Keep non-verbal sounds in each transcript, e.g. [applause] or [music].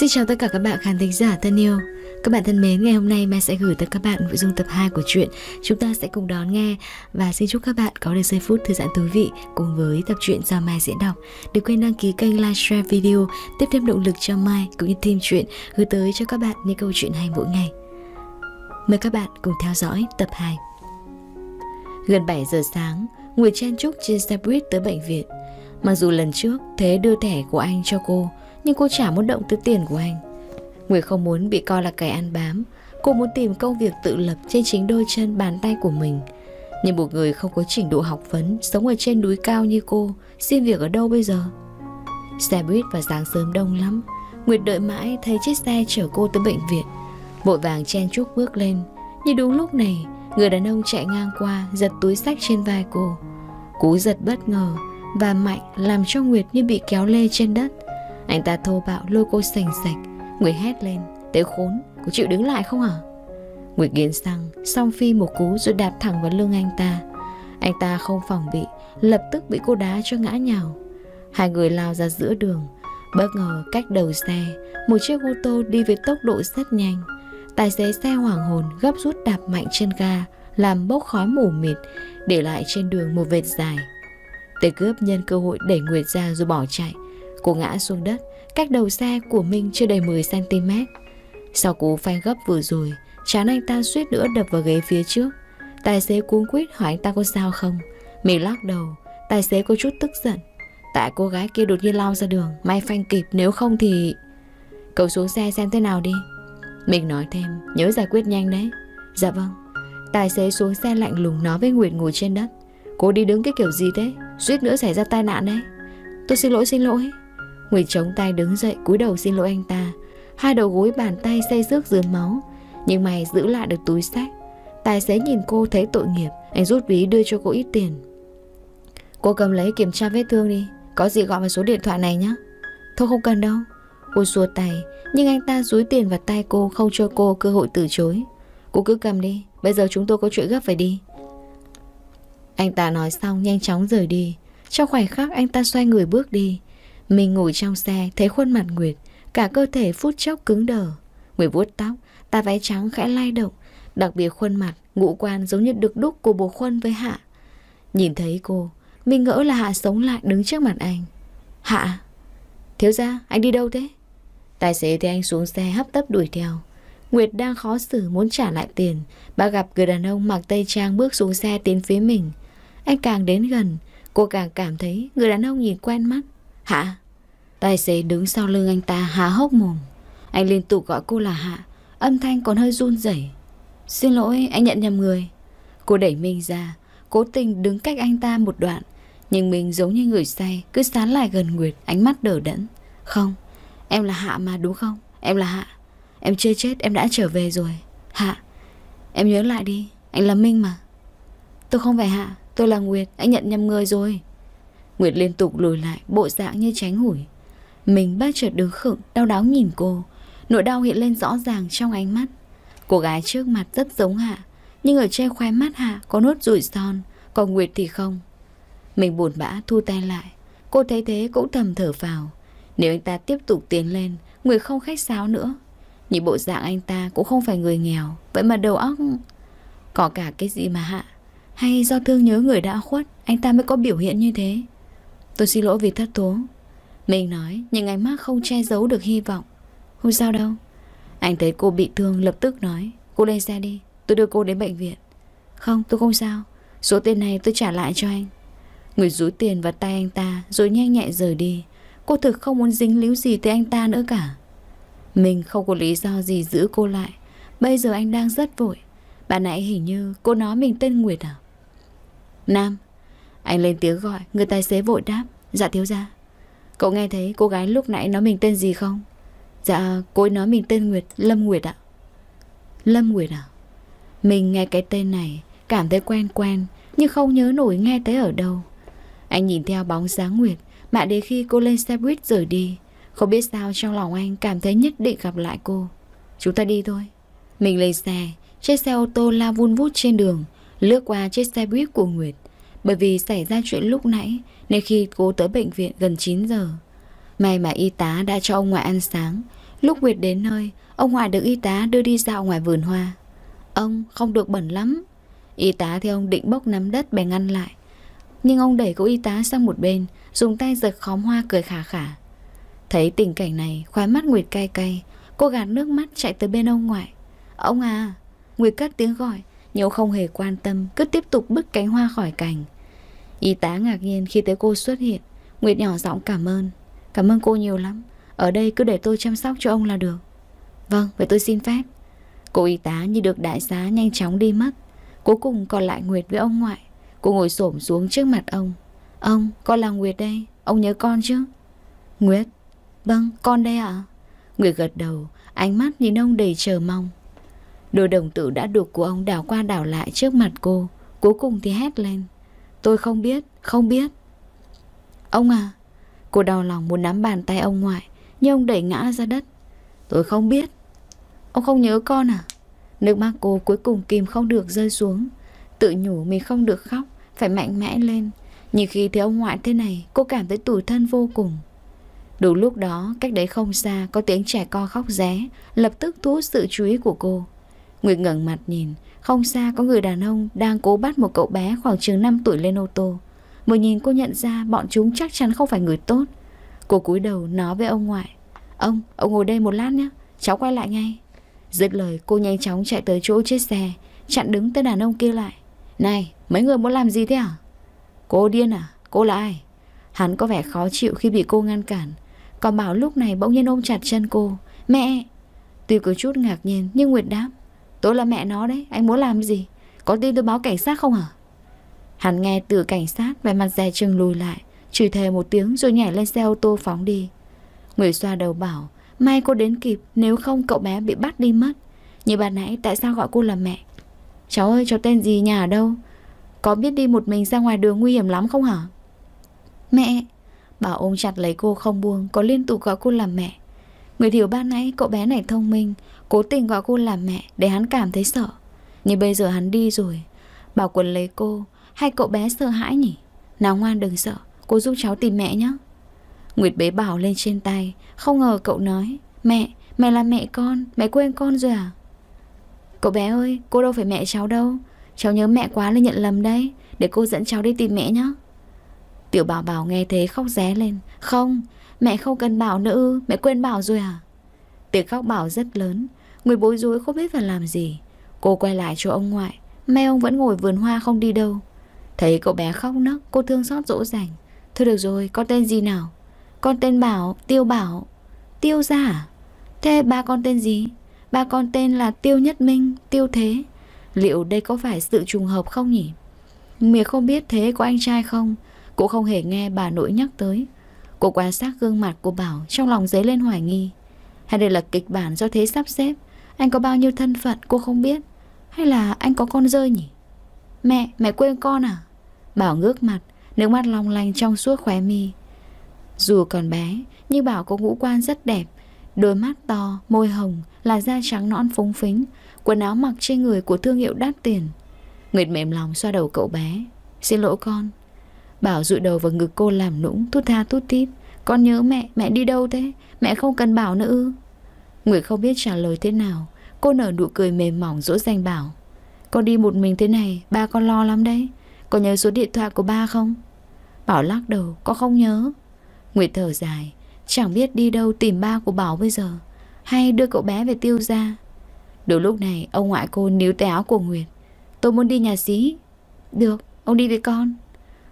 Xin chào tất cả các bạn khán thính giả thân yêu Các bạn thân mến, ngày hôm nay Mai sẽ gửi tới các bạn nội dung tập 2 của truyện Chúng ta sẽ cùng đón nghe Và xin chúc các bạn có được giây phút thư giãn thú vị Cùng với tập truyện do Mai diễn đọc Đừng quên đăng ký kênh, like, share video Tiếp thêm động lực cho Mai cũng như team truyện Gửi tới cho các bạn những câu chuyện hay mỗi ngày Mời các bạn cùng theo dõi tập 2 Gần 7 giờ sáng, Nguyệt chen trúc trên xe buýt tới bệnh viện Mặc dù lần trước Thế đưa thẻ của anh cho cô nhưng cô chả muốn động tới tiền của anh. Nguyệt không muốn bị coi là kẻ ăn bám, cô muốn tìm công việc tự lập trên chính đôi chân bàn tay của mình. Nhưng một người không có trình độ học vấn, sống ở trên núi cao như cô, xin việc ở đâu bây giờ? Xe buýt và sáng sớm đông lắm, Nguyệt đợi mãi thấy chiếc xe chở cô tới bệnh viện. Vội vàng chen chúc bước lên, nhưng đúng lúc này, người đàn ông chạy ngang qua giật túi sách trên vai cô. Cú giật bất ngờ và mạnh làm cho Nguyệt như bị kéo lê trên đất. Anh ta thô bạo lôi cô sành sạch nguyệt hét lên Tế khốn, có chịu đứng lại không hả Nguyệt nghiến răng, song phi một cú rồi đạp thẳng vào lưng anh ta Anh ta không phòng bị Lập tức bị cô đá cho ngã nhào Hai người lao ra giữa đường Bất ngờ cách đầu xe Một chiếc ô tô đi với tốc độ rất nhanh Tài xế xe hoảng hồn gấp rút đạp mạnh trên ga Làm bốc khói mù mịt Để lại trên đường một vệt dài Tề cướp nhân cơ hội đẩy Nguyệt ra rồi bỏ chạy Cô ngã xuống đất, cách đầu xe của Minh chưa đầy 10cm. Sau cú phanh gấp vừa rồi, chán anh ta suýt nữa đập vào ghế phía trước. Tài xế cuống quýt hỏi anh ta có sao không. Mình lắc đầu, tài xế có chút tức giận. Tại cô gái kia đột nhiên lao ra đường, may phanh kịp nếu không thì... Cậu xuống xe xem thế nào đi. Mình nói thêm, nhớ giải quyết nhanh đấy. Dạ vâng. Tài xế xuống xe lạnh lùng nói với Nguyệt ngồi trên đất. Cô đi đứng cái kiểu gì thế? Suýt nữa xảy ra tai nạn đấy. Tôi xin lỗi xin lỗi Nguyệt chống tay đứng dậy cúi đầu xin lỗi anh ta Hai đầu gối bàn tay xây rước dưới máu Nhưng mày giữ lại được túi sách Tài xế nhìn cô thấy tội nghiệp Anh rút ví đưa cho cô ít tiền Cô cầm lấy kiểm tra vết thương đi Có gì gọi vào số điện thoại này nhé Thôi không cần đâu Cô xua tay Nhưng anh ta dúi tiền vào tay cô Không cho cô cơ hội từ chối Cô cứ cầm đi Bây giờ chúng tôi có chuyện gấp phải đi Anh ta nói xong nhanh chóng rời đi Trong khoảnh khắc anh ta xoay người bước đi mình ngồi trong xe thấy khuôn mặt Nguyệt Cả cơ thể phút chốc cứng đờ Nguyệt vuốt tóc Tà váy trắng khẽ lay động Đặc biệt khuôn mặt Ngũ quan giống như được đúc của bộ khuôn với Hạ Nhìn thấy cô Mình ngỡ là Hạ sống lại đứng trước mặt anh Hạ Thiếu ra anh đi đâu thế Tài xế thấy anh xuống xe hấp tấp đuổi theo Nguyệt đang khó xử muốn trả lại tiền Bà gặp người đàn ông mặc tây trang bước xuống xe tiến phía mình Anh càng đến gần Cô càng cảm thấy người đàn ông nhìn quen mắt Hạ Tài xế đứng sau lưng anh ta há hốc mồm Anh liên tục gọi cô là Hạ Âm thanh còn hơi run rẩy Xin lỗi anh nhận nhầm người Cô đẩy Minh ra Cố tình đứng cách anh ta một đoạn Nhưng mình giống như người say Cứ sán lại gần Nguyệt ánh mắt đờ đẫn Không em là Hạ mà đúng không Em là Hạ Em chưa chết em đã trở về rồi Hạ Em nhớ lại đi Anh là Minh mà Tôi không phải Hạ Tôi là Nguyệt Anh nhận nhầm người rồi Nguyệt liên tục lùi lại, bộ dạng như tránh hủi. Mình bác chợt đứng khựng, đau đáo nhìn cô. Nỗi đau hiện lên rõ ràng trong ánh mắt. Cô gái trước mặt rất giống Hạ, nhưng ở trên khoai mắt Hạ có nốt rủi son, còn Nguyệt thì không. Mình buồn bã thu tay lại. Cô thấy thế cũng thầm thở vào. Nếu anh ta tiếp tục tiến lên, Nguyệt không khách sáo nữa. Nhìn bộ dạng anh ta cũng không phải người nghèo, vậy mà đầu óc... Có cả cái gì mà Hạ... Hay do thương nhớ người đã khuất Anh ta mới có biểu hiện như thế Tôi xin lỗi vì thất tố Mình nói nhưng ánh mắt không che giấu được hy vọng Không sao đâu Anh thấy cô bị thương lập tức nói Cô lên xe đi tôi đưa cô đến bệnh viện Không tôi không sao Số tiền này tôi trả lại cho anh Người rúi tiền vào tay anh ta Rồi nhanh nhẹ rời đi Cô thực không muốn dính líu gì tới anh ta nữa cả Mình không có lý do gì giữ cô lại Bây giờ anh đang rất vội Bạn nãy hình như cô nói mình tên Nguyệt à Nam anh lên tiếng gọi Người tài xế vội đáp Dạ thiếu gia Cậu nghe thấy cô gái lúc nãy nói mình tên gì không Dạ cô ấy nói mình tên Nguyệt Lâm Nguyệt ạ Lâm Nguyệt à Mình nghe cái tên này Cảm thấy quen quen Nhưng không nhớ nổi nghe tới ở đâu Anh nhìn theo bóng dáng Nguyệt mãi đến khi cô lên xe buýt rời đi Không biết sao trong lòng anh cảm thấy nhất định gặp lại cô Chúng ta đi thôi Mình lên xe Chiếc xe ô tô la vun vút trên đường Lướt qua chiếc xe buýt của Nguyệt bởi vì xảy ra chuyện lúc nãy Nên khi cô tới bệnh viện gần 9 giờ May mà y tá đã cho ông ngoại ăn sáng Lúc Nguyệt đến nơi Ông ngoại được y tá đưa đi dạo ngoài vườn hoa Ông không được bẩn lắm Y tá thì ông định bốc nắm đất bè ngăn lại Nhưng ông đẩy cô y tá sang một bên Dùng tay giật khóm hoa cười khả khả Thấy tình cảnh này Khóe mắt Nguyệt cay cay Cô gạt nước mắt chạy tới bên ông ngoại Ông à Nguyệt cất tiếng gọi nhưng không hề quan tâm, cứ tiếp tục bứt cánh hoa khỏi cành. Y tá ngạc nhiên khi thấy cô xuất hiện, Nguyệt nhỏ giọng cảm ơn. Cảm ơn cô nhiều lắm, ở đây cứ để tôi chăm sóc cho ông là được. Vâng, vậy tôi xin phép. Cô y tá như được đại giá nhanh chóng đi mất. Cuối cùng còn lại Nguyệt với ông ngoại. Cô ngồi xổm xuống trước mặt ông. Ông, con là Nguyệt đây, ông nhớ con chứ? Nguyệt, vâng, con đây ạ. Nguyệt gật đầu, ánh mắt nhìn ông đầy chờ mong. Đôi đồng tử đã được của ông đào qua đào lại trước mặt cô Cuối cùng thì hét lên Tôi không biết, không biết Ông à Cô đau lòng muốn nắm bàn tay ông ngoại Nhưng ông đẩy ngã ra đất Tôi không biết Ông không nhớ con à Nước mắt cô cuối cùng kìm không được rơi xuống Tự nhủ mình không được khóc Phải mạnh mẽ lên Nhưng khi thấy ông ngoại thế này Cô cảm thấy tủi thân vô cùng Đủ lúc đó cách đấy không xa Có tiếng trẻ con khóc ré Lập tức thu hút sự chú ý của cô Nguyệt ngẩng mặt nhìn, không xa có người đàn ông đang cố bắt một cậu bé khoảng chừng 5 tuổi lên ô tô. Mới nhìn cô nhận ra bọn chúng chắc chắn không phải người tốt. Cô cúi đầu nói với ông ngoại. Ông, ông ngồi đây một lát nhé, cháu quay lại ngay. Dứt lời cô nhanh chóng chạy tới chỗ chiếc xe, chặn đứng tên đàn ông kia lại. Này, mấy người muốn làm gì thế à? Cô điên à? Cô là ai? Hắn có vẻ khó chịu khi bị cô ngăn cản. Còn bảo lúc này bỗng nhiên ôm chặt chân cô. Mẹ! Tuy có chút ngạc nhiên nhưng Nguyệt đáp. Tôi là mẹ nó đấy, anh muốn làm gì? Có tin tôi báo cảnh sát không hả? Hắn nghe từ cảnh sát vẻ mặt dè chừng lùi lại, chửi thề một tiếng rồi nhảy lên xe ô tô phóng đi. Người xoa đầu bảo, may cô đến kịp, nếu không cậu bé bị bắt đi mất. Như bà nãy tại sao gọi cô là mẹ? Cháu ơi, cháu tên gì, nhà ở đâu? Có biết đi một mình ra ngoài đường nguy hiểm lắm không hả? Mẹ! Bảo ôm chặt lấy cô không buông, có liên tục gọi cô là mẹ. Người thiểu ban nãy cậu bé này thông minh, Cố tình gọi cô là mẹ để hắn cảm thấy sợ Nhưng bây giờ hắn đi rồi Bảo quần lấy cô Hay cậu bé sợ hãi nhỉ Nào ngoan đừng sợ Cô giúp cháu tìm mẹ nhé Nguyệt bế Bảo lên trên tay Không ngờ cậu nói Mẹ, mẹ là mẹ con Mẹ quên con rồi à Cậu bé ơi, cô đâu phải mẹ cháu đâu Cháu nhớ mẹ quá là nhận lầm đấy Để cô dẫn cháu đi tìm mẹ nhé Tiểu bảo bảo nghe thế khóc ré lên Không, mẹ không cần bảo nữa Mẹ quên bảo rồi à Tiếng khóc bảo rất lớn Người bối rối không biết phải làm gì Cô quay lại chỗ ông ngoại Mẹ ông vẫn ngồi vườn hoa không đi đâu Thấy cậu bé khóc nấc Cô thương xót dỗ dành Thôi được rồi con tên gì nào Con tên Bảo Tiêu Bảo Tiêu ra à? Thế ba con tên gì Ba con tên là Tiêu Nhất Minh Tiêu Thế Liệu đây có phải sự trùng hợp không nhỉ Miệng không biết thế có anh trai không Cô không hề nghe bà nội nhắc tới Cô quan sát gương mặt của Bảo Trong lòng dấy lên hoài nghi Hay đây là kịch bản do thế sắp xếp anh có bao nhiêu thân phận cô không biết Hay là anh có con rơi nhỉ Mẹ, mẹ quên con à Bảo ngước mặt, nước mắt long lanh trong suốt khóe mi Dù còn bé, nhưng Bảo có ngũ quan rất đẹp Đôi mắt to, môi hồng, là da trắng nõn phúng phính Quần áo mặc trên người của thương hiệu đắt tiền Nguyệt mềm lòng xoa đầu cậu bé Xin lỗi con Bảo dụi đầu vào ngực cô làm nũng Thút tha thút tít. Con nhớ mẹ, mẹ đi đâu thế? Mẹ không cần Bảo nữa Nguyệt không biết trả lời thế nào Cô nở nụ cười mềm mỏng dỗ danh bảo Con đi một mình thế này Ba con lo lắm đấy Con nhớ số điện thoại của ba không Bảo lắc đầu Con không nhớ Nguyệt thở dài Chẳng biết đi đâu tìm ba của Bảo bây giờ Hay đưa cậu bé về tiêu ra Đúng lúc này ông ngoại cô níu tay áo của Nguyệt Tôi muốn đi nhà xí Được ông đi với con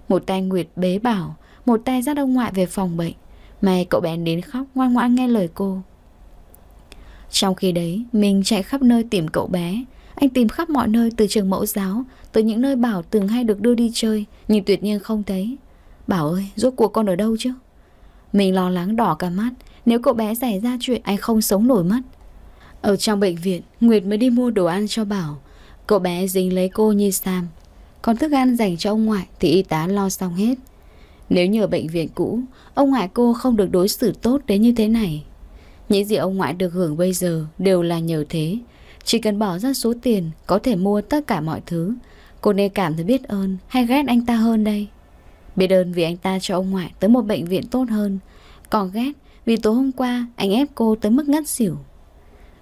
Một tay Nguyệt bế Bảo Một tay dắt ông ngoại về phòng bệnh May cậu bé đến khóc ngoan ngoãn nghe lời cô trong khi đấy, mình chạy khắp nơi tìm cậu bé. Anh tìm khắp mọi nơi từ trường mẫu giáo tới những nơi Bảo từng hay được đưa đi chơi, nhưng tuyệt nhiên không thấy. Bảo ơi, rốt cuộc con ở đâu chứ? Mình lo lắng đỏ cả mắt, nếu cậu bé xảy ra chuyện anh không sống nổi mất. Ở trong bệnh viện, Nguyệt mới đi mua đồ ăn cho Bảo. Cậu bé dính lấy cô như Sam. Còn thức ăn dành cho ông ngoại thì y tá lo xong hết. Nếu như ở bệnh viện cũ, ông ngoại cô không được đối xử tốt đến như thế này, những gì ông ngoại được hưởng bây giờ đều là nhờ thế. Chỉ cần bỏ ra số tiền có thể mua tất cả mọi thứ. Cô nên cảm thấy biết ơn hay ghét anh ta hơn đây. Biết ơn vì anh ta cho ông ngoại tới một bệnh viện tốt hơn. Còn ghét vì tối hôm qua anh ép cô tới mức ngất xỉu.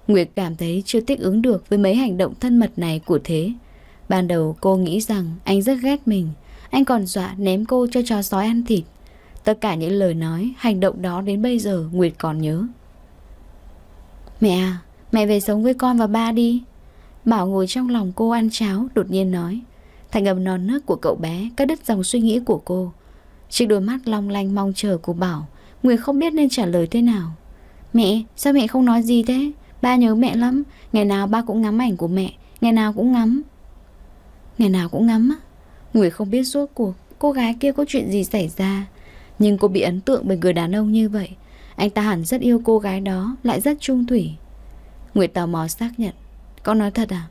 Nguyệt cảm thấy chưa thích ứng được với mấy hành động thân mật này của Thế. Ban đầu cô nghĩ rằng anh rất ghét mình. Anh còn dọa ném cô cho chó sói ăn thịt. Tất cả những lời nói, hành động đó đến bây giờ Nguyệt còn nhớ. Mẹ à, mẹ về sống với con và ba đi. Bảo ngồi trong lòng cô ăn cháo, đột nhiên nói. Thành âm non nớt của cậu bé cắt đứt dòng suy nghĩ của cô. Chiếc đôi mắt long lanh mong chờ của Bảo, Nguyệt không biết nên trả lời thế nào. Mẹ, sao mẹ không nói gì thế? Ba nhớ mẹ lắm, ngày nào ba cũng ngắm ảnh của mẹ, ngày nào cũng ngắm. Ngày nào cũng ngắm á? Nguyệt không biết suốt cuộc cô gái kia có chuyện gì xảy ra. Nhưng cô bị ấn tượng bởi người đàn ông như vậy. Anh ta hẳn rất yêu cô gái đó Lại rất trung thủy Nguyệt tò mò xác nhận Con nói thật à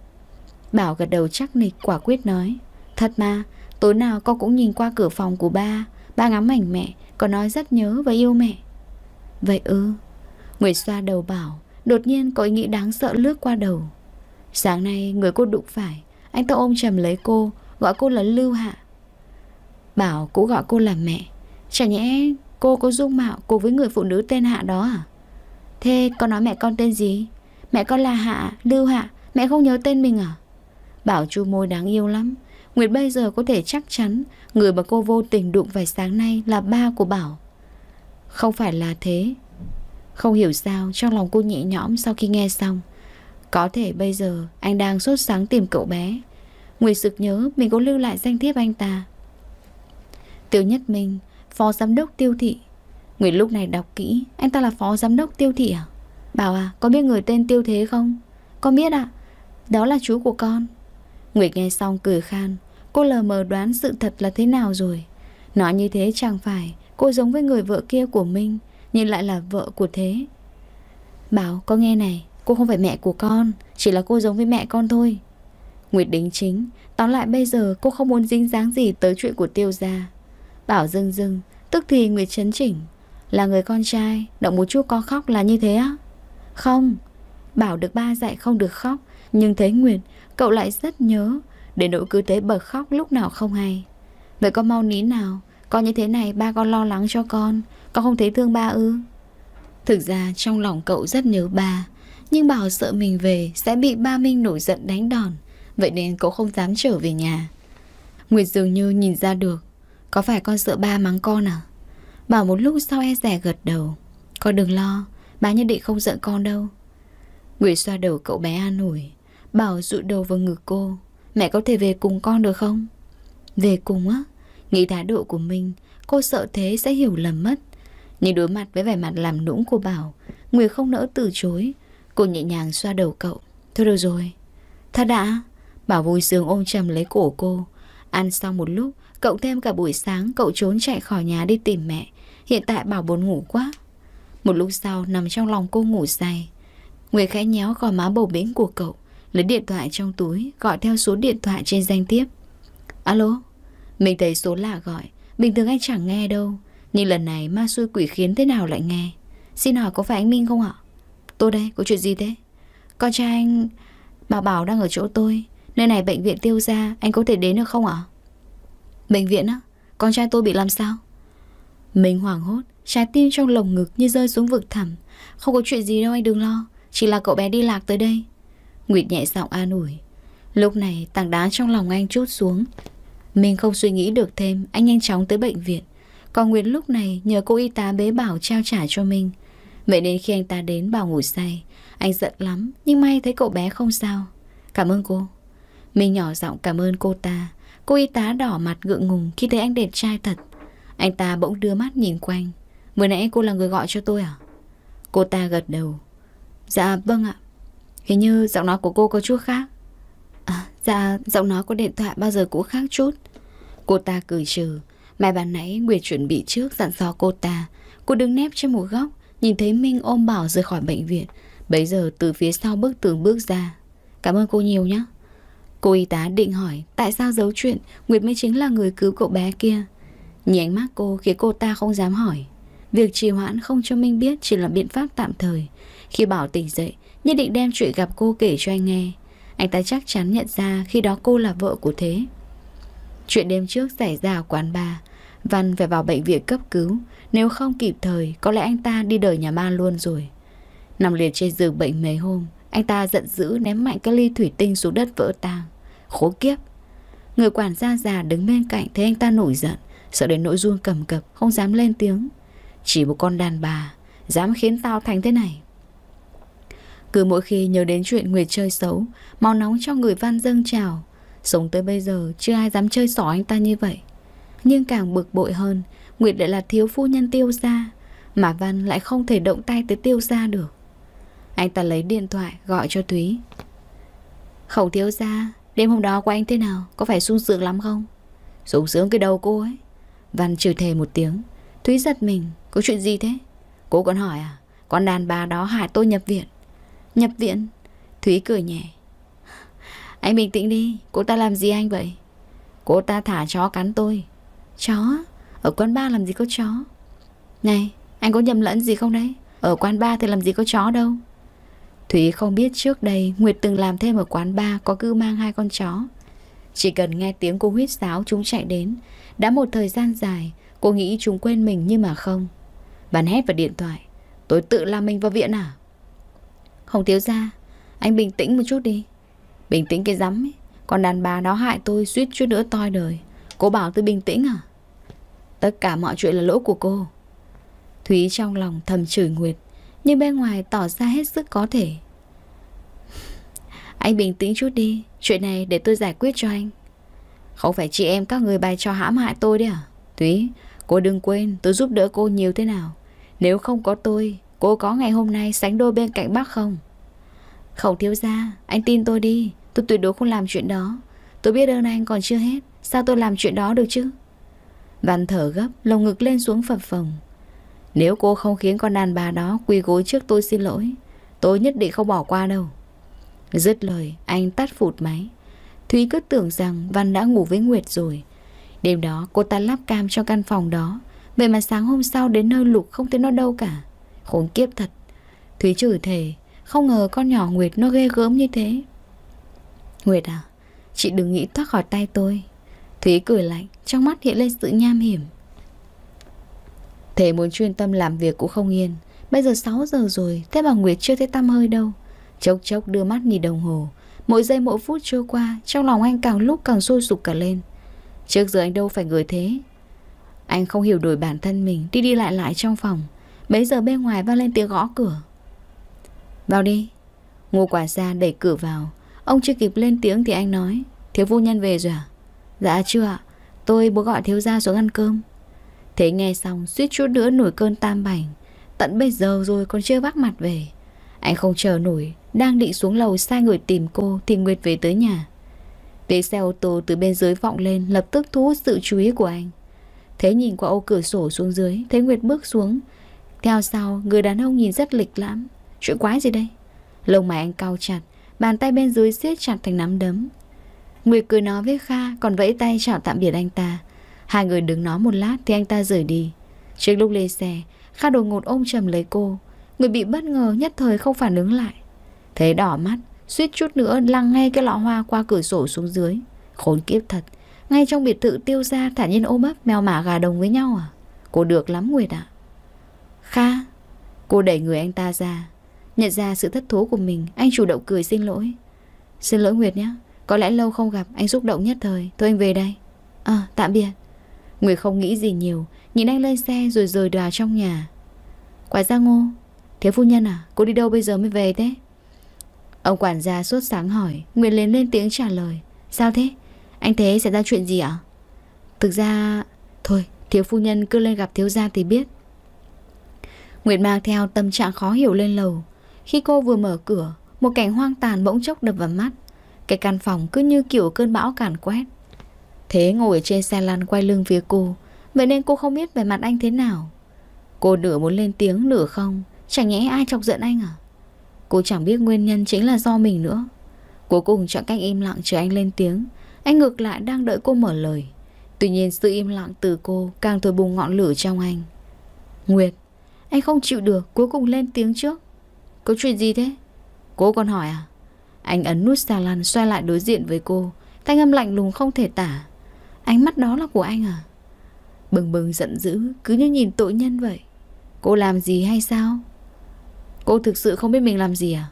Bảo gật đầu chắc nịch quả quyết nói Thật mà Tối nào con cũng nhìn qua cửa phòng của ba Ba ngắm ảnh mẹ Con nói rất nhớ và yêu mẹ Vậy ư Nguyệt xoa đầu bảo Đột nhiên có ý nghĩ đáng sợ lướt qua đầu Sáng nay người cô đụng phải Anh ta ôm chầm lấy cô Gọi cô là Lưu Hạ Bảo cũng gọi cô là mẹ Chả nhẽ Cô có dung mạo cùng với người phụ nữ tên Hạ đó à? Thế con nói mẹ con tên gì? Mẹ con là Hạ, Lưu Hạ, mẹ không nhớ tên mình à? Bảo chu môi đáng yêu lắm. Nguyệt bây giờ có thể chắc chắn người mà cô vô tình đụng phải sáng nay là ba của Bảo. Không phải là thế. Không hiểu sao trong lòng cô nhẹ nhõm sau khi nghe xong. Có thể bây giờ anh đang sốt sáng tìm cậu bé. Nguyệt sực nhớ mình có lưu lại danh thiếp anh ta. Tiểu Nhất mình Phó giám đốc tiêu thị Nguyễn lúc này đọc kỹ Anh ta là phó giám đốc tiêu thị à Bảo à có biết người tên tiêu thế không Con biết ạ à, Đó là chú của con Nguyệt nghe xong cười khan Cô lờ mờ đoán sự thật là thế nào rồi Nói như thế chẳng phải Cô giống với người vợ kia của Minh Nhưng lại là vợ của Thế Bảo con nghe này Cô không phải mẹ của con Chỉ là cô giống với mẹ con thôi Nguyệt đính chính Tóm lại bây giờ cô không muốn dính dáng gì tới chuyện của tiêu gia Bảo dưng dưng Tức thì Nguyệt chấn chỉnh Là người con trai Động một chút con khóc là như thế á Không Bảo được ba dạy không được khóc Nhưng thấy Nguyệt Cậu lại rất nhớ Để nỗi cứ thế bật khóc lúc nào không hay Vậy con mau ní nào Con như thế này ba con lo lắng cho con Con không thấy thương ba ư Thực ra trong lòng cậu rất nhớ ba Nhưng Bảo sợ mình về Sẽ bị ba Minh nổi giận đánh đòn Vậy nên cậu không dám trở về nhà Nguyệt dường như nhìn ra được có phải con sợ ba mắng con à Bảo một lúc sau e rẻ gật đầu Con đừng lo Ba nhất định không giận con đâu Nguyễn xoa đầu cậu bé an ủi Bảo dụ đầu vào ngực cô Mẹ có thể về cùng con được không Về cùng á Nghĩ thái độ của mình Cô sợ thế sẽ hiểu lầm mất nhìn đối mặt với vẻ mặt làm nũng của Bảo Nguyệt không nỡ từ chối Cô nhẹ nhàng xoa đầu cậu Thôi được rồi Thật đã Bảo vui sướng ôm chầm lấy cổ cô Ăn xong một lúc Cộng thêm cả buổi sáng cậu trốn chạy khỏi nhà đi tìm mẹ Hiện tại bảo buồn ngủ quá Một lúc sau nằm trong lòng cô ngủ say Người khẽ nhéo gò má bầu bĩnh của cậu Lấy điện thoại trong túi Gọi theo số điện thoại trên danh tiếp Alo Mình thấy số lạ gọi Bình thường anh chẳng nghe đâu Nhưng lần này ma xui quỷ khiến thế nào lại nghe Xin hỏi có phải anh Minh không ạ Tôi đây có chuyện gì thế Con trai anh Bà Bảo đang ở chỗ tôi Nơi này bệnh viện tiêu ra Anh có thể đến được không ạ Bệnh viện á, con trai tôi bị làm sao? Mình hoảng hốt, trái tim trong lồng ngực như rơi xuống vực thẳm. Không có chuyện gì đâu anh đừng lo, chỉ là cậu bé đi lạc tới đây. Nguyệt nhẹ giọng an ủi. Lúc này tảng đá trong lòng anh chút xuống. Mình không suy nghĩ được thêm, anh nhanh chóng tới bệnh viện. Còn Nguyệt lúc này nhờ cô y tá bế bảo trao trả cho mình. Vậy đến khi anh ta đến bảo ngủ say, anh giận lắm, nhưng may thấy cậu bé không sao. Cảm ơn cô. Mình nhỏ giọng cảm ơn cô ta. Cô y tá đỏ mặt ngượng ngùng khi thấy anh đẹp trai thật Anh ta bỗng đưa mắt nhìn quanh Vừa nãy cô là người gọi cho tôi à? Cô ta gật đầu Dạ vâng ạ Hình như giọng nói của cô có chút khác à, Dạ giọng nói của điện thoại bao giờ cũng khác chút Cô ta cười trừ Mai bàn nãy Nguyệt chuẩn bị trước dặn dò cô ta Cô đứng nép trên một góc Nhìn thấy Minh ôm Bảo rời khỏi bệnh viện bây giờ từ phía sau bức tường bước ra Cảm ơn cô nhiều nhé Cô y tá định hỏi tại sao giấu chuyện Nguyệt mới chính là người cứu cậu bé kia. Nhìn ánh mắt cô khiến cô ta không dám hỏi. Việc trì hoãn không cho Minh biết chỉ là biện pháp tạm thời. Khi Bảo tỉnh dậy, nhất định đem chuyện gặp cô kể cho anh nghe. Anh ta chắc chắn nhận ra khi đó cô là vợ của Thế. Chuyện đêm trước xảy ra ở quán bar. Văn phải vào bệnh viện cấp cứu. Nếu không kịp thời, có lẽ anh ta đi đời nhà ma luôn rồi. Nằm liệt trên giường bệnh mấy hôm, anh ta giận dữ ném mạnh cái ly thủy tinh xuống đất vỡ tang. Khố kiếp Người quản gia già đứng bên cạnh thấy anh ta nổi giận Sợ đến nỗi run cầm cập Không dám lên tiếng Chỉ một con đàn bà Dám khiến tao thành thế này Cứ mỗi khi nhớ đến chuyện Nguyệt chơi xấu Máu nóng cho người văn dâng trào Sống tới bây giờ chưa ai dám chơi xỏ anh ta như vậy Nhưng càng bực bội hơn Nguyệt lại là thiếu phu nhân tiêu gia Mà Văn lại không thể động tay tới tiêu gia được Anh ta lấy điện thoại gọi cho Thúy Khổng thiếu gia Đêm hôm đó của anh thế nào Có phải sung sướng lắm không Sung sướng cái đầu cô ấy Văn trừ thề một tiếng Thúy giật mình Có chuyện gì thế Cô còn hỏi à Con đàn bà đó hại tôi nhập viện Nhập viện Thúy cười nhẹ Anh bình tĩnh đi Cô ta làm gì anh vậy Cô ta thả chó cắn tôi Chó Ở quán ba làm gì có chó Này Anh có nhầm lẫn gì không đấy Ở quán ba thì làm gì có chó đâu Thúy không biết trước đây Nguyệt từng làm thêm ở quán bar có cứ mang hai con chó. Chỉ cần nghe tiếng cô huyết sáo chúng chạy đến, đã một thời gian dài, cô nghĩ chúng quên mình nhưng mà không. Bạn hét vào điện thoại, Tôi tự làm mình vào viện à? Hồng thiếu ra, anh bình tĩnh một chút đi. Bình tĩnh cái rắm ấy, còn đàn bà nó hại tôi suýt chút nữa toi đời. Cô bảo tôi bình tĩnh à? Tất cả mọi chuyện là lỗi của cô. Thúy trong lòng thầm chửi Nguyệt, nhưng bên ngoài tỏ ra hết sức có thể. Anh bình tĩnh chút đi Chuyện này để tôi giải quyết cho anh Không phải chị em các người bày trò hãm hại tôi đấy à Túy Cô đừng quên tôi giúp đỡ cô nhiều thế nào Nếu không có tôi Cô có ngày hôm nay sánh đôi bên cạnh bác không Khẩu thiếu ra Anh tin tôi đi Tôi tuyệt đối không làm chuyện đó Tôi biết ơn anh còn chưa hết Sao tôi làm chuyện đó được chứ Văn thở gấp Lồng ngực lên xuống phập phồng Nếu cô không khiến con đàn bà đó quỳ gối trước tôi xin lỗi Tôi nhất định không bỏ qua đâu Dứt lời, anh tắt phụt máy. Thúy cứ tưởng rằng Văn đã ngủ với Nguyệt rồi. Đêm đó cô ta lắp cam cho căn phòng đó. Vậy mà sáng hôm sau đến nơi Lục không thấy nó đâu cả. Khốn kiếp thật. Thúy chửi thề, không ngờ con nhỏ Nguyệt nó ghê gớm như thế. Nguyệt à, chị đừng nghĩ thoát khỏi tay tôi. Thúy cười lạnh, trong mắt hiện lên sự nham hiểm. Thế muốn chuyên tâm làm việc cũng không yên. Bây giờ 6 giờ rồi, thế mà Nguyệt chưa thấy tăm hơi đâu. Chốc chốc đưa mắt nhìn đồng hồ Mỗi giây mỗi phút trôi qua Trong lòng anh càng lúc càng sôi sục cả lên Trước giờ anh đâu phải người thế Anh không hiểu đổi bản thân mình Đi đi lại lại trong phòng Bấy giờ bên ngoài vang lên tiếng gõ cửa Vào đi Ngô quả ra đẩy cửa vào Ông chưa kịp lên tiếng thì anh nói Thiếu phu nhân về rồi à Dạ chưa ạ Tôi bố gọi thiếu gia xuống ăn cơm Thế nghe xong suýt chút nữa nổi cơn tam bảnh Tận bây giờ rồi còn chưa vác mặt về Anh không chờ nổi đang định xuống lầu sai người tìm cô Thì Nguyệt về tới nhà Tiếng xe ô tô từ bên dưới vọng lên Lập tức thu hút sự chú ý của anh Thế nhìn qua ô cửa sổ xuống dưới Thấy Nguyệt bước xuống Theo sau người đàn ông nhìn rất lịch lãm Chuyện quái gì đây Lông mày anh cau chặt Bàn tay bên dưới siết chặt thành nắm đấm Nguyệt cười nói với Kha Còn vẫy tay chào tạm biệt anh ta Hai người đứng nói một lát thì anh ta rời đi Trước lúc lên xe Kha đột ngột ôm chầm lấy cô Người bị bất ngờ nhất thời không phản ứng lại Thế đỏ mắt, suýt chút nữa lăng ngay cái lọ hoa qua cửa sổ xuống dưới. Khốn kiếp thật, ngay trong biệt thự tiêu ra thản nhiên ôm ấp mèo mả gà đồng với nhau à? Cô được lắm Nguyệt ạ. Kha, cô đẩy người anh ta ra. Nhận ra sự thất thố của mình, anh chủ động cười xin lỗi. Xin lỗi Nguyệt nhé, có lẽ lâu không gặp, anh xúc động nhất thời. Thôi anh về đây. À, tạm biệt. Nguyệt không nghĩ gì nhiều, nhìn anh lên xe rồi rời đà trong nhà. Quả ra ngô, thiếu phu nhân à, cô đi đâu bây giờ mới về thế? Ông quản gia sốt sáng hỏi Nguyệt lên lên tiếng trả lời Sao thế? Anh Thế xảy ra chuyện gì ạ? Thực ra... Thôi, thiếu phu nhân cứ lên gặp thiếu gia thì biết Nguyệt mang theo tâm trạng khó hiểu lên lầu Khi cô vừa mở cửa Một cảnh hoang tàn bỗng chốc đập vào mắt Cái căn phòng cứ như kiểu cơn bão càn quét Thế ngồi ở trên xe lăn quay lưng phía cô Vậy nên cô không biết về mặt anh thế nào Cô nửa muốn lên tiếng nửa không Chẳng nhẽ ai chọc giận anh à Cô chẳng biết nguyên nhân chính là do mình nữa Cuối cùng chọn cách im lặng chờ anh lên tiếng Anh ngược lại đang đợi cô mở lời Tuy nhiên sự im lặng từ cô Càng thổi bùng ngọn lửa trong anh Nguyệt Anh không chịu được cuối cùng lên tiếng trước Có chuyện gì thế Cô còn hỏi à Anh ấn nút xà lan xoay lại đối diện với cô Thanh âm lạnh lùng không thể tả Ánh mắt đó là của anh à Bừng bừng giận dữ Cứ như nhìn tội nhân vậy Cô làm gì hay sao Cô thực sự không biết mình làm gì à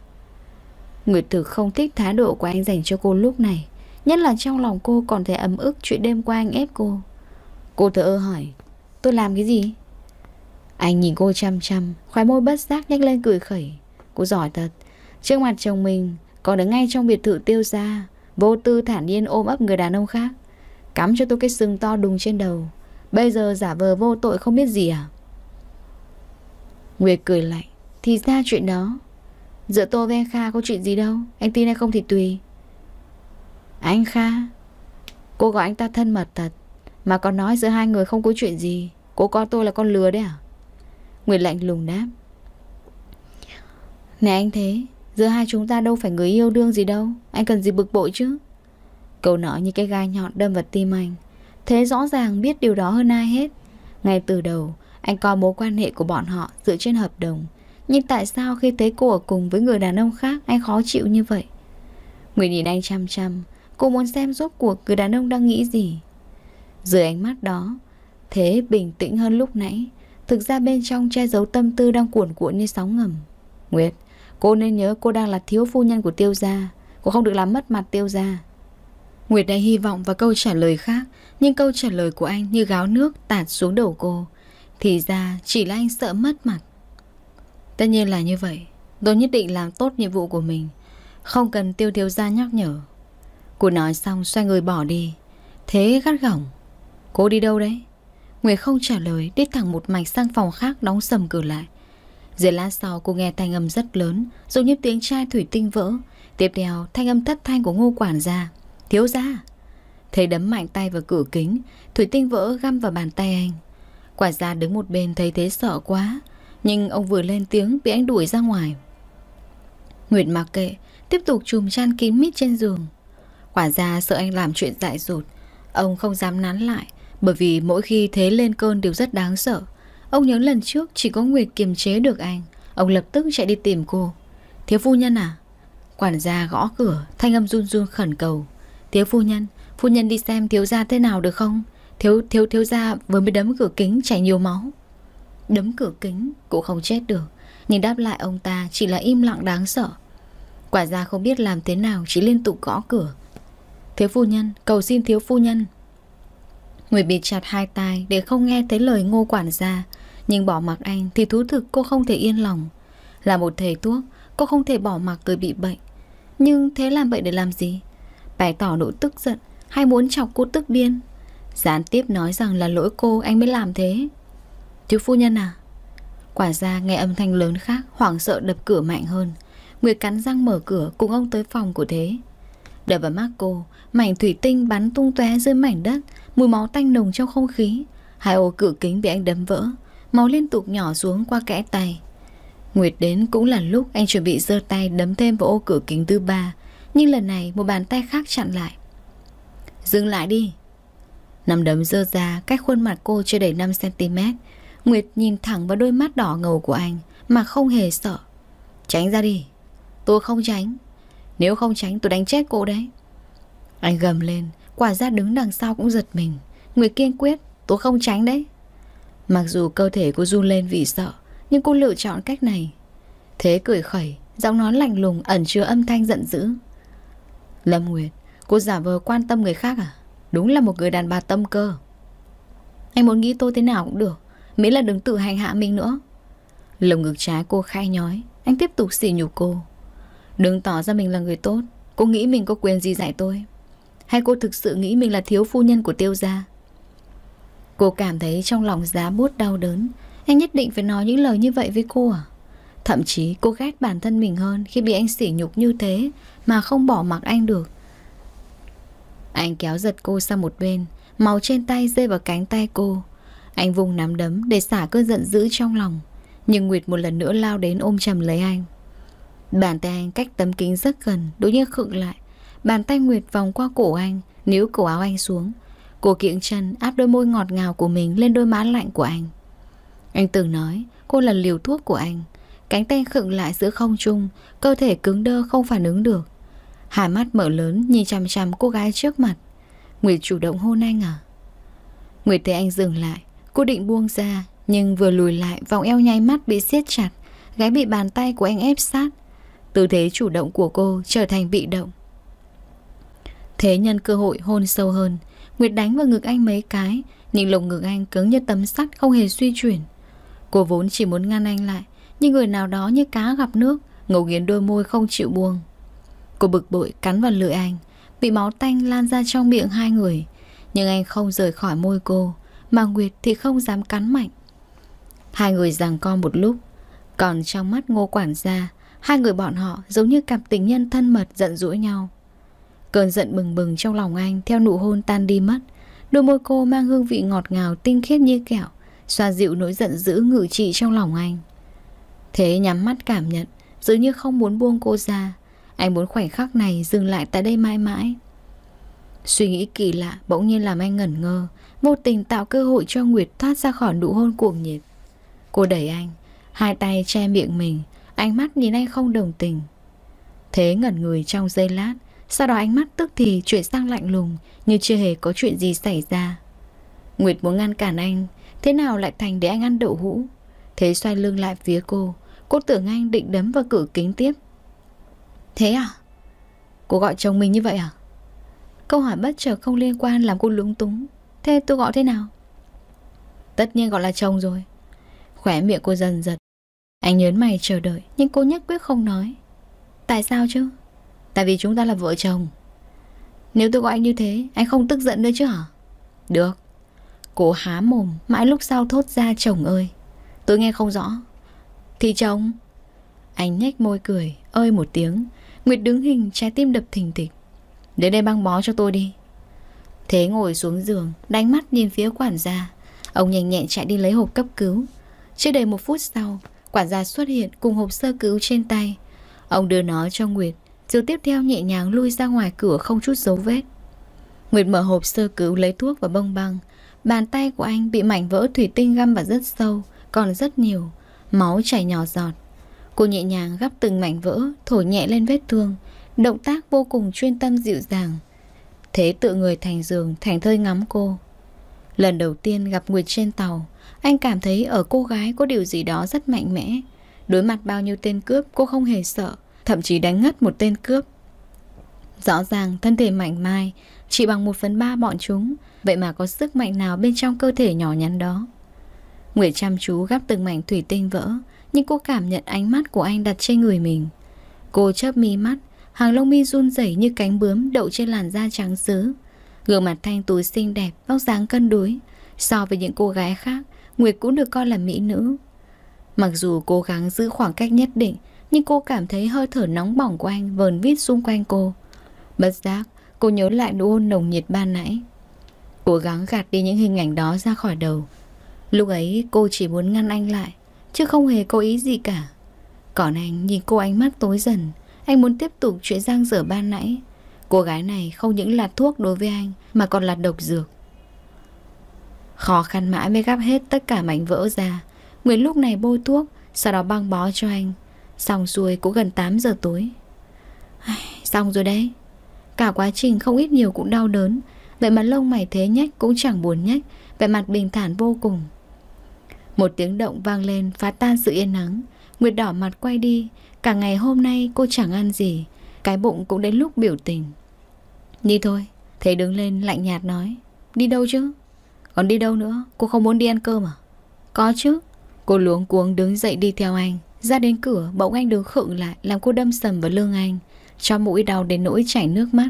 Nguyệt thực không thích thái độ của anh dành cho cô lúc này Nhất là trong lòng cô còn thấy ấm ức chuyện đêm qua anh ép cô Cô thở ơ hỏi Tôi làm cái gì Anh nhìn cô chăm chăm Khóe môi bất giác nhếch lên cười khẩy Cô giỏi thật Trước mặt chồng mình Còn đứng ngay trong biệt thự tiêu ra Vô tư thản nhiên ôm ấp người đàn ông khác Cắm cho tôi cái sừng to đùng trên đầu Bây giờ giả vờ vô tội không biết gì à Nguyệt cười lạnh thì ra chuyện đó Giữa tôi với anh Kha có chuyện gì đâu Anh tin hay không thì tùy Anh Kha Cô gọi anh ta thân mật thật Mà còn nói giữa hai người không có chuyện gì Cô coi tôi là con lừa đấy à Nguyệt lạnh lùng đáp Nè anh thế Giữa hai chúng ta đâu phải người yêu đương gì đâu Anh cần gì bực bội chứ Câu nói như cái gai nhọn đâm vào tim anh Thế rõ ràng biết điều đó hơn ai hết Ngay từ đầu Anh coi mối quan hệ của bọn họ dựa trên hợp đồng nhưng tại sao khi thấy cô ở cùng với người đàn ông khác Anh khó chịu như vậy Người nhìn anh chăm chăm Cô muốn xem rốt cuộc người đàn ông đang nghĩ gì Dưới ánh mắt đó Thế bình tĩnh hơn lúc nãy Thực ra bên trong che giấu tâm tư đang cuộn cuộn như sóng ngầm Nguyệt Cô nên nhớ cô đang là thiếu phu nhân của tiêu gia Cô không được làm mất mặt tiêu gia Nguyệt đã hy vọng vào câu trả lời khác Nhưng câu trả lời của anh như gáo nước tạt xuống đầu cô Thì ra chỉ là anh sợ mất mặt Tất nhiên là như vậy Tôi nhất định làm tốt nhiệm vụ của mình Không cần tiêu thiếu ra nhắc nhở Cô nói xong xoay người bỏ đi Thế gắt gỏng Cô đi đâu đấy Nguyệt không trả lời Đi thẳng một mạch sang phòng khác đóng sầm cửa lại Dưới lát sau cô nghe thanh âm rất lớn Giống như tiếng chai thủy tinh vỡ Tiếp theo thanh âm thất thanh của ngô quản gia Thiếu ra Thấy đấm mạnh tay vào cửa kính Thủy tinh vỡ găm vào bàn tay anh Quả ra đứng một bên thấy thế sợ quá nhưng ông vừa lên tiếng bị anh đuổi ra ngoài Nguyệt mặc kệ Tiếp tục chùm chăn kín mít trên giường Quả ra sợ anh làm chuyện dại dột Ông không dám nán lại Bởi vì mỗi khi thế lên cơn đều rất đáng sợ Ông nhớ lần trước chỉ có Nguyệt kiềm chế được anh Ông lập tức chạy đi tìm cô Thiếu phu nhân à Quản gia gõ cửa Thanh âm run run khẩn cầu Thiếu phu nhân Phu nhân đi xem thiếu gia thế nào được không Thiếu thiếu thiếu gia vừa mới đấm cửa kính chảy nhiều máu Đấm cửa kính Cũng không chết được Nhưng đáp lại ông ta chỉ là im lặng đáng sợ Quả ra không biết làm thế nào Chỉ liên tục gõ cửa Thiếu phu nhân, cầu xin thiếu phu nhân Người bị chặt hai tai Để không nghe thấy lời ngô quản gia Nhưng bỏ mặc anh thì thú thực cô không thể yên lòng Là một thầy thuốc Cô không thể bỏ mặc người bị bệnh Nhưng thế làm vậy để làm gì Bày tỏ nỗi tức giận Hay muốn chọc cô tức điên Gián tiếp nói rằng là lỗi cô anh mới làm thế Chứ phu nhân à Quả ra nghe âm thanh lớn khác Hoảng sợ đập cửa mạnh hơn Nguyệt cắn răng mở cửa cùng ông tới phòng của Thế Đập vào mắt cô Mảnh thủy tinh bắn tung tóe dưới mảnh đất Mùi máu tanh nồng trong không khí Hai ô cửa kính bị anh đấm vỡ Máu liên tục nhỏ xuống qua kẽ tay Nguyệt đến cũng là lúc anh chuẩn bị giơ tay đấm thêm vào ô cửa kính thứ ba Nhưng lần này một bàn tay khác chặn lại Dừng lại đi Nằm đấm dơ ra cách khuôn mặt cô chưa đầy 5cm Nguyệt nhìn thẳng vào đôi mắt đỏ ngầu của anh Mà không hề sợ Tránh ra đi Tôi không tránh Nếu không tránh tôi đánh chết cô đấy Anh gầm lên Quả ra đứng đằng sau cũng giật mình Nguyệt kiên quyết Tôi không tránh đấy Mặc dù cơ thể cô run lên vì sợ Nhưng cô lựa chọn cách này Thế cười khẩy Giọng nói lạnh lùng ẩn chứa âm thanh giận dữ Lâm Nguyệt Cô giả vờ quan tâm người khác à Đúng là một người đàn bà tâm cơ Anh muốn nghĩ tôi thế nào cũng được Miễn là đừng tự hành hạ mình nữa Lồng ngực trái cô khai nhói Anh tiếp tục xỉ nhục cô Đừng tỏ ra mình là người tốt Cô nghĩ mình có quyền gì dạy tôi Hay cô thực sự nghĩ mình là thiếu phu nhân của tiêu gia Cô cảm thấy trong lòng giá bút đau đớn Anh nhất định phải nói những lời như vậy với cô à Thậm chí cô ghét bản thân mình hơn Khi bị anh xỉ nhục như thế Mà không bỏ mặc anh được Anh kéo giật cô sang một bên Máu trên tay rơi vào cánh tay cô anh vùng nắm đấm để xả cơn giận dữ trong lòng Nhưng Nguyệt một lần nữa lao đến ôm chầm lấy anh Bàn tay anh cách tấm kính rất gần Đối nhiên khựng lại Bàn tay Nguyệt vòng qua cổ anh Níu cổ áo anh xuống Cô kiện chân áp đôi môi ngọt ngào của mình Lên đôi má lạnh của anh Anh từng nói cô là liều thuốc của anh Cánh tay khựng lại giữa không trung Cơ thể cứng đơ không phản ứng được Hai mắt mở lớn nhìn chằm chằm cô gái trước mặt Nguyệt chủ động hôn anh à Nguyệt thấy anh dừng lại Cô định buông ra, nhưng vừa lùi lại, vòng eo nháy mắt bị siết chặt, gái bị bàn tay của anh ép sát. Tư thế chủ động của cô trở thành bị động. Thế nhân cơ hội hôn sâu hơn, Nguyệt đánh vào ngực anh mấy cái, nhưng lồng ngực anh cứng như tấm sắt không hề suy chuyển. Cô vốn chỉ muốn ngăn anh lại, nhưng người nào đó như cá gặp nước, ngầu nghiến đôi môi không chịu buông. Cô bực bội cắn vào lưỡi anh, bị máu tanh lan ra trong miệng hai người, nhưng anh không rời khỏi môi cô. Mà Nguyệt thì không dám cắn mạnh Hai người giằng co một lúc Còn trong mắt ngô quản gia Hai người bọn họ giống như cặp tình nhân thân mật giận dỗi nhau Cơn giận bừng bừng trong lòng anh Theo nụ hôn tan đi mất Đôi môi cô mang hương vị ngọt ngào tinh khiết như kẹo Xoa dịu nỗi giận dữ ngự trị trong lòng anh Thế nhắm mắt cảm nhận Dường như không muốn buông cô ra Anh muốn khoảnh khắc này dừng lại tại đây mãi mãi Suy nghĩ kỳ lạ bỗng nhiên làm anh ngẩn ngơ Vô tình tạo cơ hội cho Nguyệt thoát ra khỏi nụ hôn cuồng nhiệt Cô đẩy anh Hai tay che miệng mình Ánh mắt nhìn anh không đồng tình Thế ngẩn người trong giây lát Sau đó ánh mắt tức thì chuyển sang lạnh lùng Như chưa hề có chuyện gì xảy ra Nguyệt muốn ngăn cản anh Thế nào lại thành để anh ăn đậu hũ Thế xoay lưng lại phía cô Cô tưởng anh định đấm vào cửa kính tiếp Thế à? Cô gọi chồng mình như vậy à? Câu hỏi bất chợt không liên quan làm cô lúng túng Thế tôi gọi thế nào? Tất nhiên gọi là chồng rồi Khỏe miệng cô dần giật Anh nhớn mày chờ đợi Nhưng cô nhất quyết không nói Tại sao chứ? Tại vì chúng ta là vợ chồng Nếu tôi gọi anh như thế Anh không tức giận nữa chứ hả? Được Cô há mồm Mãi lúc sau thốt ra chồng ơi Tôi nghe không rõ Thì chồng Anh nhếch môi cười Ơi một tiếng Nguyệt đứng hình trái tim đập thình thịch Đến đây băng bó cho tôi đi Thế ngồi xuống giường Đánh mắt nhìn phía quản gia Ông nhanh nhẹn chạy đi lấy hộp cấp cứu Chưa đầy một phút sau Quản gia xuất hiện cùng hộp sơ cứu trên tay Ông đưa nó cho Nguyệt Rồi tiếp theo nhẹ nhàng lui ra ngoài cửa không chút dấu vết Nguyệt mở hộp sơ cứu lấy thuốc và bông băng Bàn tay của anh bị mảnh vỡ thủy tinh găm và rất sâu Còn rất nhiều Máu chảy nhỏ giọt Cô nhẹ nhàng gắp từng mảnh vỡ Thổi nhẹ lên vết thương Động tác vô cùng chuyên tâm dịu dàng Thế tự người thành giường thành thơi ngắm cô Lần đầu tiên gặp Nguyệt trên tàu Anh cảm thấy ở cô gái có điều gì đó rất mạnh mẽ Đối mặt bao nhiêu tên cướp cô không hề sợ Thậm chí đánh ngất một tên cướp Rõ ràng thân thể mạnh mai Chỉ bằng một phần ba bọn chúng Vậy mà có sức mạnh nào bên trong cơ thể nhỏ nhắn đó Nguyệt chăm chú gắp từng mảnh thủy tinh vỡ Nhưng cô cảm nhận ánh mắt của anh đặt trên người mình Cô chớp mi mắt Hàng lông mi run rẩy như cánh bướm đậu trên làn da trắng sứ. Gương mặt thanh tú xinh đẹp, vóc dáng cân đối. So với những cô gái khác, Nguyệt cũng được coi là mỹ nữ. Mặc dù cố gắng giữ khoảng cách nhất định, nhưng cô cảm thấy hơi thở nóng bỏng của anh vờn vít xung quanh cô. Bất giác, cô nhớ lại nụ hôn nồng nhiệt ban nãy. Cố gắng gạt đi những hình ảnh đó ra khỏi đầu. Lúc ấy cô chỉ muốn ngăn anh lại, chứ không hề có ý gì cả. Còn anh nhìn cô ánh mắt tối dần, anh muốn tiếp tục chuyện giang dở ban nãy Cô gái này không những là thuốc đối với anh Mà còn là độc dược Khó khăn mãi mới gắp hết tất cả mảnh vỡ ra Nguyễn lúc này bôi thuốc Sau đó băng bó cho anh Xong xuôi cũng gần 8 giờ tối Ai, Xong rồi đấy Cả quá trình không ít nhiều cũng đau đớn Vậy mà lông mày thế nhách cũng chẳng buồn nhách Vẻ mặt bình thản vô cùng Một tiếng động vang lên phá tan sự yên nắng Nguyệt đỏ mặt quay đi Cả ngày hôm nay cô chẳng ăn gì Cái bụng cũng đến lúc biểu tình Đi thôi Thế đứng lên lạnh nhạt nói Đi đâu chứ Còn đi đâu nữa Cô không muốn đi ăn cơm à Có chứ Cô luống cuống đứng dậy đi theo anh Ra đến cửa bỗng anh đứng khựng lại Làm cô đâm sầm vào lưng anh Cho mũi đau đến nỗi chảy nước mắt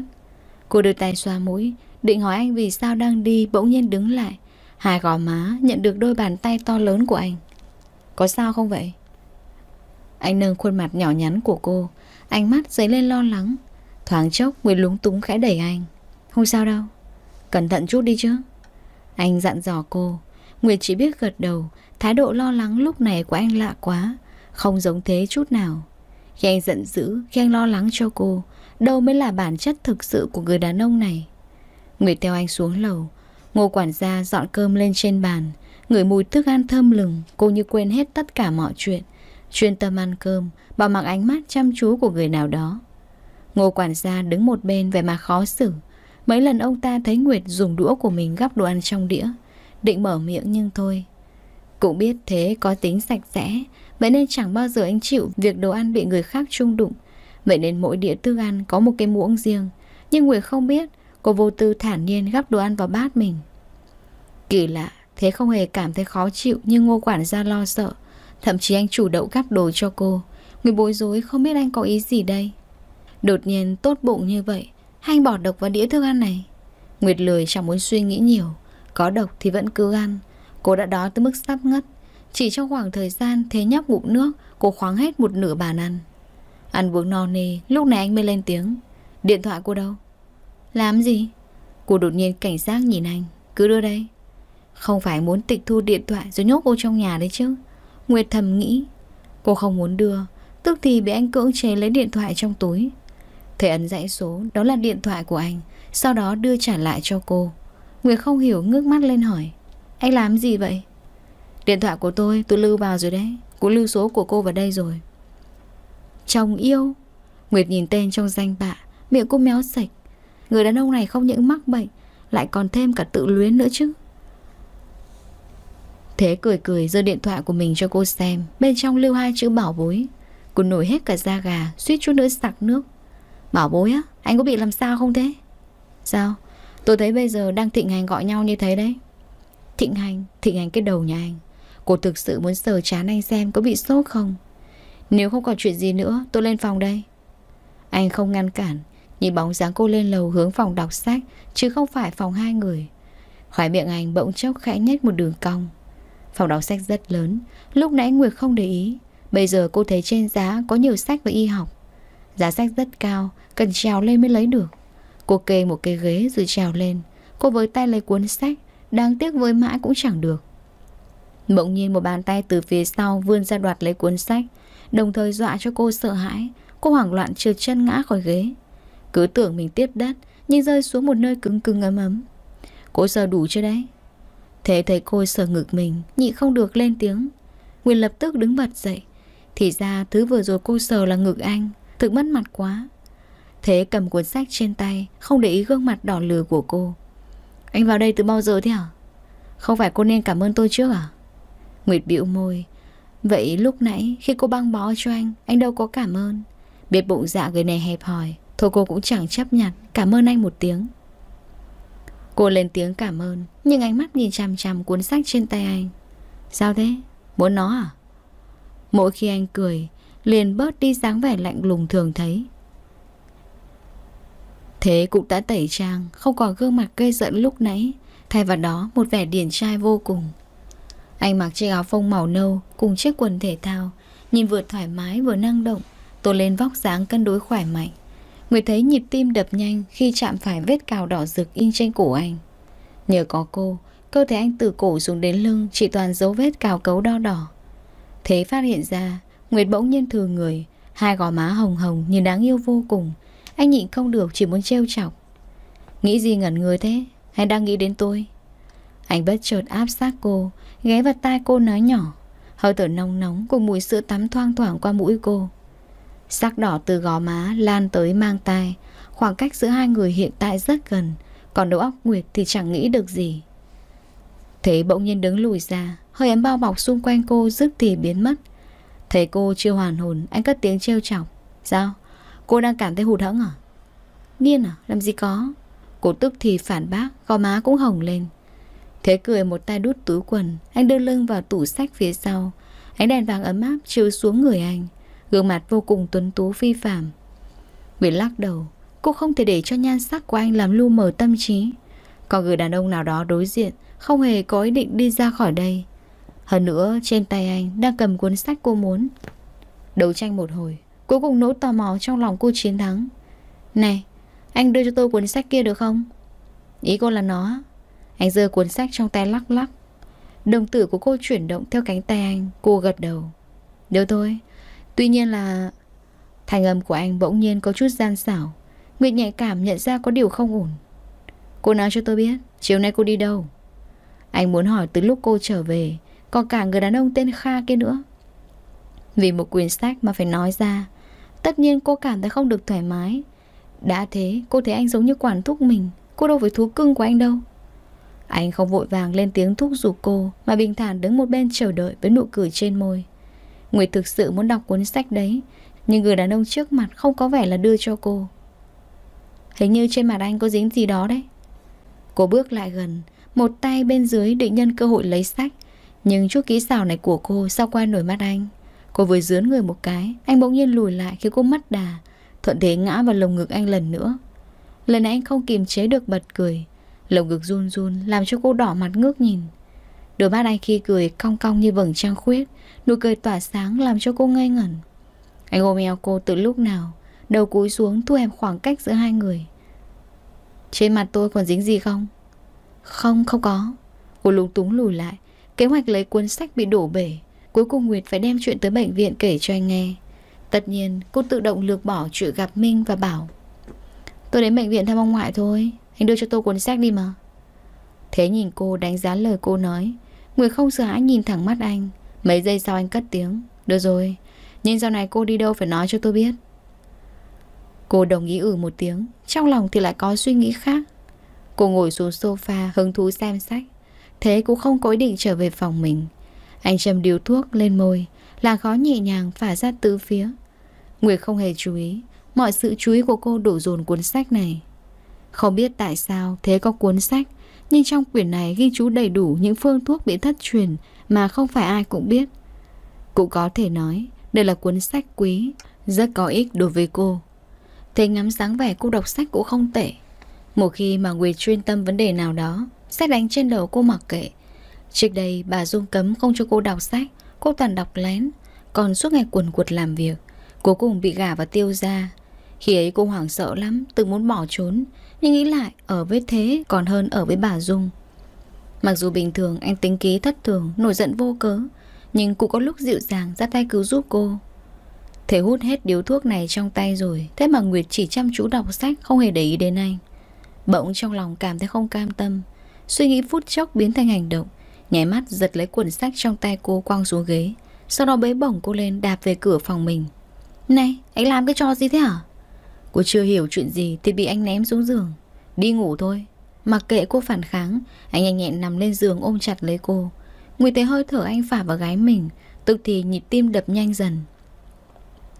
Cô đưa tay xoa mũi Định hỏi anh vì sao đang đi bỗng nhiên đứng lại Hai gò má nhận được đôi bàn tay to lớn của anh Có sao không vậy anh nâng khuôn mặt nhỏ nhắn của cô Ánh mắt dấy lên lo lắng Thoáng chốc nguyệt lúng túng khẽ đẩy anh Không sao đâu Cẩn thận chút đi chứ Anh dặn dò cô Nguyệt chỉ biết gật đầu Thái độ lo lắng lúc này của anh lạ quá Không giống thế chút nào Khi anh giận dữ Khi anh lo lắng cho cô Đâu mới là bản chất thực sự của người đàn ông này Nguyệt theo anh xuống lầu Ngô quản gia dọn cơm lên trên bàn Ngửi mùi thức ăn thơm lừng Cô như quên hết tất cả mọi chuyện chuyên tâm ăn cơm, bỏ mặc ánh mắt chăm chú của người nào đó. Ngô quản gia đứng một bên về mà khó xử. Mấy lần ông ta thấy Nguyệt dùng đũa của mình gắp đồ ăn trong đĩa, định mở miệng nhưng thôi. Cũng biết thế có tính sạch sẽ, vậy nên chẳng bao giờ anh chịu việc đồ ăn bị người khác chung đụng. Vậy nên mỗi đĩa tư ăn có một cái muỗng riêng, nhưng Nguyệt không biết, cô vô tư thản nhiên gắp đồ ăn vào bát mình. Kỳ lạ, thế không hề cảm thấy khó chịu nhưng ngô quản gia lo sợ. Thậm chí anh chủ động gắp đồ cho cô Người bối rối không biết anh có ý gì đây Đột nhiên tốt bụng như vậy Hay anh bỏ độc vào đĩa thức ăn này Nguyệt lười chẳng muốn suy nghĩ nhiều Có độc thì vẫn cứ ăn Cô đã đói tới mức sắp ngất Chỉ trong khoảng thời gian thế nhấp ngụm nước Cô khoáng hết một nửa bàn ăn Ăn uống no nê Lúc này anh mới lên tiếng Điện thoại cô đâu Làm gì Cô đột nhiên cảnh giác nhìn anh Cứ đưa đây Không phải muốn tịch thu điện thoại rồi nhốt cô trong nhà đấy chứ Nguyệt thầm nghĩ Cô không muốn đưa Tức thì bị anh cưỡng chế lấy điện thoại trong túi Thầy ấn dãy số Đó là điện thoại của anh Sau đó đưa trả lại cho cô Nguyệt không hiểu ngước mắt lên hỏi Anh làm gì vậy Điện thoại của tôi tôi lưu vào rồi đấy Cũng lưu số của cô vào đây rồi Chồng yêu Nguyệt nhìn tên trong danh bạ Miệng cô méo sạch Người đàn ông này không những mắc bệnh Lại còn thêm cả tự luyến nữa chứ Thế cười cười giơ điện thoại của mình cho cô xem Bên trong lưu hai chữ bảo bối Cô nổi hết cả da gà Suýt chút nữa sặc nước Bảo bối á, anh có bị làm sao không thế? Sao? Tôi thấy bây giờ đang thịnh hành gọi nhau như thế đấy Thịnh hành, thịnh hành cái đầu nhà anh Cô thực sự muốn sờ chán anh xem có bị sốt không Nếu không còn chuyện gì nữa tôi lên phòng đây Anh không ngăn cản Nhìn bóng dáng cô lên lầu hướng phòng đọc sách Chứ không phải phòng hai người Khói miệng anh bỗng chốc khẽ nhất một đường cong Phòng đọc sách rất lớn Lúc nãy Nguyệt không để ý Bây giờ cô thấy trên giá có nhiều sách về y học Giá sách rất cao Cần trèo lên mới lấy được Cô kê một cái ghế rồi trèo lên Cô với tay lấy cuốn sách Đáng tiếc với mãi cũng chẳng được Bỗng nhiên một bàn tay từ phía sau vươn ra đoạt lấy cuốn sách Đồng thời dọa cho cô sợ hãi Cô hoảng loạn trượt chân ngã khỏi ghế Cứ tưởng mình tiếp đất Nhưng rơi xuống một nơi cứng cứng ấm ấm Cô giờ đủ chưa đấy Thế thấy cô sờ ngực mình Nhị không được lên tiếng Nguyên lập tức đứng bật dậy Thì ra thứ vừa rồi cô sờ là ngực anh Thực mất mặt quá Thế cầm cuốn sách trên tay Không để ý gương mặt đỏ lừa của cô Anh vào đây từ bao giờ thế hả Không phải cô nên cảm ơn tôi trước à Nguyệt bĩu môi Vậy lúc nãy khi cô băng bó cho anh Anh đâu có cảm ơn Biết bụng dạ người này hẹp hòi Thôi cô cũng chẳng chấp nhận Cảm ơn anh một tiếng Cô lên tiếng cảm ơn Nhưng ánh mắt nhìn chằm chằm cuốn sách trên tay anh Sao thế? Muốn nó à? Mỗi khi anh cười Liền bớt đi dáng vẻ lạnh lùng thường thấy Thế cũng đã tẩy trang Không còn gương mặt gây giận lúc nãy Thay vào đó một vẻ điển trai vô cùng Anh mặc chiếc áo phông màu nâu Cùng chiếc quần thể thao Nhìn vừa thoải mái vừa năng động Tô lên vóc dáng cân đối khỏe mạnh Nguyệt thấy nhịp tim đập nhanh khi chạm phải vết cào đỏ rực in trên cổ anh. Nhờ có cô, cơ thể anh từ cổ xuống đến lưng chỉ toàn dấu vết cào cấu đo đỏ. Thế phát hiện ra, Nguyệt bỗng nhiên thừa người, hai gò má hồng hồng nhìn đáng yêu vô cùng. Anh nhịn không được chỉ muốn trêu chọc. Nghĩ gì ngẩn người thế? Hay đang nghĩ đến tôi? Anh bất chợt áp sát cô, ghé vào tai cô nói nhỏ. Hơi thở nóng nóng cùng mùi sữa tắm thoang thoảng qua mũi cô. Sắc đỏ từ gò má lan tới mang tai Khoảng cách giữa hai người hiện tại rất gần Còn đầu óc Nguyệt thì chẳng nghĩ được gì Thế bỗng nhiên đứng lùi ra Hơi ấm bao bọc xung quanh cô rứt thì biến mất Thấy cô chưa hoàn hồn Anh cất tiếng trêu chọc Sao? Cô đang cảm thấy hụt hẫng à? Điên à? Làm gì có? Cô tức thì phản bác Gò má cũng hồng lên Thế cười một tay đút túi quần Anh đưa lưng vào tủ sách phía sau Ánh đèn vàng ấm áp chiếu xuống người anh Gương mặt vô cùng tuấn tú phi phạm Nguyễn lắc đầu Cô không thể để cho nhan sắc của anh làm lu mờ tâm trí Còn người đàn ông nào đó đối diện Không hề có ý định đi ra khỏi đây Hơn nữa trên tay anh Đang cầm cuốn sách cô muốn Đấu tranh một hồi Cuối cùng nỗi tò mò trong lòng cô chiến thắng Này Anh đưa cho tôi cuốn sách kia được không Ý cô là nó Anh giơ cuốn sách trong tay lắc lắc Đồng tử của cô chuyển động theo cánh tay anh Cô gật đầu Được thôi Tuy nhiên là... Thành âm của anh bỗng nhiên có chút gian xảo. Nguyệt nhạy cảm nhận ra có điều không ổn. Cô nói cho tôi biết, chiều nay cô đi đâu? Anh muốn hỏi từ lúc cô trở về, còn cả người đàn ông tên Kha kia nữa. Vì một quyển sách mà phải nói ra, tất nhiên cô cảm thấy không được thoải mái. Đã thế, cô thấy anh giống như quản thúc mình, cô đâu phải thú cưng của anh đâu. Anh không vội vàng lên tiếng thúc giục cô, mà bình thản đứng một bên chờ đợi với nụ cười trên môi. Nguyệt thực sự muốn đọc cuốn sách đấy Nhưng người đàn ông trước mặt không có vẻ là đưa cho cô Hình như trên mặt anh có dính gì đó đấy Cô bước lại gần Một tay bên dưới định nhân cơ hội lấy sách Nhưng chút kỹ xảo này của cô sao qua nổi mắt anh Cô vừa dướn người một cái Anh bỗng nhiên lùi lại khi cô mất đà Thuận thế ngã vào lồng ngực anh lần nữa Lần này anh không kiềm chế được bật cười Lồng ngực run run Làm cho cô đỏ mặt ngước nhìn Đôi mắt anh khi cười cong cong như vầng trăng khuyết Nụ cười tỏa sáng làm cho cô ngây ngẩn Anh ôm eo cô từ lúc nào Đầu cúi xuống thu hẹp khoảng cách giữa hai người Trên mặt tôi còn dính gì không? Không, không có Cô lúng túng lùi lại Kế hoạch lấy cuốn sách bị đổ bể Cuối cùng Nguyệt phải đem chuyện tới bệnh viện kể cho anh nghe Tất nhiên cô tự động lược bỏ chuyện gặp Minh và bảo Tôi đến bệnh viện thăm ông ngoại thôi Anh đưa cho tôi cuốn sách đi mà Thế nhìn cô đánh giá lời cô nói Nguyệt không sợ hãi nhìn thẳng mắt anh Mấy giây sau anh cất tiếng Được rồi, nhưng sau này cô đi đâu phải nói cho tôi biết Cô đồng ý ừ một tiếng Trong lòng thì lại có suy nghĩ khác Cô ngồi xuống sofa hứng thú xem sách Thế cũng không có ý định trở về phòng mình Anh châm điếu thuốc lên môi Là khó nhẹ nhàng phả ra tứ phía Nguyệt không hề chú ý Mọi sự chú ý của cô đổ dồn cuốn sách này Không biết tại sao thế có cuốn sách nhưng trong quyển này ghi chú đầy đủ những phương thuốc bị thất truyền mà không phải ai cũng biết. Cũng có thể nói, đây là cuốn sách quý, rất có ích đối với cô. Thế ngắm dáng vẻ cô đọc sách cũng không tệ. Một khi mà Nguyệt chuyên tâm vấn đề nào đó, sách đánh trên đầu cô mặc kệ. Trước đây bà Dung cấm không cho cô đọc sách, cô toàn đọc lén, còn suốt ngày quần quật làm việc. Cuối cùng bị gả vào tiêu ra. Khi ấy cô hoảng sợ lắm, từng muốn bỏ trốn, nhưng nghĩ lại ở với thế còn hơn ở với bà Dung Mặc dù bình thường anh tính ký thất thường Nổi giận vô cớ Nhưng cũng có lúc dịu dàng ra tay cứu giúp cô Thế hút hết điếu thuốc này trong tay rồi Thế mà Nguyệt chỉ chăm chú đọc sách Không hề để ý đến anh Bỗng trong lòng cảm thấy không cam tâm Suy nghĩ phút chốc biến thành hành động nhảy mắt giật lấy cuốn sách trong tay cô quăng xuống ghế Sau đó bế bổng cô lên đạp về cửa phòng mình Này anh làm cái trò gì thế hả Cô chưa hiểu chuyện gì thì bị anh ném xuống giường. Đi ngủ thôi. Mặc kệ cô phản kháng, anh nhanh nhẹn nằm lên giường ôm chặt lấy cô. Nguy thấy hơi thở anh phả vào gái mình, tức thì nhịp tim đập nhanh dần.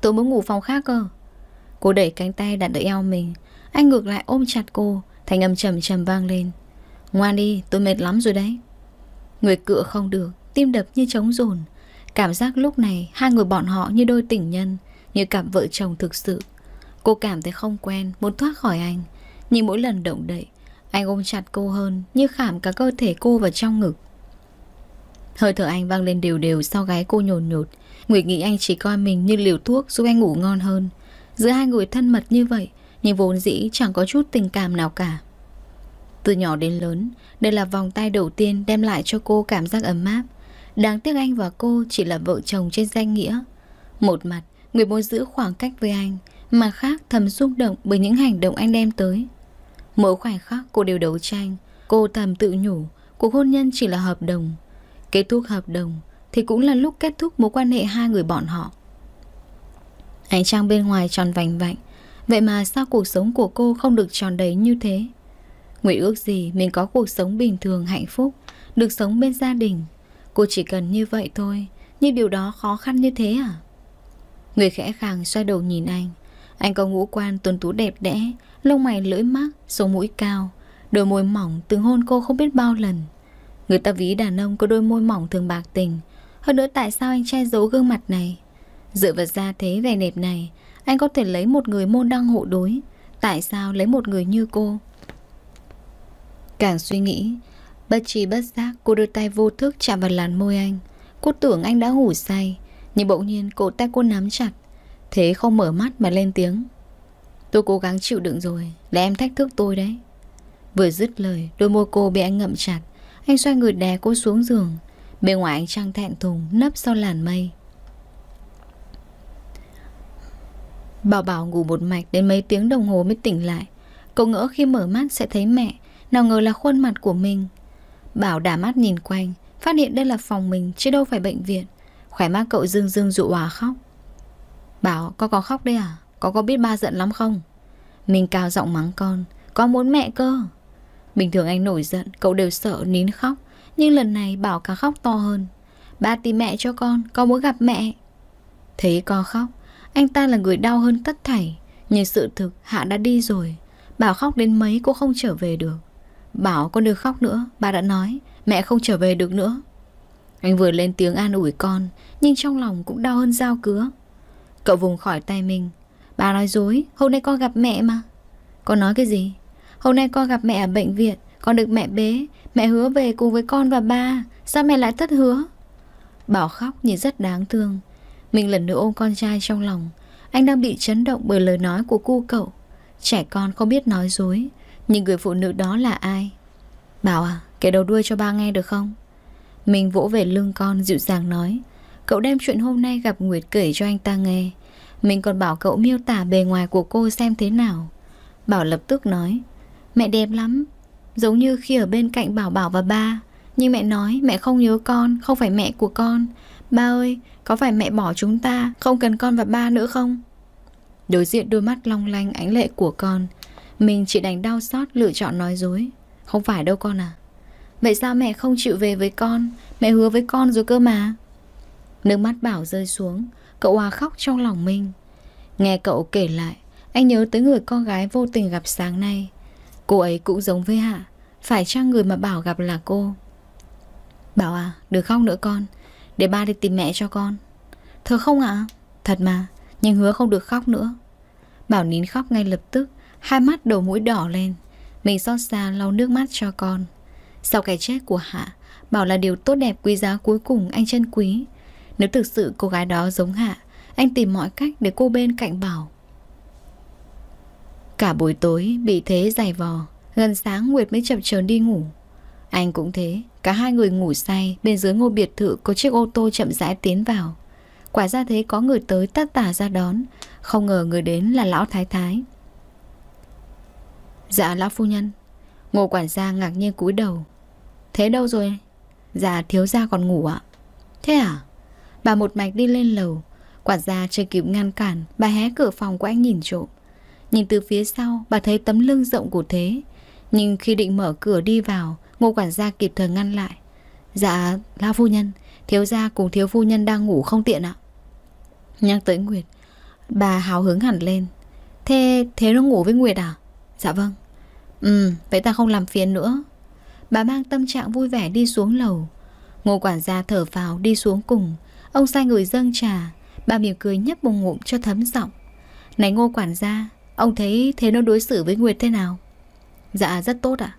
Tôi muốn ngủ phòng khác cơ. Cô đẩy cánh tay đặt đỡ eo mình. Anh ngược lại ôm chặt cô, thành âm trầm trầm vang lên. Ngoan đi, tôi mệt lắm rồi đấy. Người cựa không được, tim đập như trống rồn. Cảm giác lúc này hai người bọn họ như đôi tình nhân, như cặp vợ chồng thực sự. Cô cảm thấy không quen Muốn thoát khỏi anh Nhưng mỗi lần động đậy Anh ôm chặt cô hơn Như khảm cả cơ thể cô vào trong ngực Hơi thở anh vang lên đều đều Sau gái cô nhồn nhột Nguyệt nghĩ anh chỉ coi mình như liều thuốc Giúp anh ngủ ngon hơn Giữa hai người thân mật như vậy Nhưng vốn dĩ chẳng có chút tình cảm nào cả Từ nhỏ đến lớn Đây là vòng tay đầu tiên đem lại cho cô cảm giác ấm áp Đáng tiếc anh và cô chỉ là vợ chồng trên danh nghĩa Một mặt Người muốn giữ khoảng cách với anh mà khác thầm xúc động bởi những hành động anh đem tới Mỗi khoảnh khắc cô đều đấu tranh Cô thầm tự nhủ Cuộc hôn nhân chỉ là hợp đồng Kết thúc hợp đồng Thì cũng là lúc kết thúc mối quan hệ hai người bọn họ Ánh trăng bên ngoài tròn vành vạnh Vậy mà sao cuộc sống của cô không được tròn đầy như thế Nguyện ước gì mình có cuộc sống bình thường hạnh phúc Được sống bên gia đình Cô chỉ cần như vậy thôi Nhưng điều đó khó khăn như thế à Người khẽ khàng xoay đầu nhìn anh anh có ngũ quan tuấn tú đẹp đẽ Lông mày lưỡi mắt, sống mũi cao Đôi môi mỏng từng hôn cô không biết bao lần Người ta ví đàn ông có đôi môi mỏng thường bạc tình Hơn nữa tại sao anh che giấu gương mặt này Dựa vào gia thế vẻ đẹp này Anh có thể lấy một người môn đăng hộ đối Tại sao lấy một người như cô Càng suy nghĩ Bất trí bất giác cô đưa tay vô thức chạm vào làn môi anh Cô tưởng anh đã ngủ say Nhưng bỗng nhiên cổ tay cô nắm chặt Thế không mở mắt mà lên tiếng Tôi cố gắng chịu đựng rồi Để em thách thức tôi đấy Vừa dứt lời đôi môi cô bị anh ngậm chặt Anh xoay người đè cô xuống giường Bên ngoài anh trăng thẹn thùng Nấp sau làn mây Bảo Bảo ngủ một mạch đến mấy tiếng đồng hồ mới tỉnh lại Cậu ngỡ khi mở mắt sẽ thấy mẹ Nào ngờ là khuôn mặt của mình Bảo đả mắt nhìn quanh Phát hiện đây là phòng mình chứ đâu phải bệnh viện Khỏe mắt cậu dương dương dụ hòa khóc Bảo con có khóc đấy à Con có biết ba giận lắm không Mình cao giọng mắng con Con muốn mẹ cơ Bình thường anh nổi giận Cậu đều sợ nín khóc Nhưng lần này Bảo càng khóc to hơn Ba tìm mẹ cho con Con muốn gặp mẹ Thấy con khóc Anh ta là người đau hơn tất thảy Nhưng sự thực Hạ đã đi rồi Bảo khóc đến mấy cũng không trở về được Bảo con đừng khóc nữa Ba đã nói Mẹ không trở về được nữa Anh vừa lên tiếng an ủi con Nhưng trong lòng cũng đau hơn dao cứa Cậu vùng khỏi tay mình Bà nói dối Hôm nay con gặp mẹ mà Con nói cái gì Hôm nay con gặp mẹ ở bệnh viện Con được mẹ bế Mẹ hứa về cùng với con và ba Sao mẹ lại thất hứa Bảo khóc nhìn rất đáng thương Mình lần nữa ôm con trai trong lòng Anh đang bị chấn động bởi lời nói của cu cậu Trẻ con không biết nói dối Nhưng người phụ nữ đó là ai Bảo à kể đầu đuôi cho ba nghe được không Mình vỗ về lưng con dịu dàng nói Cậu đem chuyện hôm nay gặp Nguyệt kể cho anh ta nghe Mình còn bảo cậu miêu tả bề ngoài của cô xem thế nào Bảo lập tức nói Mẹ đẹp lắm Giống như khi ở bên cạnh Bảo Bảo và ba Nhưng mẹ nói mẹ không nhớ con Không phải mẹ của con Ba ơi có phải mẹ bỏ chúng ta Không cần con và ba nữa không Đối diện đôi mắt long lanh ánh lệ của con Mình chỉ đành đau xót lựa chọn nói dối Không phải đâu con à Vậy sao mẹ không chịu về với con Mẹ hứa với con rồi cơ mà Nước mắt Bảo rơi xuống Cậu Hòa khóc trong lòng mình Nghe cậu kể lại Anh nhớ tới người con gái vô tình gặp sáng nay Cô ấy cũng giống với Hạ Phải chăng người mà Bảo gặp là cô Bảo à đừng khóc nữa con Để ba đi tìm mẹ cho con Thật không ạ à? Thật mà Nhưng hứa không được khóc nữa Bảo nín khóc ngay lập tức Hai mắt đầu mũi đỏ lên Mình xót xa lau nước mắt cho con Sau cái chết của Hạ Bảo là điều tốt đẹp quý giá cuối cùng anh chân quý nếu thực sự cô gái đó giống Hạ Anh tìm mọi cách để cô bên cạnh Bảo Cả buổi tối bị thế dày vò Gần sáng Nguyệt mới chậm chờn đi ngủ Anh cũng thế Cả hai người ngủ say Bên dưới ngôi biệt thự có chiếc ô tô chậm rãi tiến vào Quả ra thế có người tới tắt tả ra đón Không ngờ người đến là lão thái thái Dạ lão phu nhân Ngô quản gia ngạc nhiên cúi đầu Thế đâu rồi Dạ thiếu gia còn ngủ ạ Thế à Bà một mạch đi lên lầu Quản gia chưa kịp ngăn cản Bà hé cửa phòng của anh nhìn trộm Nhìn từ phía sau bà thấy tấm lưng rộng của Thế Nhưng khi định mở cửa đi vào Ngô quản gia kịp thời ngăn lại Dạ la phu nhân Thiếu gia cùng thiếu phu nhân đang ngủ không tiện ạ Nhắc tới Nguyệt Bà hào hứng hẳn lên Thế Thế nó ngủ với Nguyệt à Dạ vâng Ừ vậy ta không làm phiền nữa Bà mang tâm trạng vui vẻ đi xuống lầu Ngô quản gia thở vào đi xuống cùng Ông sai người dâng trà Bà mỉm cười nhấp một ngụm cho thấm giọng Này ngô quản gia Ông thấy thế nó đối xử với Nguyệt thế nào Dạ rất tốt ạ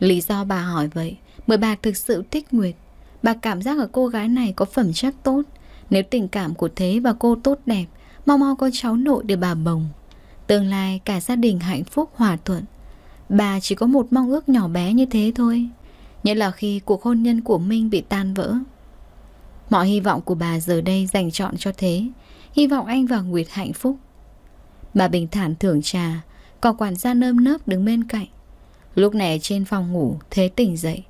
Lý do bà hỏi vậy Bởi bà thực sự thích Nguyệt Bà cảm giác ở cô gái này có phẩm chất tốt Nếu tình cảm của Thế và cô tốt đẹp Mau mau có cháu nội để bà bồng Tương lai cả gia đình hạnh phúc hòa thuận Bà chỉ có một mong ước nhỏ bé như thế thôi Nhất là khi cuộc hôn nhân của Minh bị tan vỡ Mọi hy vọng của bà giờ đây dành chọn cho thế Hy vọng anh và Nguyệt hạnh phúc Bà bình thản thưởng trà Còn quản gia nơm nớp đứng bên cạnh Lúc này trên phòng ngủ Thế tỉnh dậy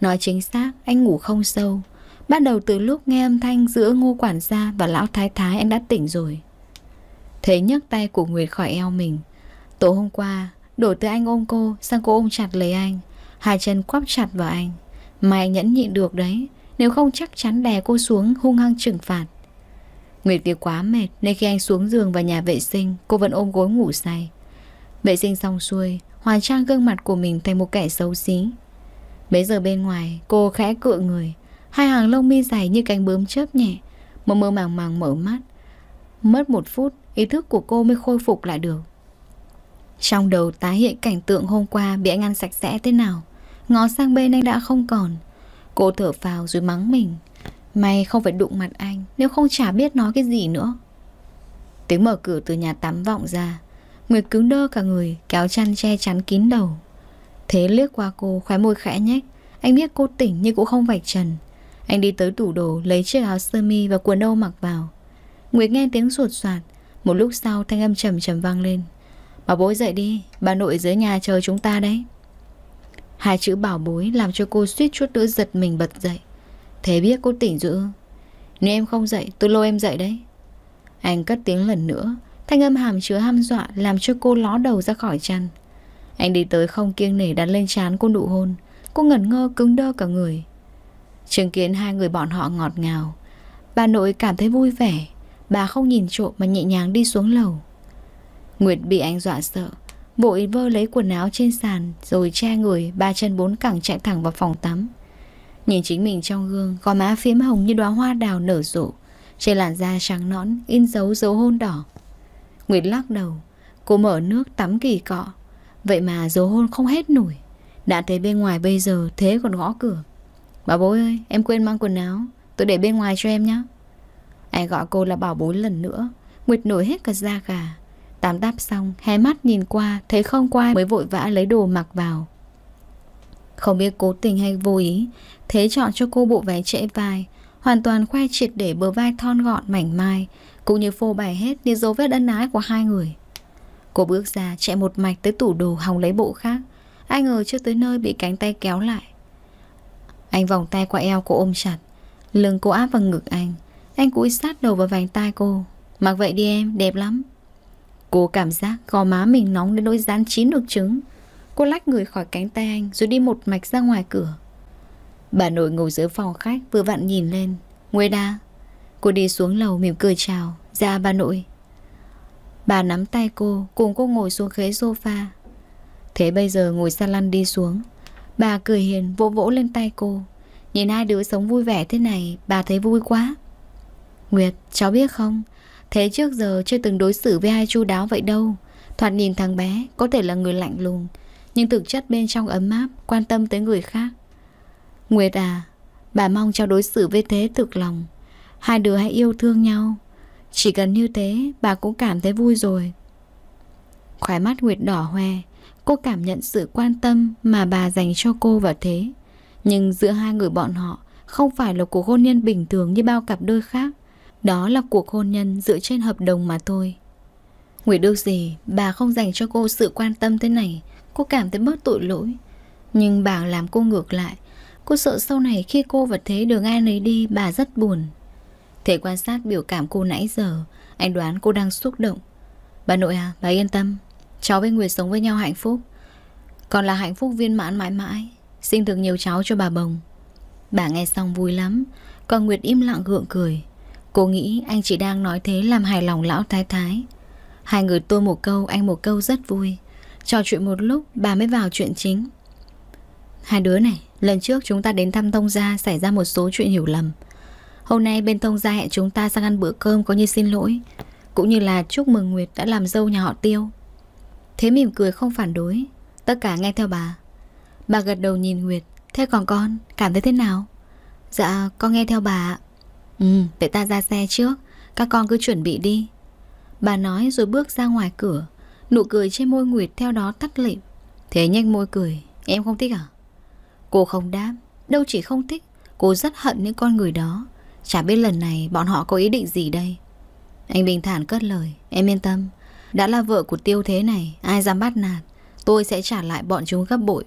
Nói chính xác anh ngủ không sâu Bắt đầu từ lúc nghe âm thanh giữa ngô quản gia Và lão thái thái anh đã tỉnh rồi Thế nhấc tay của Nguyệt khỏi eo mình Tối hôm qua đổi từ anh ôm cô sang cô ôm chặt lấy anh Hai chân quắp chặt vào anh Mà anh nhẫn nhịn được đấy nếu không chắc chắn đè cô xuống hung hăng trừng phạt Nguyệt vì quá mệt Nên khi anh xuống giường và nhà vệ sinh Cô vẫn ôm gối ngủ say Vệ sinh xong xuôi Hoàn trang gương mặt của mình thành một kẻ xấu xí Bấy giờ bên ngoài Cô khẽ cựa người Hai hàng lông mi dài như cánh bướm chớp nhẹ Mơ mơ màng màng mở mắt Mất một phút Ý thức của cô mới khôi phục lại được Trong đầu tái hiện cảnh tượng hôm qua Bị anh ăn sạch sẽ thế nào Ngó sang bên anh đã không còn Cô thở phào rồi mắng mình May không phải đụng mặt anh Nếu không chả biết nói cái gì nữa Tiếng mở cửa từ nhà tắm vọng ra Nguyệt cứng đơ cả người Kéo chăn che chắn kín đầu Thế liếc qua cô khóe môi khẽ nhách Anh biết cô tỉnh nhưng cũng không vạch trần Anh đi tới tủ đồ lấy chiếc áo sơ mi và quần âu mặc vào Nguyệt nghe tiếng ruột soạt Một lúc sau thanh âm trầm trầm vang lên Bà bối dậy đi Bà nội dưới nhà chờ chúng ta đấy Hai chữ bảo bối làm cho cô suýt chút nữa giật mình bật dậy. Thế biết cô tỉnh dữ. Nếu em không dậy, tôi lôi em dậy đấy. Anh cất tiếng lần nữa, thanh âm hàm chứa ham dọa làm cho cô ló đầu ra khỏi chăn. Anh đi tới không kiêng nể đặt lên trán cô nụ hôn. Cô ngẩn ngơ cứng đơ cả người. Chứng kiến hai người bọn họ ngọt ngào. Bà nội cảm thấy vui vẻ. Bà không nhìn trộm mà nhẹ nhàng đi xuống lầu. Nguyệt bị anh dọa sợ. Bội vơ lấy quần áo trên sàn Rồi che người Ba chân bốn cẳng chạy thẳng vào phòng tắm Nhìn chính mình trong gương Có má phím hồng như đóa hoa đào nở rộ Trên làn da trắng nõn In dấu dấu hôn đỏ Nguyệt lắc đầu Cô mở nước tắm kỳ cọ Vậy mà dấu hôn không hết nổi Đã thấy bên ngoài bây giờ thế còn gõ cửa Bà bối ơi em quên mang quần áo Tôi để bên ngoài cho em nhé Anh gọi cô là bảo bối lần nữa Nguyệt nổi hết cả da gà Tám đáp xong, hé mắt nhìn qua, thấy không qua mới vội vã lấy đồ mặc vào. Không biết cố tình hay vô ý, thế chọn cho cô bộ váy trễ vai, hoàn toàn khoe triệt để bờ vai thon gọn mảnh mai, cũng như phô bày hết những dấu vết ân ái của hai người. Cô bước ra chạy một mạch tới tủ đồ hòng lấy bộ khác, ai ngờ chưa tới nơi bị cánh tay kéo lại. Anh vòng tay qua eo cô ôm chặt, lưng cô áp vào ngực anh, anh cúi sát đầu vào vành tay cô. Mặc vậy đi em, đẹp lắm. Cô cảm giác gò má mình nóng đến nỗi rán chín được trứng. Cô lách người khỏi cánh tay anh rồi đi một mạch ra ngoài cửa. Bà nội ngồi giữa phòng khách vừa vặn nhìn lên. Nguyên đa. Cô đi xuống lầu mỉm cười chào. Ra dạ bà nội. Bà nắm tay cô cùng cô ngồi xuống ghế sofa. Thế bây giờ ngồi xa lăn đi xuống. Bà cười hiền vỗ vỗ lên tay cô. Nhìn hai đứa sống vui vẻ thế này bà thấy vui quá. Nguyệt, cháu biết không? Thế trước giờ chưa từng đối xử với ai chu đáo vậy đâu Thoạt nhìn thằng bé Có thể là người lạnh lùng Nhưng thực chất bên trong ấm áp Quan tâm tới người khác Nguyệt à Bà mong cho đối xử với Thế thực lòng Hai đứa hãy yêu thương nhau Chỉ cần như thế bà cũng cảm thấy vui rồi Khóe mắt Nguyệt đỏ hoe Cô cảm nhận sự quan tâm Mà bà dành cho cô và Thế Nhưng giữa hai người bọn họ Không phải là cuộc hôn nhân bình thường như bao cặp đôi khác đó là cuộc hôn nhân dựa trên hợp đồng mà thôi Nguyệt ước gì bà không dành cho cô sự quan tâm thế này Cô cảm thấy bớt tội lỗi Nhưng bà làm cô ngược lại Cô sợ sau này khi cô và Thế đường ai nấy đi bà rất buồn Thế quan sát biểu cảm cô nãy giờ Anh đoán cô đang xúc động Bà nội à, bà yên tâm Cháu với Nguyệt sống với nhau hạnh phúc Còn là hạnh phúc viên mãn mãi mãi Sinh được nhiều cháu cho bà bồng Bà nghe xong vui lắm Còn Nguyệt im lặng gượng cười Cô nghĩ anh chỉ đang nói thế làm hài lòng lão thái thái Hai người tôi một câu anh một câu rất vui Trò chuyện một lúc bà mới vào chuyện chính Hai đứa này Lần trước chúng ta đến thăm Tông Gia Xảy ra một số chuyện hiểu lầm Hôm nay bên Tông Gia hẹn chúng ta sang ăn bữa cơm Có như xin lỗi Cũng như là chúc mừng Nguyệt đã làm dâu nhà họ Tiêu Thế mỉm cười không phản đối Tất cả nghe theo bà Bà gật đầu nhìn Nguyệt Thế còn con cảm thấy thế nào Dạ con nghe theo bà ạ Ừ, vậy ta ra xe trước, các con cứ chuẩn bị đi. Bà nói rồi bước ra ngoài cửa, nụ cười trên môi Nguyệt theo đó tắt lịm. Thế nhanh môi cười, em không thích à? Cô không đáp, đâu chỉ không thích, cô rất hận những con người đó. Chả biết lần này bọn họ có ý định gì đây. Anh bình thản cất lời, em yên tâm. Đã là vợ của tiêu thế này, ai dám bắt nạt, tôi sẽ trả lại bọn chúng gấp bội.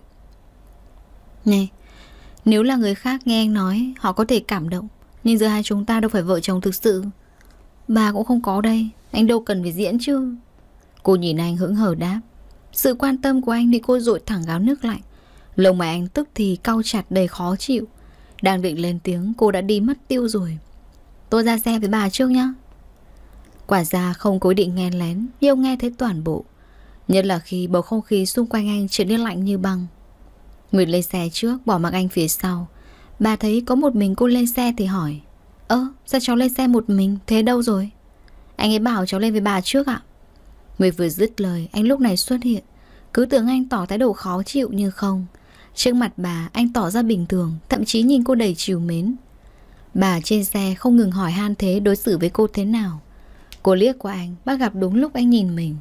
Này, nếu là người khác nghe anh nói, họ có thể cảm động. Nhưng giữa hai chúng ta đâu phải vợ chồng thực sự Bà cũng không có đây Anh đâu cần phải diễn chứ Cô nhìn anh hững hờ đáp Sự quan tâm của anh bị cô dội thẳng gáo nước lạnh lồng mày anh tức thì cau chặt đầy khó chịu Đang định lên tiếng cô đã đi mất tiêu rồi Tôi ra xe với bà trước nhá Quả ra không cố định nghe lén nhưng nghe thấy toàn bộ Nhất là khi bầu không khí xung quanh anh trở nên lạnh như băng Nguyệt lên xe trước bỏ mặc anh phía sau Bà thấy có một mình cô lên xe thì hỏi Ơ sao cháu lên xe một mình Thế đâu rồi Anh ấy bảo cháu lên với bà trước ạ người vừa dứt lời anh lúc này xuất hiện Cứ tưởng anh tỏ thái độ khó chịu như không Trước mặt bà anh tỏ ra bình thường Thậm chí nhìn cô đầy chiều mến Bà trên xe không ngừng hỏi han thế đối xử với cô thế nào Cô liếc qua anh Bác gặp đúng lúc anh nhìn mình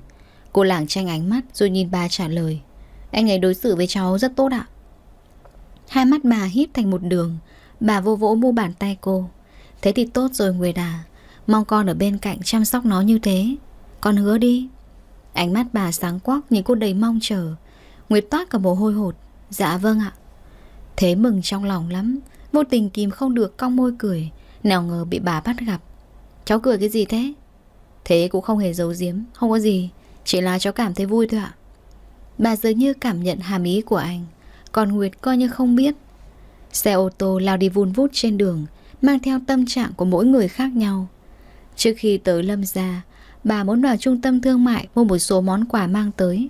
Cô lảng tranh ánh mắt rồi nhìn bà trả lời Anh ấy đối xử với cháu rất tốt ạ Hai mắt bà híp thành một đường Bà vô vỗ mu bàn tay cô Thế thì tốt rồi Nguyệt Đà, Mong con ở bên cạnh chăm sóc nó như thế Con hứa đi Ánh mắt bà sáng quắc nhìn cô đầy mong chờ Nguyệt toát cả mồ hôi hột Dạ vâng ạ Thế mừng trong lòng lắm Vô tình kìm không được cong môi cười Nào ngờ bị bà bắt gặp Cháu cười cái gì thế Thế cũng không hề giấu giếm Không có gì Chỉ là cháu cảm thấy vui thôi ạ Bà dường như cảm nhận hàm ý của anh còn Nguyệt coi như không biết Xe ô tô lao đi vun vút trên đường Mang theo tâm trạng của mỗi người khác nhau Trước khi tới Lâm Gia Bà muốn vào trung tâm thương mại Mua một số món quà mang tới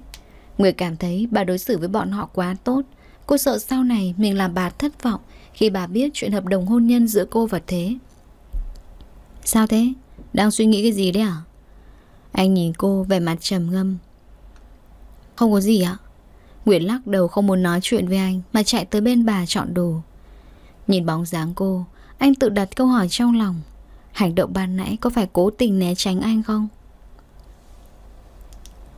Nguyệt cảm thấy bà đối xử với bọn họ quá tốt Cô sợ sau này mình làm bà thất vọng Khi bà biết chuyện hợp đồng hôn nhân giữa cô và Thế Sao thế? Đang suy nghĩ cái gì đấy à? Anh nhìn cô vẻ mặt trầm ngâm Không có gì ạ à? Nguyệt lắc đầu không muốn nói chuyện với anh Mà chạy tới bên bà chọn đồ Nhìn bóng dáng cô Anh tự đặt câu hỏi trong lòng Hành động ban nãy có phải cố tình né tránh anh không?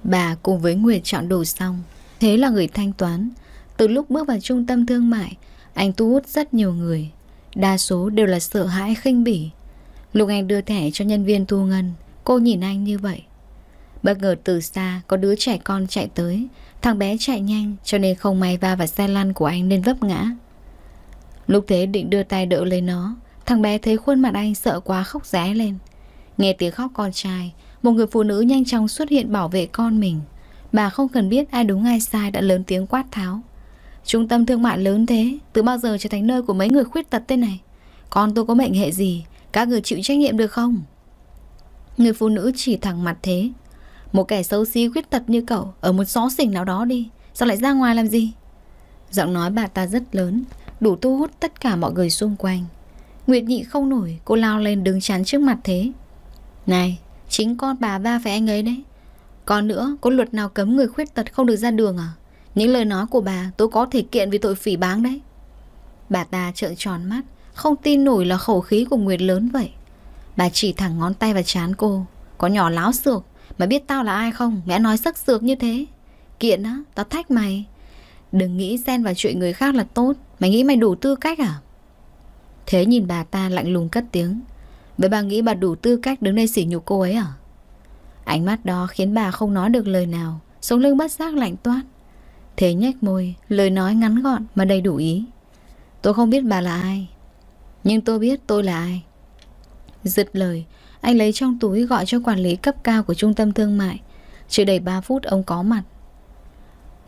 Bà cùng với Nguyệt chọn đồ xong Thế là người thanh toán Từ lúc bước vào trung tâm thương mại Anh thu hút rất nhiều người Đa số đều là sợ hãi khinh bỉ Lúc anh đưa thẻ cho nhân viên thu ngân Cô nhìn anh như vậy Bất ngờ từ xa có đứa trẻ con chạy tới Thằng bé chạy nhanh cho nên không may va vào xe lăn của anh nên vấp ngã. Lúc thế định đưa tay đỡ lấy nó, thằng bé thấy khuôn mặt anh sợ quá khóc ré lên. Nghe tiếng khóc con trai, một người phụ nữ nhanh chóng xuất hiện bảo vệ con mình. Bà không cần biết ai đúng ai sai đã lớn tiếng quát tháo. Trung tâm thương mại lớn thế, từ bao giờ trở thành nơi của mấy người khuyết tật thế này? Con tôi có mệnh hệ gì? Các người chịu trách nhiệm được không? Người phụ nữ chỉ thẳng mặt thế, một kẻ xấu xí khuyết tật như cậu Ở một xó xỉnh nào đó đi Sao lại ra ngoài làm gì Giọng nói bà ta rất lớn Đủ thu hút tất cả mọi người xung quanh Nguyệt nhị không nổi Cô lao lên đứng chắn trước mặt thế Này chính con bà ba phải anh ấy đấy Còn nữa có luật nào cấm người khuyết tật không được ra đường à Những lời nói của bà tôi có thể kiện vì tội phỉ báng đấy Bà ta trợn tròn mắt Không tin nổi là khẩu khí của Nguyệt lớn vậy Bà chỉ thẳng ngón tay vào chán cô Có nhỏ láo xược mà biết tao là ai không? Mẹ nói sắc sược như thế. Kiện á, tao thách mày. Đừng nghĩ xen vào chuyện người khác là tốt. Mày nghĩ mày đủ tư cách à? Thế nhìn bà ta lạnh lùng cất tiếng. Vậy bà nghĩ bà đủ tư cách đứng đây sỉ nhục cô ấy à? Ánh mắt đó khiến bà không nói được lời nào. Sống lưng bất giác lạnh toát. Thế nhếch môi, lời nói ngắn gọn mà đầy đủ ý. Tôi không biết bà là ai. Nhưng tôi biết tôi là ai. Giật lời, anh lấy trong túi gọi cho quản lý cấp cao của trung tâm thương mại chưa đầy ba phút ông có mặt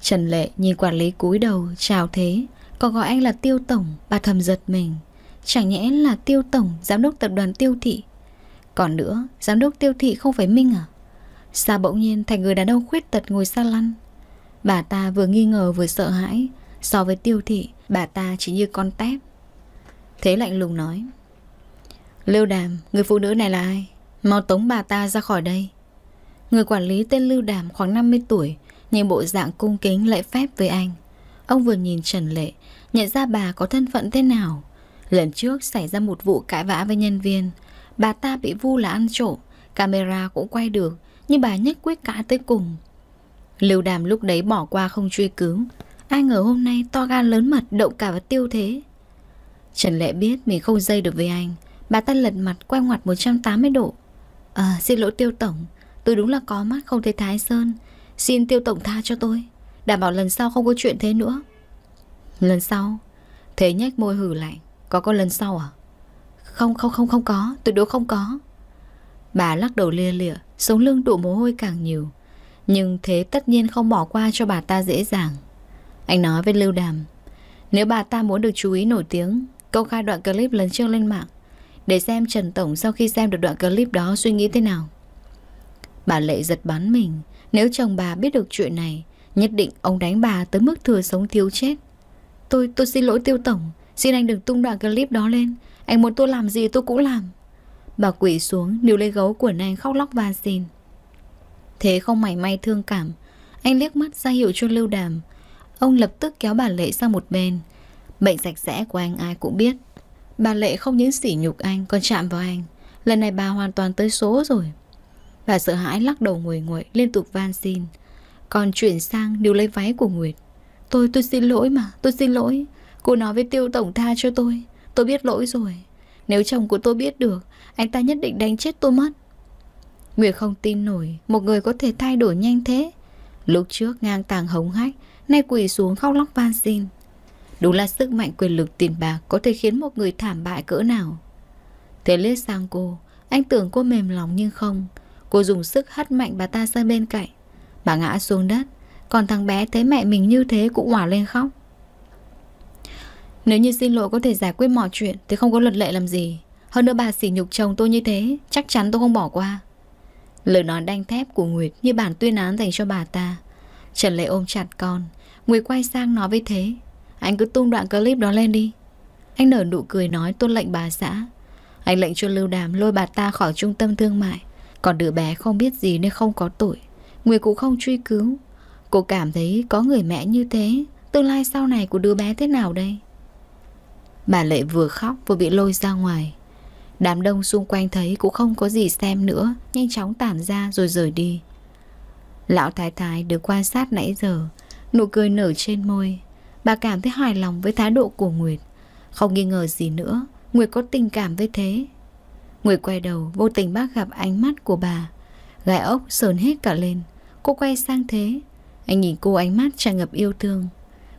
Trần Lệ nhìn quản lý cúi đầu Chào thế Có gọi anh là Tiêu Tổng Bà thầm giật mình Chẳng nhẽ là Tiêu Tổng Giám đốc tập đoàn Tiêu Thị Còn nữa Giám đốc Tiêu Thị không phải Minh à Sao bỗng nhiên thành người đàn ông khuyết tật ngồi xa lăn Bà ta vừa nghi ngờ vừa sợ hãi So với Tiêu Thị Bà ta chỉ như con tép Thế lạnh lùng nói Lưu Đàm, người phụ nữ này là ai? Mau tống bà ta ra khỏi đây. Người quản lý tên Lưu Đàm khoảng 50 tuổi, nhìn bộ dạng cung kính lễ phép với anh. Ông vừa nhìn Trần Lệ, nhận ra bà có thân phận thế nào. Lần trước xảy ra một vụ cãi vã với nhân viên, bà ta bị vu là ăn trộm, camera cũng quay được, nhưng bà nhất quyết cãi tới cùng. Lưu Đàm lúc đấy bỏ qua không truy cứu, ai ngờ hôm nay to gan lớn mật động cả vào tiêu thế. Trần Lệ biết mình không dây được với anh, Bà ta lật mặt quay ngoặt 180 độ À xin lỗi tiêu tổng Tôi đúng là có mắt không thấy Thái Sơn Xin tiêu tổng tha cho tôi Đảm bảo lần sau không có chuyện thế nữa Lần sau Thế nhếch môi hử lạnh Có có lần sau à Không không không không có tôi đố không có Bà lắc đầu lia lịa Sống lưng đổ mồ hôi càng nhiều Nhưng thế tất nhiên không bỏ qua cho bà ta dễ dàng Anh nói với Lưu Đàm Nếu bà ta muốn được chú ý nổi tiếng Câu khai đoạn clip lần trước lên mạng để xem Trần Tổng sau khi xem được đoạn clip đó suy nghĩ thế nào. Bà Lệ giật bắn mình, nếu chồng bà biết được chuyện này, nhất định ông đánh bà tới mức thừa sống thiếu chết. Tôi, tôi xin lỗi Tiêu Tổng, xin anh đừng tung đoạn clip đó lên, anh muốn tôi làm gì tôi cũng làm. Bà quỷ xuống, níu lấy gấu của nàng khóc lóc van xin. Thế không mảy may thương cảm, anh liếc mắt ra hiệu cho Lưu Đàm. Ông lập tức kéo bà Lệ sang một bên. Bệnh sạch sẽ của anh ai cũng biết, Bà Lệ không những sỉ nhục anh Còn chạm vào anh Lần này bà hoàn toàn tới số rồi Bà sợ hãi lắc đầu nguội nguội Liên tục van xin Còn chuyển sang níu lấy váy của Nguyệt Tôi tôi xin lỗi mà Tôi xin lỗi Cô nói với tiêu tổng tha cho tôi Tôi biết lỗi rồi Nếu chồng của tôi biết được Anh ta nhất định đánh chết tôi mất Nguyệt không tin nổi Một người có thể thay đổi nhanh thế Lúc trước ngang tàng hống hách Nay quỳ xuống khóc lóc van xin Đúng là sức mạnh quyền lực tiền bạc có thể khiến một người thảm bại cỡ nào. Thế liếc sang cô, anh tưởng cô mềm lòng nhưng không. Cô dùng sức hất mạnh bà ta sang bên cạnh. Bà ngã xuống đất, còn thằng bé thấy mẹ mình như thế cũng hỏa lên khóc. Nếu như xin lỗi có thể giải quyết mọi chuyện thì không có luật lệ làm gì. Hơn nữa bà sỉ nhục chồng tôi như thế, chắc chắn tôi không bỏ qua. Lời nói đanh thép của Nguyệt như bản tuyên án dành cho bà ta. Trần Lệ ôm chặt con, Nguyệt quay sang nói với Thế. Anh cứ tung đoạn clip đó lên đi Anh nở nụ cười nói tôn lệnh bà xã Anh lệnh cho Lưu Đàm lôi bà ta khỏi trung tâm thương mại Còn đứa bé không biết gì nên không có tội Nguyệt cũng không truy cứu Cô cảm thấy có người mẹ như thế Tương lai sau này của đứa bé thế nào đây Bà Lệ vừa khóc vừa bị lôi ra ngoài Đám đông xung quanh thấy cũng không có gì xem nữa Nhanh chóng tản ra rồi rời đi Lão thái thái được quan sát nãy giờ Nụ cười nở trên môi Bà cảm thấy hài lòng với thái độ của Nguyệt Không nghi ngờ gì nữa Nguyệt có tình cảm với thế Nguyệt quay đầu vô tình bác gặp ánh mắt của bà Gai ốc sờn hết cả lên Cô quay sang thế Anh nhìn cô ánh mắt tràn ngập yêu thương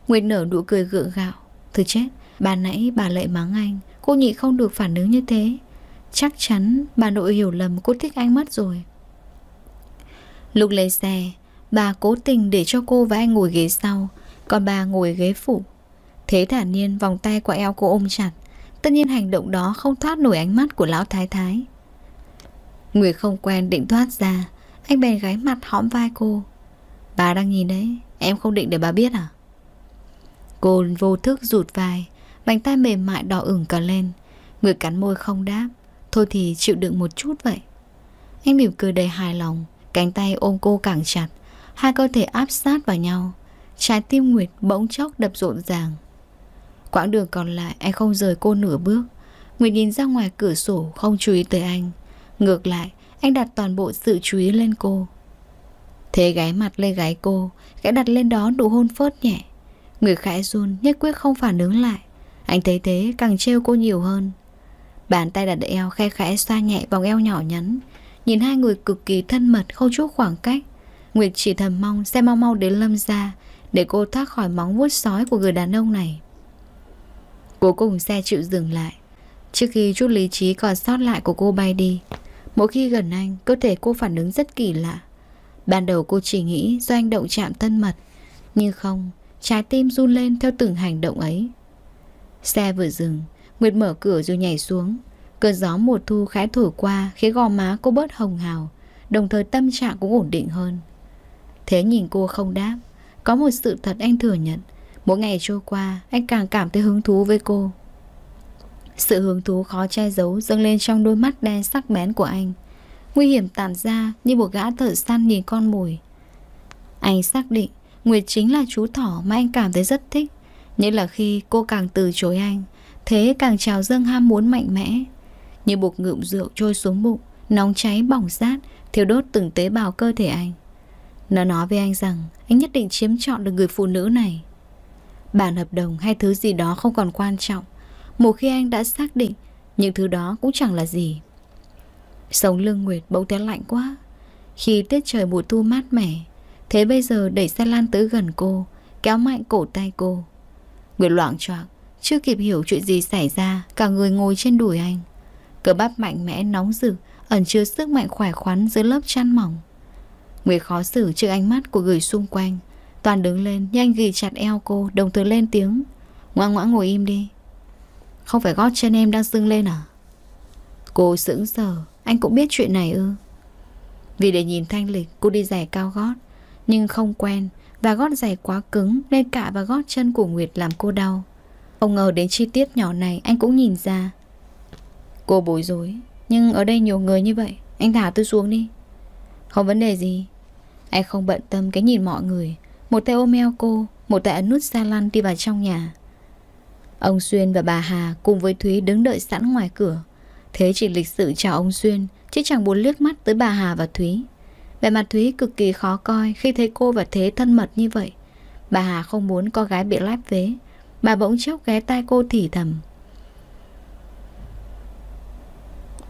Nguyệt nở nụ cười gượng gạo Thứ chết, bà nãy bà lại mắng anh Cô nhị không được phản ứng như thế Chắc chắn bà nội hiểu lầm cô thích anh mất rồi Lúc lấy xe Bà cố tình để cho cô và anh ngồi ghế sau còn bà ngồi ghế phủ Thế thản nhiên vòng tay qua eo cô ôm chặt Tất nhiên hành động đó không thoát nổi ánh mắt của lão thái thái Người không quen định thoát ra Anh bèn gáy mặt hõm vai cô Bà đang nhìn đấy Em không định để bà biết à Cô vô thức rụt vai Bàn tay mềm mại đỏ ửng cả lên Người cắn môi không đáp Thôi thì chịu đựng một chút vậy Anh mỉm cười đầy hài lòng Cánh tay ôm cô càng chặt Hai cơ thể áp sát vào nhau Trái tim Nguyệt bỗng chốc đập rộn ràng Quãng đường còn lại anh không rời cô nửa bước Nguyệt nhìn ra ngoài cửa sổ không chú ý tới anh Ngược lại anh đặt toàn bộ sự chú ý lên cô Thế gái mặt lên gái cô Gã đặt lên đó đủ hôn phớt nhẹ Nguyệt khẽ run nhất quyết không phản ứng lại Anh thấy thế càng trêu cô nhiều hơn Bàn tay đặt eo khe khẽ xoa nhẹ vòng eo nhỏ nhắn Nhìn hai người cực kỳ thân mật không chút khoảng cách Nguyệt chỉ thầm mong xe mau mau đến lâm ra để cô thoát khỏi móng vuốt sói của người đàn ông này. Cuối cùng xe chịu dừng lại. Trước khi chút lý trí còn sót lại của cô bay đi, mỗi khi gần anh, cơ thể cô phản ứng rất kỳ lạ. Ban đầu cô chỉ nghĩ do anh động chạm thân mật, nhưng không, trái tim run lên theo từng hành động ấy. Xe vừa dừng, Nguyệt mở cửa rồi nhảy xuống. Cơn gió mùa thu khẽ thổi qua khiến gò má cô bớt hồng hào, đồng thời tâm trạng cũng ổn định hơn. Thế nhìn cô không đáp, có một sự thật anh thừa nhận Mỗi ngày trôi qua Anh càng cảm thấy hứng thú với cô Sự hứng thú khó che giấu dâng lên trong đôi mắt đen sắc bén của anh Nguy hiểm tản ra như một gã thợ săn nhìn con mồi Anh xác định Nguyệt chính là chú thỏ mà anh cảm thấy rất thích nhưng là khi cô càng từ chối anh Thế càng trào dâng ham muốn mạnh mẽ Như bột ngụm rượu trôi xuống bụng Nóng cháy bỏng rát Thiêu đốt từng tế bào cơ thể anh nó nói với anh rằng anh nhất định chiếm chọn được người phụ nữ này. Bản hợp đồng hay thứ gì đó không còn quan trọng. Một khi anh đã xác định, những thứ đó cũng chẳng là gì. Sống lương nguyệt bỗng té lạnh quá. Khi tiết trời mùa thu mát mẻ, thế bây giờ đẩy xe lan tới gần cô, kéo mạnh cổ tay cô. Nguyệt loạn choạng, chưa kịp hiểu chuyện gì xảy ra, cả người ngồi trên đùi anh. Cờ bắp mạnh mẽ nóng rực, ẩn chứa sức mạnh khỏe khoắn dưới lớp chăn mỏng. Nguyệt khó xử trước ánh mắt của người xung quanh Toàn đứng lên nhanh ghi chặt eo cô Đồng thời lên tiếng Ngoan ngoãn ngồi im đi Không phải gót chân em đang sưng lên à Cô sững sờ Anh cũng biết chuyện này ư Vì để nhìn thanh lịch cô đi giày cao gót Nhưng không quen Và gót giày quá cứng Nên cạ vào gót chân của Nguyệt làm cô đau Ông ngờ đến chi tiết nhỏ này anh cũng nhìn ra Cô bối rối Nhưng ở đây nhiều người như vậy Anh thả tôi xuống đi Không vấn đề gì anh không bận tâm cái nhìn mọi người Một tay ôm eo cô Một tay ấn nút xa lăn đi vào trong nhà Ông Xuyên và bà Hà cùng với Thúy đứng đợi sẵn ngoài cửa Thế chỉ lịch sự chào ông Xuyên Chứ chẳng buồn liếc mắt tới bà Hà và Thúy Về mặt Thúy cực kỳ khó coi Khi thấy cô và Thế thân mật như vậy Bà Hà không muốn con gái bị lép vế Bà bỗng chốc ghé tay cô thì thầm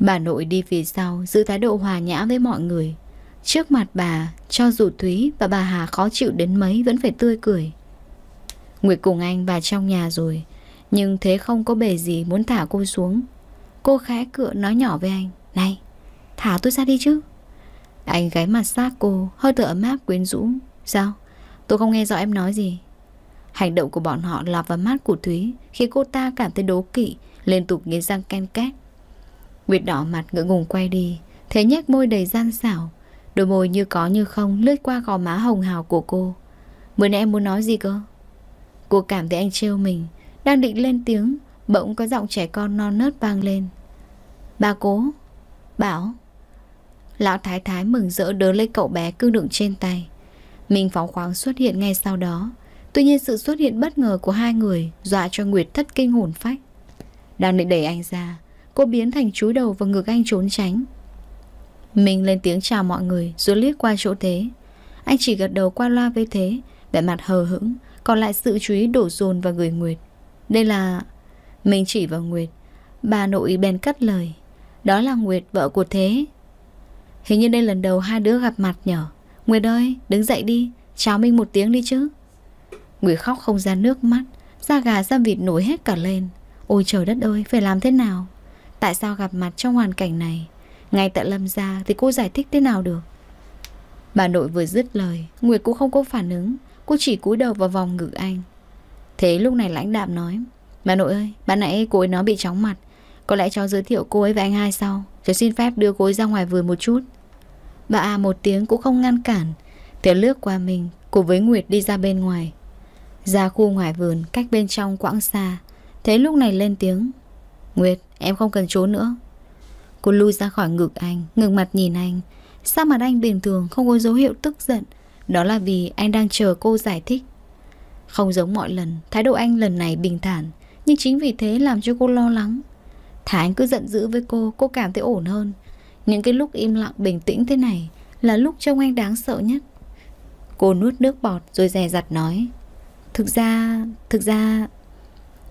Bà nội đi phía sau Giữ thái độ hòa nhã với mọi người Trước mặt bà, cho dù Thúy và bà Hà khó chịu đến mấy vẫn phải tươi cười. Nguyệt cùng anh vào trong nhà rồi, nhưng thế không có bề gì muốn thả cô xuống. Cô khẽ cựa nói nhỏ với anh, này, thả tôi ra đi chứ. Anh gáy mặt sát cô, hơi thở ấm áp quyến rũ. Sao? Tôi không nghe rõ em nói gì. Hành động của bọn họ lọt vào mắt của Thúy khi cô ta cảm thấy đố kỵ, liên tục nghiến răng ken két. Nguyệt đỏ mặt ngỡ ngùng quay đi, thế nhếch môi đầy gian xảo, Đôi môi như có như không lướt qua gò má hồng hào của cô Mới nãy em muốn nói gì cơ Cô cảm thấy anh trêu mình Đang định lên tiếng Bỗng có giọng trẻ con non nớt vang lên Bà cố Bảo Lão thái thái mừng rỡ đỡ lấy cậu bé cư đựng trên tay Minh phóng khoáng xuất hiện ngay sau đó Tuy nhiên sự xuất hiện bất ngờ của hai người Dọa cho Nguyệt thất kinh hồn phách Đang định đẩy anh ra Cô biến thành chúi đầu và ngực anh trốn tránh mình lên tiếng chào mọi người rồi liếc qua chỗ thế. Anh chỉ gật đầu qua loa với thế, vẻ mặt hờ hững, còn lại sự chú ý đổ dồn vào người Nguyệt. Đây là... Mình chỉ vào Nguyệt. Bà nội bèn cất lời. Đó là Nguyệt, vợ của Thế. Hình như đây lần đầu hai đứa gặp mặt nhở. Nguyệt ơi, đứng dậy đi, chào Minh một tiếng đi chứ. Nguyệt khóc không ra nước mắt, da gà da vịt nổi hết cả lên. Ôi trời đất ơi, phải làm thế nào? Tại sao gặp mặt trong hoàn cảnh này? Ngay tại Lâm gia thì cô giải thích thế nào được Bà nội vừa dứt lời Nguyệt cũng không có phản ứng Cô chỉ cúi đầu vào vòng ngực anh Thế lúc này lãnh đạm nói Bà nội ơi, bà nãy cô ấy nó bị chóng mặt Có lẽ cháu giới thiệu cô ấy với anh hai sau Cháu xin phép đưa cô ấy ra ngoài vừa một chút Bà à một tiếng cũng không ngăn cản Thế lướt qua mình Cùng với Nguyệt đi ra bên ngoài Ra khu ngoài vườn cách bên trong quãng xa Thế lúc này lên tiếng Nguyệt em không cần trốn nữa Cô lui ra khỏi ngực anh, ngừng mặt nhìn anh. Sao mặt anh bình thường không có dấu hiệu tức giận? Đó là vì anh đang chờ cô giải thích. Không giống mọi lần, thái độ anh lần này bình thản. Nhưng chính vì thế làm cho cô lo lắng. Thả anh cứ giận dữ với cô, cô cảm thấy ổn hơn. Những cái lúc im lặng bình tĩnh thế này là lúc trông anh đáng sợ nhất. Cô nuốt nước bọt rồi dè dặt nói. Thực ra, thực ra...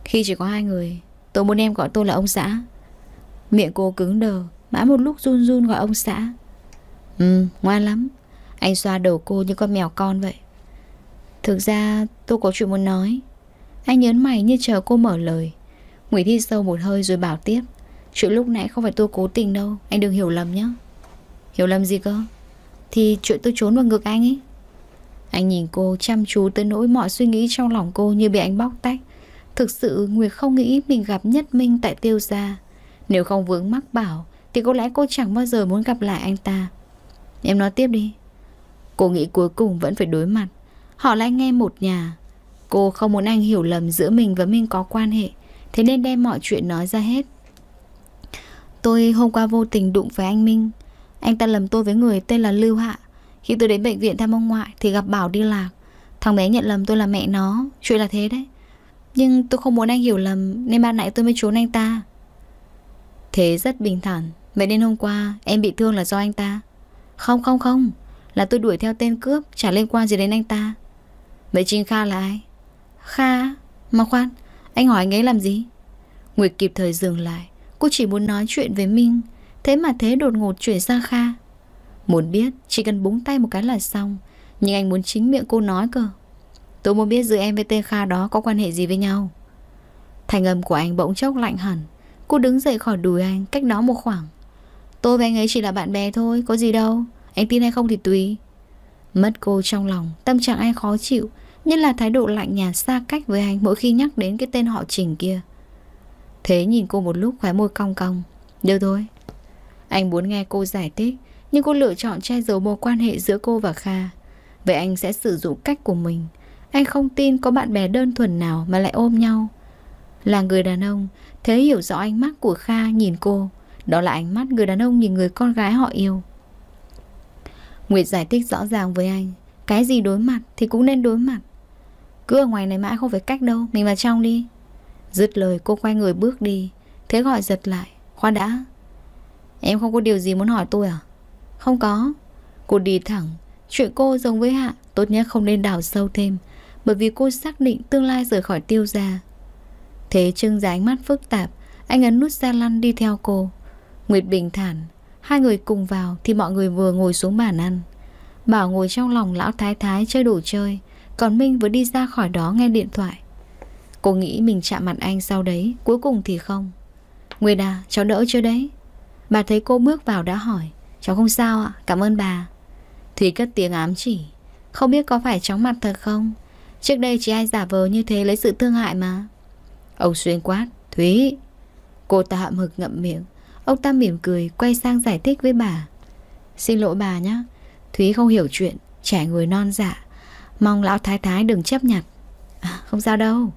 Khi chỉ có hai người, tôi muốn em gọi tôi là ông xã. Miệng cô cứng đờ Mãi một lúc run run gọi ông xã Ừ ngoan lắm Anh xoa đầu cô như con mèo con vậy Thực ra tôi có chuyện muốn nói Anh nhớn mày như chờ cô mở lời Nguyễn Thi sâu một hơi rồi bảo tiếp Chuyện lúc nãy không phải tôi cố tình đâu Anh đừng hiểu lầm nhé Hiểu lầm gì cơ Thì chuyện tôi trốn vào ngực anh ấy Anh nhìn cô chăm chú tới nỗi mọi suy nghĩ trong lòng cô như bị anh bóc tách Thực sự Nguyệt không nghĩ mình gặp Nhất Minh tại tiêu gia nếu không vướng mắc bảo Thì có lẽ cô chẳng bao giờ muốn gặp lại anh ta Em nói tiếp đi Cô nghĩ cuối cùng vẫn phải đối mặt Họ lại nghe một nhà Cô không muốn anh hiểu lầm giữa mình và mình có quan hệ Thế nên đem mọi chuyện nói ra hết Tôi hôm qua vô tình đụng với anh Minh Anh ta lầm tôi với người tên là Lưu Hạ Khi tôi đến bệnh viện thăm ông ngoại Thì gặp Bảo đi lạc Thằng bé nhận lầm tôi là mẹ nó Chuyện là thế đấy Nhưng tôi không muốn anh hiểu lầm Nên ban nãy tôi mới trốn anh ta Thế rất bình thản Vậy nên hôm qua em bị thương là do anh ta Không không không Là tôi đuổi theo tên cướp Chả liên quan gì đến anh ta Vậy Trinh Kha là ai Kha Mà khoan Anh hỏi anh ấy làm gì Nguyệt kịp thời dừng lại Cô chỉ muốn nói chuyện với Minh Thế mà thế đột ngột chuyển sang Kha Muốn biết Chỉ cần búng tay một cái là xong Nhưng anh muốn chính miệng cô nói cơ Tôi muốn biết giữa em với tên Kha đó Có quan hệ gì với nhau Thành âm của anh bỗng chốc lạnh hẳn Cô đứng dậy khỏi đùi anh cách đó một khoảng Tôi với anh ấy chỉ là bạn bè thôi Có gì đâu Anh tin hay không thì tùy Mất cô trong lòng Tâm trạng anh khó chịu Nhất là thái độ lạnh nhạt xa cách với anh Mỗi khi nhắc đến cái tên họ trình kia Thế nhìn cô một lúc khóe môi cong cong Được thôi Anh muốn nghe cô giải thích Nhưng cô lựa chọn che giấu mối quan hệ giữa cô và Kha Vậy anh sẽ sử dụng cách của mình Anh không tin có bạn bè đơn thuần nào mà lại ôm nhau Là người đàn ông Thế hiểu rõ ánh mắt của Kha nhìn cô Đó là ánh mắt người đàn ông nhìn người con gái họ yêu Nguyệt giải thích rõ ràng với anh Cái gì đối mặt thì cũng nên đối mặt Cứ ở ngoài này mãi không phải cách đâu Mình vào trong đi Dứt lời cô quay người bước đi Thế gọi giật lại Khoan đã Em không có điều gì muốn hỏi tôi à Không có Cô đi thẳng Chuyện cô giống với Hạ Tốt nhất không nên đào sâu thêm Bởi vì cô xác định tương lai rời khỏi tiêu gia Thế Trưng ra ánh mắt phức tạp Anh ấn nút xe lăn đi theo cô Nguyệt bình thản Hai người cùng vào thì mọi người vừa ngồi xuống bàn ăn Bảo ngồi trong lòng lão thái thái chơi đồ chơi Còn Minh vừa đi ra khỏi đó nghe điện thoại Cô nghĩ mình chạm mặt anh sau đấy Cuối cùng thì không Nguyệt à cháu đỡ chưa đấy Bà thấy cô bước vào đã hỏi Cháu không sao ạ cảm ơn bà thủy cất tiếng ám chỉ Không biết có phải chóng mặt thật không Trước đây chị ai giả vờ như thế lấy sự thương hại mà Ông Xuyên quát Thúy Cô ta hậm hực ngậm miệng Ông ta mỉm cười quay sang giải thích với bà Xin lỗi bà nhé Thúy không hiểu chuyện Trẻ người non dạ Mong lão thái thái đừng chấp nhặt à, Không sao đâu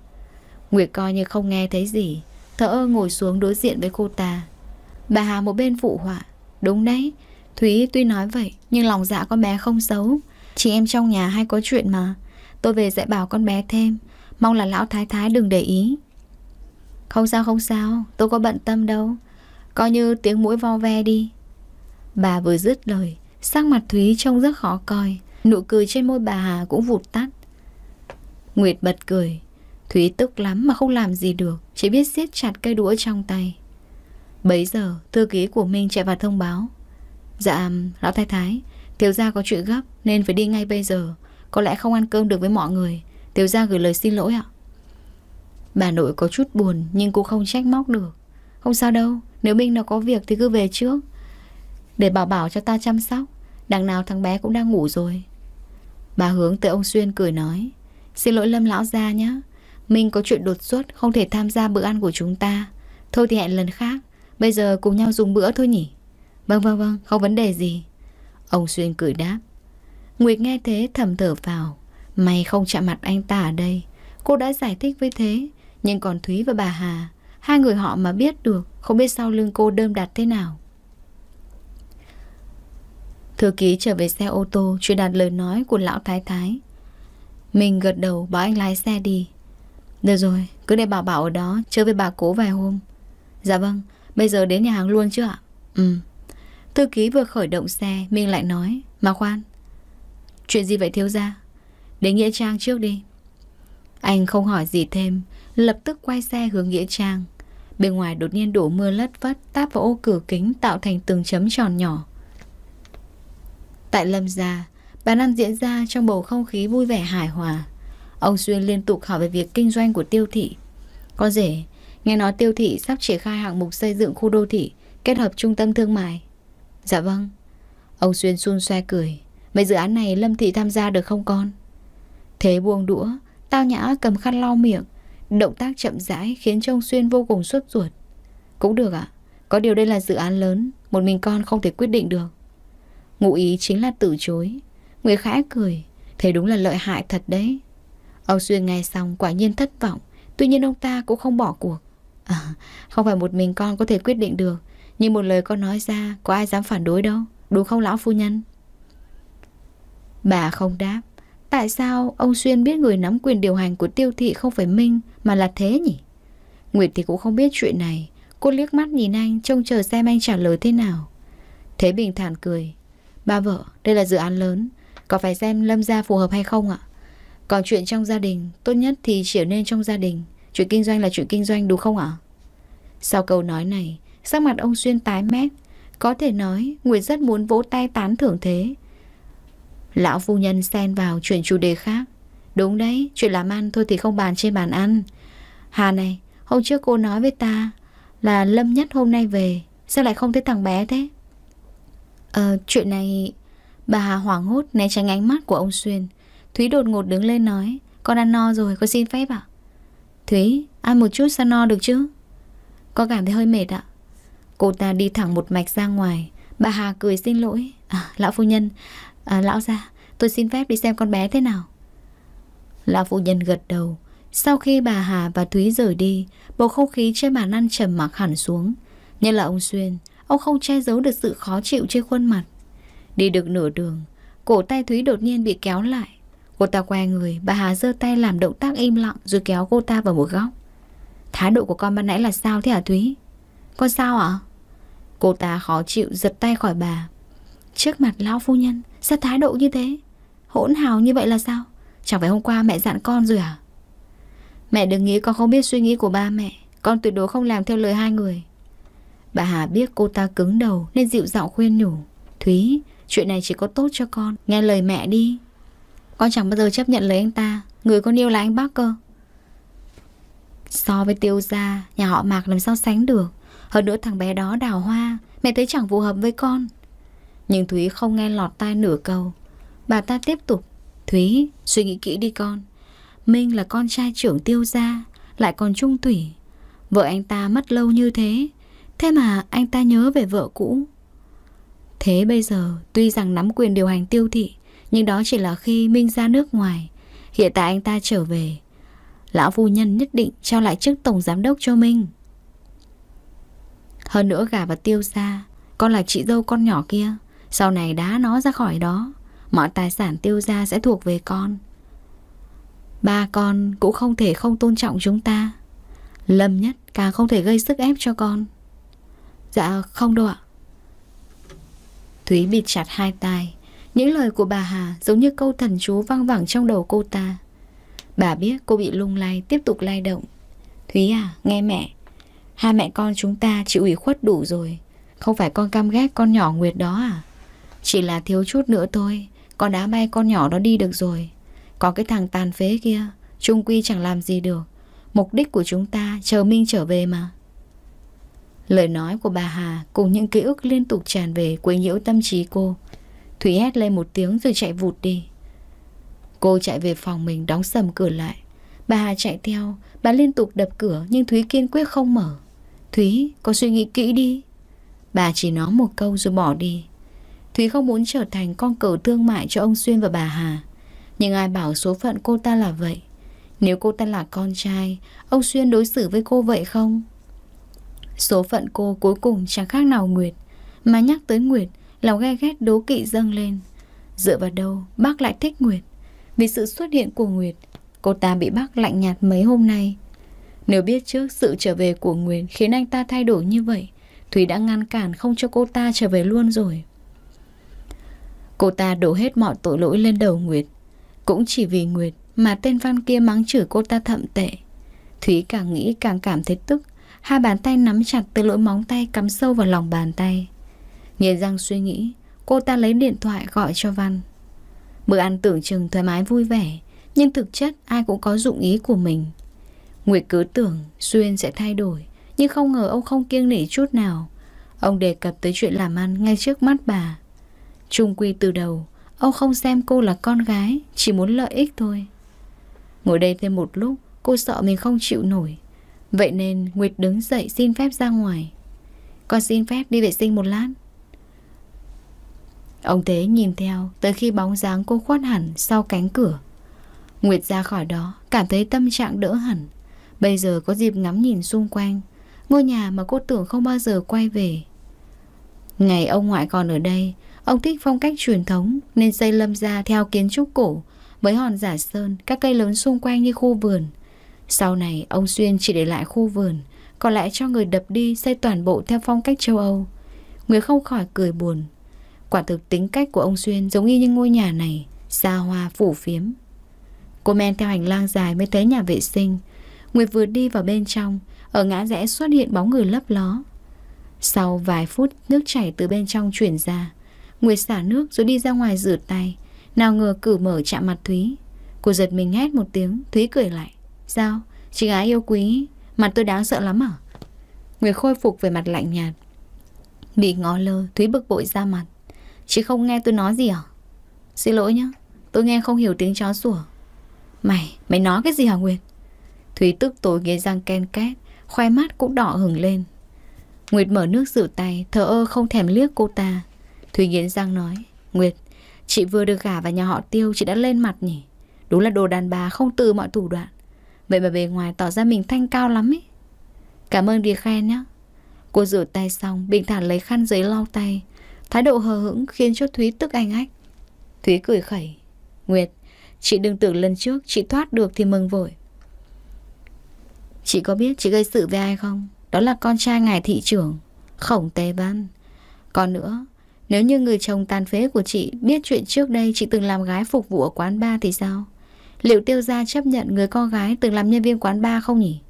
Nguyệt coi như không nghe thấy gì Thở ơ ngồi xuống đối diện với cô ta Bà Hà một bên phụ họa Đúng đấy Thúy tuy nói vậy Nhưng lòng dạ con bé không xấu Chị em trong nhà hay có chuyện mà Tôi về dạy bảo con bé thêm Mong là lão thái thái đừng để ý không sao không sao Tôi có bận tâm đâu Coi như tiếng mũi vo ve đi Bà vừa dứt lời Sắc mặt Thúy trông rất khó coi Nụ cười trên môi bà Hà cũng vụt tắt Nguyệt bật cười Thúy tức lắm mà không làm gì được Chỉ biết siết chặt cây đũa trong tay Bấy giờ thư ký của Minh chạy vào thông báo Dạ lão thái thái Thiếu gia có chuyện gấp nên phải đi ngay bây giờ Có lẽ không ăn cơm được với mọi người Thiếu gia gửi lời xin lỗi ạ Bà nội có chút buồn nhưng cũng không trách móc được. Không sao đâu, nếu Minh nó có việc thì cứ về trước. Để bảo bảo cho ta chăm sóc, đằng nào thằng bé cũng đang ngủ rồi. Bà hướng tới ông Xuyên cười nói, xin lỗi Lâm lão gia nhé. Minh có chuyện đột xuất không thể tham gia bữa ăn của chúng ta. Thôi thì hẹn lần khác, bây giờ cùng nhau dùng bữa thôi nhỉ. Vâng vâng vâng, không vấn đề gì. Ông Xuyên cười đáp. Nguyệt nghe thế thầm thở vào, mày không chạm mặt anh ta ở đây. Cô đã giải thích với thế, nhưng còn Thúy và bà Hà Hai người họ mà biết được Không biết sau lưng cô đơm đặt thế nào Thư ký trở về xe ô tô Truyền đạt lời nói của lão thái thái Mình gật đầu bảo anh lái xe đi Được rồi Cứ để bảo bảo ở đó Chơi với bà cố vài hôm Dạ vâng Bây giờ đến nhà hàng luôn chưa ạ Ừ Thư ký vừa khởi động xe Mình lại nói Mà khoan Chuyện gì vậy thiếu ra Đến Nghĩa Trang trước đi Anh không hỏi gì thêm lập tức quay xe hướng Nghĩa Trang. Bên ngoài đột nhiên đổ mưa lất vất táp vào ô cửa kính tạo thành từng chấm tròn nhỏ. Tại Lâm Gia, bà năm diễn ra trong bầu không khí vui vẻ hài hòa. Ông Xuyên liên tục hỏi về việc kinh doanh của tiêu thị. Có rể, nghe nói tiêu thị sắp triển khai hạng mục xây dựng khu đô thị kết hợp trung tâm thương mại. Dạ vâng. Ông Xuyên xun xoe cười. Mấy dự án này Lâm Thị tham gia được không con? Thế buông đũa, tao nhã cầm khăn lau miệng. Động tác chậm rãi khiến trông Xuyên vô cùng sốt ruột. Cũng được ạ, có điều đây là dự án lớn, một mình con không thể quyết định được. Ngụ ý chính là từ chối. Người khẽ cười, thế đúng là lợi hại thật đấy. Ông Xuyên nghe xong quả nhiên thất vọng, tuy nhiên ông ta cũng không bỏ cuộc. À, không phải một mình con có thể quyết định được, nhưng một lời con nói ra có ai dám phản đối đâu, đúng không lão phu nhân? Bà không đáp, Tại sao ông Xuyên biết người nắm quyền điều hành của tiêu thị không phải Minh mà là thế nhỉ? Nguyệt thì cũng không biết chuyện này. Cô liếc mắt nhìn anh trông chờ xem anh trả lời thế nào. Thế Bình thản cười. Ba vợ, đây là dự án lớn. Có phải xem lâm gia phù hợp hay không ạ? Còn chuyện trong gia đình, tốt nhất thì chỉ nên trong gia đình. Chuyện kinh doanh là chuyện kinh doanh đúng không ạ? Sau câu nói này, sắc mặt ông Xuyên tái mét. Có thể nói, Nguyệt rất muốn vỗ tay tán thưởng thế. Lão phu nhân xen vào chuyện chủ đề khác. Đúng đấy, chuyện làm ăn thôi thì không bàn trên bàn ăn. Hà này, hôm trước cô nói với ta là Lâm Nhất hôm nay về, sao lại không thấy thằng bé thế? Ờ, chuyện này... Bà Hà hoảng hốt né tránh ánh mắt của ông Xuyên. Thúy đột ngột đứng lên nói, con ăn no rồi, con xin phép ạ. Thúy, ăn một chút sao no được chứ? Con cảm thấy hơi mệt ạ. Cô ta đi thẳng một mạch ra ngoài, bà Hà cười xin lỗi. À, lão phu nhân, à, Lão gia tôi xin phép đi xem con bé thế nào Lão phụ nhân gật đầu Sau khi bà Hà và Thúy rời đi Bầu không khí trên bàn ăn trầm mặc hẳn xuống Nhất là ông Xuyên Ông không che giấu được sự khó chịu trên khuôn mặt Đi được nửa đường Cổ tay Thúy đột nhiên bị kéo lại Cô ta que người Bà Hà giơ tay làm động tác im lặng Rồi kéo cô ta vào một góc Thái độ của con ban nãy là sao thế hả Thúy Con sao ạ Cô ta khó chịu giật tay khỏi bà Trước mặt lão phu nhân Sao thái độ như thế Hỗn hào như vậy là sao Chẳng phải hôm qua mẹ dặn con rồi à Mẹ đừng nghĩ con không biết suy nghĩ của ba mẹ Con tuyệt đối không làm theo lời hai người Bà Hà biết cô ta cứng đầu Nên dịu giọng khuyên nhủ Thúy chuyện này chỉ có tốt cho con Nghe lời mẹ đi Con chẳng bao giờ chấp nhận lời anh ta Người con yêu là anh bác cơ So với tiêu gia Nhà họ mạc làm sao sánh được Hơn nữa thằng bé đó đào hoa Mẹ thấy chẳng phù hợp với con nhưng Thúy không nghe lọt tai nửa câu Bà ta tiếp tục Thúy suy nghĩ kỹ đi con Minh là con trai trưởng tiêu gia Lại còn trung thủy Vợ anh ta mất lâu như thế Thế mà anh ta nhớ về vợ cũ Thế bây giờ Tuy rằng nắm quyền điều hành tiêu thị Nhưng đó chỉ là khi Minh ra nước ngoài Hiện tại anh ta trở về Lão phu nhân nhất định trao lại chức tổng giám đốc cho Minh Hơn nữa gà và tiêu gia Con là chị dâu con nhỏ kia sau này đá nó ra khỏi đó Mọi tài sản tiêu ra sẽ thuộc về con Ba con cũng không thể không tôn trọng chúng ta Lâm nhất càng không thể gây sức ép cho con Dạ không đâu ạ Thúy bịt chặt hai tay, Những lời của bà Hà giống như câu thần chú vang vẳng trong đầu cô ta Bà biết cô bị lung lay tiếp tục lay động Thúy à nghe mẹ Hai mẹ con chúng ta chịu ủy khuất đủ rồi Không phải con cam ghét con nhỏ Nguyệt đó à chỉ là thiếu chút nữa thôi Con đá bay con nhỏ đó đi được rồi Có cái thằng tàn phế kia Trung quy chẳng làm gì được Mục đích của chúng ta chờ Minh trở về mà Lời nói của bà Hà Cùng những ký ức liên tục tràn về Quấy nhiễu tâm trí cô Thúy hét lên một tiếng rồi chạy vụt đi Cô chạy về phòng mình đóng sầm cửa lại Bà Hà chạy theo Bà liên tục đập cửa nhưng Thúy kiên quyết không mở Thúy, có suy nghĩ kỹ đi Bà chỉ nói một câu rồi bỏ đi Thúy không muốn trở thành con cờ thương mại cho ông Xuyên và bà Hà. Nhưng ai bảo số phận cô ta là vậy? Nếu cô ta là con trai, ông Xuyên đối xử với cô vậy không? Số phận cô cuối cùng chẳng khác nào Nguyệt. Mà nhắc tới Nguyệt, lòng ghe ghét đố kỵ dâng lên. Dựa vào đâu, bác lại thích Nguyệt. Vì sự xuất hiện của Nguyệt, cô ta bị bác lạnh nhạt mấy hôm nay. Nếu biết trước sự trở về của Nguyệt khiến anh ta thay đổi như vậy, Thúy đã ngăn cản không cho cô ta trở về luôn rồi. Cô ta đổ hết mọi tội lỗi lên đầu Nguyệt Cũng chỉ vì Nguyệt mà tên Văn kia mắng chửi cô ta thậm tệ Thúy càng nghĩ càng cảm thấy tức Hai bàn tay nắm chặt từ lỗ móng tay cắm sâu vào lòng bàn tay Nghiền răng suy nghĩ Cô ta lấy điện thoại gọi cho Văn Bữa ăn tưởng chừng thoải mái vui vẻ Nhưng thực chất ai cũng có dụng ý của mình Nguyệt cứ tưởng Xuyên sẽ thay đổi Nhưng không ngờ ông không kiêng nể chút nào Ông đề cập tới chuyện làm ăn ngay trước mắt bà Trung quy từ đầu, ông không xem cô là con gái, chỉ muốn lợi ích thôi. Ngồi đây thêm một lúc, cô sợ mình không chịu nổi. Vậy nên Nguyệt đứng dậy xin phép ra ngoài. Con xin phép đi vệ sinh một lát. Ông Thế nhìn theo tới khi bóng dáng cô khuất hẳn sau cánh cửa. Nguyệt ra khỏi đó, cảm thấy tâm trạng đỡ hẳn. Bây giờ có dịp ngắm nhìn xung quanh, ngôi nhà mà cô tưởng không bao giờ quay về. Ngày ông ngoại còn ở đây, Ông thích phong cách truyền thống nên xây lâm gia theo kiến trúc cổ, với hòn giả sơn, các cây lớn xung quanh như khu vườn. Sau này, ông Xuyên chỉ để lại khu vườn, còn lại cho người đập đi xây toàn bộ theo phong cách châu Âu. Người không khỏi cười buồn. Quả thực tính cách của ông Xuyên giống y như ngôi nhà này, xa hoa phủ phiếm. Cô men theo hành lang dài mới thấy nhà vệ sinh. Nguyệt vừa đi vào bên trong, ở ngã rẽ xuất hiện bóng người lấp ló. Sau vài phút, nước chảy từ bên trong chuyển ra. Nguyệt xả nước rồi đi ra ngoài rửa tay Nào ngờ cử mở chạm mặt Thúy Cô giật mình hét một tiếng Thúy cười lại Sao? Chị gái yêu quý Mặt tôi đáng sợ lắm à? Nguyệt khôi phục về mặt lạnh nhạt Bị ngó lơ Thúy bực bội ra mặt Chị không nghe tôi nói gì à? Xin lỗi nhé Tôi nghe không hiểu tiếng chó sủa Mày, mày nói cái gì hả Nguyệt? Thúy tức tối ghế răng ken két Khoe mắt cũng đỏ hừng lên Nguyệt mở nước rửa tay thở ơ không thèm liếc cô ta Thúy nghiến răng nói Nguyệt, chị vừa được gả vào nhà họ tiêu Chị đã lên mặt nhỉ Đúng là đồ đàn bà không từ mọi thủ đoạn Vậy mà bề ngoài tỏ ra mình thanh cao lắm ấy Cảm ơn Đìa khen nhé Cô rửa tay xong Bình thản lấy khăn giấy lau tay Thái độ hờ hững khiến cho Thúy tức anh ách Thúy cười khẩy Nguyệt, chị đừng tưởng lần trước Chị thoát được thì mừng vội Chị có biết chị gây sự với ai không? Đó là con trai ngài thị trưởng Khổng Tề Văn Còn nữa nếu như người chồng tàn phế của chị biết chuyện trước đây chị từng làm gái phục vụ ở quán bar thì sao? Liệu tiêu gia chấp nhận người con gái từng làm nhân viên quán bar không nhỉ?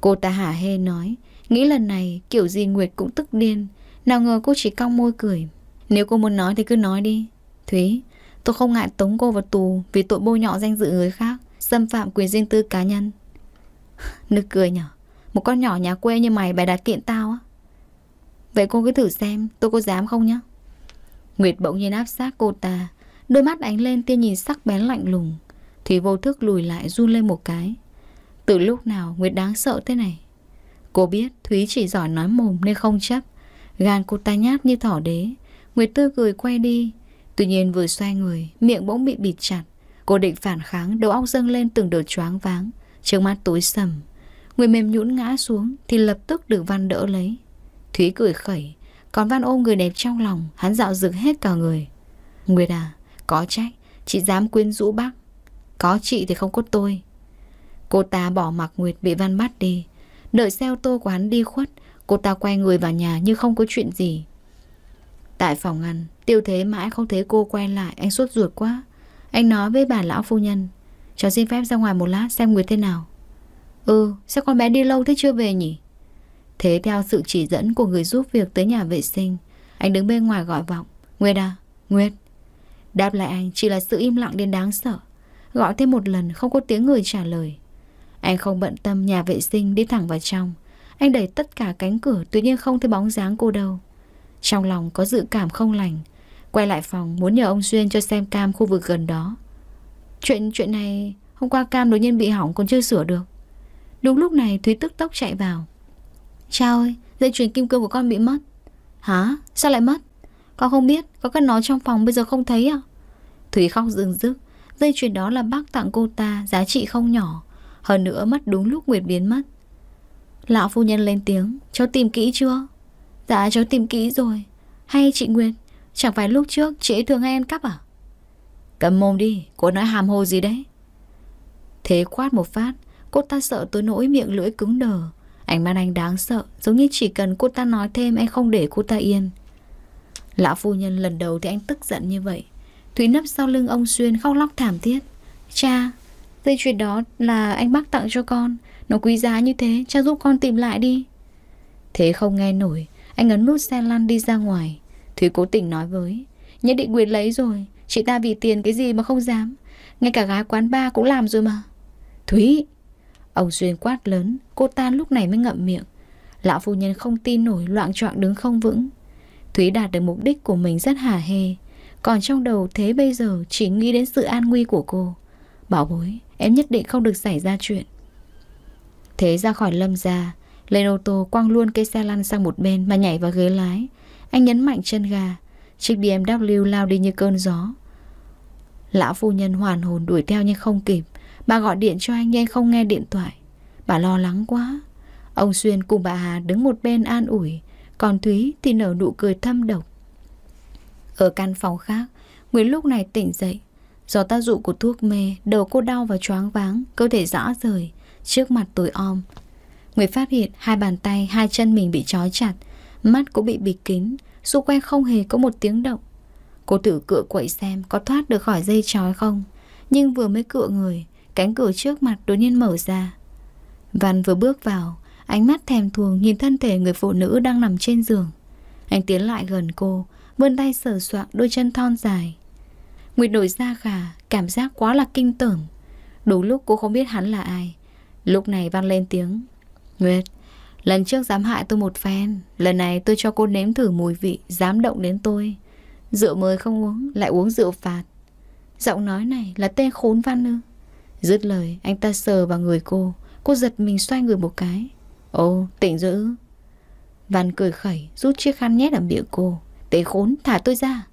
Cô ta hả hê nói, nghĩ lần này kiểu gì Nguyệt cũng tức điên. Nào ngờ cô chỉ cong môi cười. Nếu cô muốn nói thì cứ nói đi. Thúy, tôi không ngại tống cô vào tù vì tội bôi nhọ danh dự người khác, xâm phạm quyền riêng tư cá nhân. [laughs] nước cười nhở, một con nhỏ nhà quê như mày bày đặt kiện ta. Vậy cô cứ thử xem tôi có dám không nhé Nguyệt bỗng nhiên áp sát cô ta Đôi mắt ánh lên tia nhìn sắc bén lạnh lùng Thủy vô thức lùi lại run lên một cái Từ lúc nào Nguyệt đáng sợ thế này Cô biết Thúy chỉ giỏi nói mồm nên không chấp Gan cô ta nhát như thỏ đế Nguyệt tươi cười quay đi Tuy nhiên vừa xoay người Miệng bỗng bị bịt chặt Cô định phản kháng đầu óc dâng lên từng đợt choáng váng Trước mắt tối sầm Người mềm nhũn ngã xuống Thì lập tức được văn đỡ lấy Thúy cười khẩy Còn Văn ôm người đẹp trong lòng Hắn dạo rực hết cả người Nguyệt à Có trách Chị dám quyến rũ bác Có chị thì không có tôi Cô ta bỏ mặc Nguyệt bị Văn bắt đi Đợi xe ô tô của hắn đi khuất Cô ta quay người vào nhà như không có chuyện gì Tại phòng ăn Tiêu thế mãi không thấy cô quay lại Anh sốt ruột quá Anh nói với bà lão phu nhân Cháu xin phép ra ngoài một lát xem Nguyệt thế nào Ừ sao con bé đi lâu thế chưa về nhỉ Thế theo sự chỉ dẫn của người giúp việc tới nhà vệ sinh, anh đứng bên ngoài gọi vọng. Nguyệt à, Nguyệt. Đáp lại anh chỉ là sự im lặng đến đáng sợ. Gọi thêm một lần không có tiếng người trả lời. Anh không bận tâm nhà vệ sinh đi thẳng vào trong. Anh đẩy tất cả cánh cửa tuy nhiên không thấy bóng dáng cô đâu. Trong lòng có dự cảm không lành. Quay lại phòng muốn nhờ ông Xuyên cho xem cam khu vực gần đó. Chuyện chuyện này hôm qua cam đối nhiên bị hỏng còn chưa sửa được. Đúng lúc này Thúy tức tốc chạy vào. Chao ơi, dây chuyền kim cương của con bị mất. Hả? Sao lại mất? Con không biết, có cất nó trong phòng bây giờ không thấy à? Thủy khóc rừng rức, dây chuyền đó là bác tặng cô ta, giá trị không nhỏ. Hơn nữa mất đúng lúc Nguyệt biến mất. Lão phu nhân lên tiếng, cháu tìm kỹ chưa? Dạ cháu tìm kỹ rồi. Hay chị Nguyệt, chẳng phải lúc trước chị ấy thường hay ăn cắp à? Cầm mồm đi, cô nói hàm hồ gì đấy? Thế quát một phát, cô ta sợ tới nỗi miệng lưỡi cứng đờ Ánh mắt anh đáng sợ, giống như chỉ cần cô ta nói thêm anh không để cô ta yên. Lão phu nhân lần đầu thì anh tức giận như vậy. Thúy nấp sau lưng ông Xuyên khóc lóc thảm thiết. Cha, dây chuyền đó là anh bác tặng cho con. Nó quý giá như thế, cha giúp con tìm lại đi. Thế không nghe nổi, anh ấn nút xe lăn đi ra ngoài. Thúy cố tình nói với. Nhất định quyền lấy rồi, chị ta vì tiền cái gì mà không dám. Ngay cả gái quán ba cũng làm rồi mà. Thúy, Ông Duyên quát lớn, cô ta lúc này mới ngậm miệng. Lão phu nhân không tin nổi loạn trọng đứng không vững. Thúy đạt được mục đích của mình rất hà hê. Còn trong đầu thế bây giờ chỉ nghĩ đến sự an nguy của cô. Bảo bối, em nhất định không được xảy ra chuyện. Thế ra khỏi lâm ra, lên ô tô quăng luôn cây xe lăn sang một bên mà nhảy vào ghế lái. Anh nhấn mạnh chân gà, chiếc BMW lao đi như cơn gió. Lão phu nhân hoàn hồn đuổi theo nhưng không kịp Bà gọi điện cho anh nhanh không nghe điện thoại. Bà lo lắng quá. Ông Xuyên cùng bà Hà đứng một bên an ủi, còn Thúy thì nở nụ cười thâm độc. Ở căn phòng khác, Nguyễn lúc này tỉnh dậy. Do tác dụng của thuốc mê, đầu cô đau và choáng váng, cơ thể rõ rời, trước mặt tối om. Nguyễn phát hiện hai bàn tay, hai chân mình bị trói chặt, mắt cũng bị bịt kín, xung quanh không hề có một tiếng động. Cô thử cựa quậy xem có thoát được khỏi dây trói không, nhưng vừa mới cựa người, Cánh cửa trước mặt đột nhiên mở ra Văn vừa bước vào Ánh mắt thèm thuồng nhìn thân thể người phụ nữ đang nằm trên giường Anh tiến lại gần cô Vươn tay sờ soạn đôi chân thon dài Nguyệt nổi da gà Cảm giác quá là kinh tởm Đúng lúc cô không biết hắn là ai Lúc này Văn lên tiếng Nguyệt Lần trước dám hại tôi một phen Lần này tôi cho cô nếm thử mùi vị Dám động đến tôi Rượu mới không uống Lại uống rượu phạt Giọng nói này là tên khốn văn ư Dứt lời anh ta sờ vào người cô Cô giật mình xoay người một cái Ô tỉnh dữ Văn cười khẩy rút chiếc khăn nhét ở miệng cô Tế khốn thả tôi ra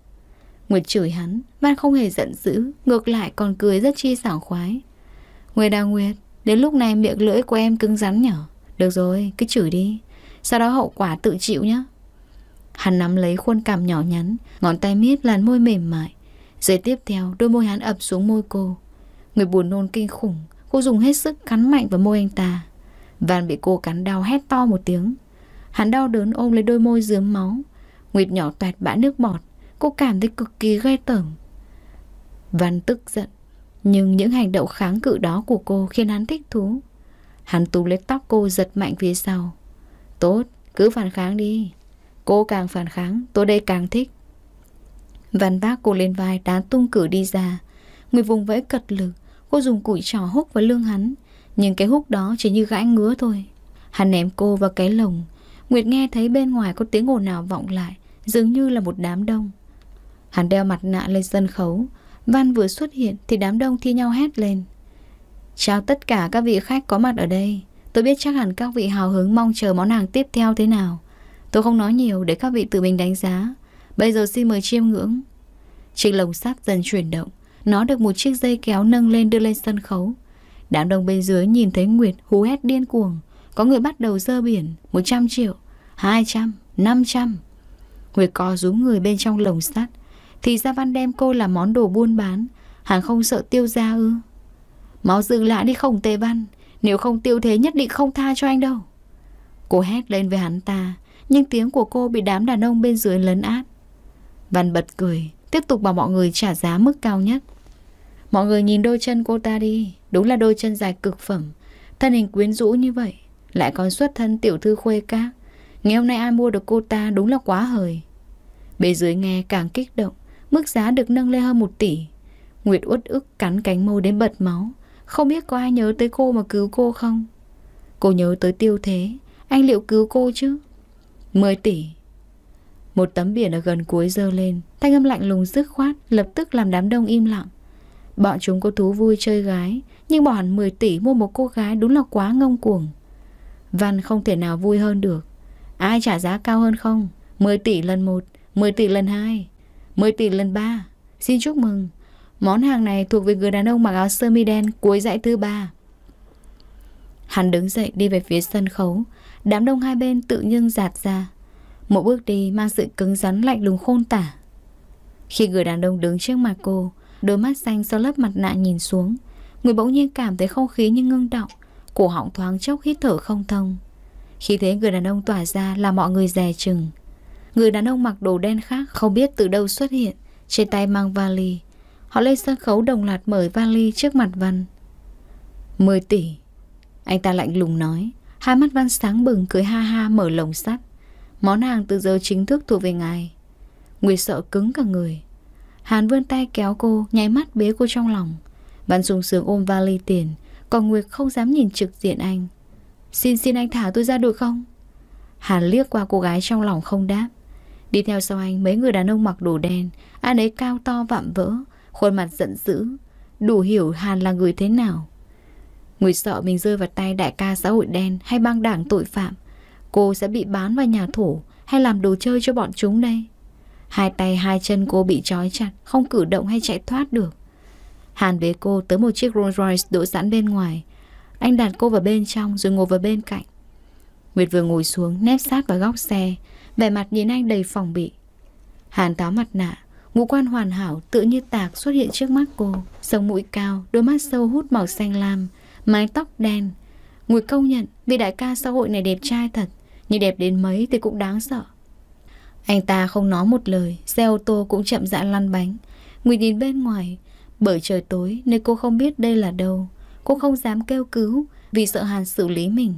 Nguyệt chửi hắn Văn không hề giận dữ Ngược lại còn cười rất chi sảng khoái Nguyệt đào Nguyệt Đến lúc này miệng lưỡi của em cứng rắn nhở Được rồi cứ chửi đi Sau đó hậu quả tự chịu nhé Hắn nắm lấy khuôn cằm nhỏ nhắn Ngón tay miết làn môi mềm mại rồi tiếp theo đôi môi hắn ập xuống môi cô Người buồn nôn kinh khủng Cô dùng hết sức cắn mạnh vào môi anh ta Van bị cô cắn đau hét to một tiếng Hắn đau đớn ôm lấy đôi môi dướm máu Nguyệt nhỏ toẹt bã nước bọt Cô cảm thấy cực kỳ ghê tởm Văn tức giận Nhưng những hành động kháng cự đó của cô khiến hắn thích thú Hắn túm lấy tóc cô giật mạnh phía sau Tốt, cứ phản kháng đi Cô càng phản kháng, tôi đây càng thích Văn bác cô lên vai đá tung cử đi ra Người vùng vẫy cật lực Cô dùng củi trò húc vào lưng hắn Nhưng cái húc đó chỉ như gãi ngứa thôi Hắn ném cô vào cái lồng Nguyệt nghe thấy bên ngoài có tiếng ồn nào vọng lại Dường như là một đám đông Hắn đeo mặt nạ lên sân khấu Văn vừa xuất hiện thì đám đông thi nhau hét lên Chào tất cả các vị khách có mặt ở đây Tôi biết chắc hẳn các vị hào hứng mong chờ món hàng tiếp theo thế nào Tôi không nói nhiều để các vị tự mình đánh giá Bây giờ xin mời chiêm ngưỡng Chiếc lồng sắt dần chuyển động nó được một chiếc dây kéo nâng lên đưa lên sân khấu. Đám đông bên dưới nhìn thấy Nguyệt hú hét điên cuồng. Có người bắt đầu dơ biển, 100 triệu, 200, 500. Nguyệt co rúm người bên trong lồng sắt. Thì Gia Văn đem cô là món đồ buôn bán. Hắn không sợ tiêu ra ư. Máu dừng lại đi không tề văn. Nếu không tiêu thế nhất định không tha cho anh đâu. Cô hét lên với hắn ta. Nhưng tiếng của cô bị đám đàn ông bên dưới lấn át. Văn bật cười, tiếp tục bảo mọi người trả giá mức cao nhất. Mọi người nhìn đôi chân cô ta đi Đúng là đôi chân dài cực phẩm Thân hình quyến rũ như vậy Lại còn xuất thân tiểu thư khuê các Ngày hôm nay ai mua được cô ta đúng là quá hời Bề dưới nghe càng kích động Mức giá được nâng lên hơn 1 tỷ Nguyệt út ức cắn cánh môi đến bật máu Không biết có ai nhớ tới cô mà cứu cô không Cô nhớ tới tiêu thế Anh liệu cứu cô chứ 10 tỷ Một tấm biển ở gần cuối dơ lên Thanh âm lạnh lùng dứt khoát Lập tức làm đám đông im lặng Bọn chúng có thú vui chơi gái, nhưng bỏ hẳn 10 tỷ mua một cô gái đúng là quá ngông cuồng. Văn không thể nào vui hơn được. Ai trả giá cao hơn không? 10 tỷ lần 1, 10 tỷ lần 2, 10 tỷ lần 3. Xin chúc mừng. Món hàng này thuộc về người đàn ông mặc áo sơ mi đen cuối dãy thứ ba. Hắn đứng dậy đi về phía sân khấu, đám đông hai bên tự nhiên giạt ra. Một bước đi mang sự cứng rắn lạnh lùng khôn tả. Khi người đàn ông đứng trước mặt cô, Đôi mắt xanh sau lớp mặt nạ nhìn xuống Người bỗng nhiên cảm thấy không khí như ngưng động Cổ họng thoáng chốc hít thở không thông Khi thế người đàn ông tỏa ra là mọi người dè chừng Người đàn ông mặc đồ đen khác không biết từ đâu xuất hiện Trên tay mang vali Họ lên sân khấu đồng loạt mở vali trước mặt Văn 10 tỷ Anh ta lạnh lùng nói Hai mắt Văn sáng bừng cười ha ha mở lồng sắt Món hàng từ giờ chính thức thuộc về ngài Người sợ cứng cả người Hàn vươn tay kéo cô, nháy mắt bế cô trong lòng. Văn sung sướng ôm vali tiền, còn Nguyệt không dám nhìn trực diện anh. Xin xin anh thả tôi ra được không? Hàn liếc qua cô gái trong lòng không đáp. Đi theo sau anh mấy người đàn ông mặc đồ đen, anh ấy cao to vạm vỡ, khuôn mặt giận dữ. Đủ hiểu Hàn là người thế nào. Nguyệt sợ mình rơi vào tay đại ca xã hội đen hay băng đảng tội phạm. Cô sẽ bị bán vào nhà thổ hay làm đồ chơi cho bọn chúng đây. Hai tay hai chân cô bị trói chặt, không cử động hay chạy thoát được. Hàn bế cô tới một chiếc Rolls Royce đỗ sẵn bên ngoài. Anh đặt cô vào bên trong rồi ngồi vào bên cạnh. Nguyệt vừa ngồi xuống, nép sát vào góc xe, vẻ mặt nhìn anh đầy phòng bị. Hàn tháo mặt nạ, ngũ quan hoàn hảo tự như tạc xuất hiện trước mắt cô, sống mũi cao, đôi mắt sâu hút màu xanh lam, mái tóc đen. Ngụy công nhận vì đại ca xã hội này đẹp trai thật, nhưng đẹp đến mấy thì cũng đáng sợ. Anh ta không nói một lời, xe ô tô cũng chậm rãi lăn bánh. Nguy nhìn bên ngoài, bởi trời tối nên cô không biết đây là đâu. Cô không dám kêu cứu vì sợ Hàn xử lý mình.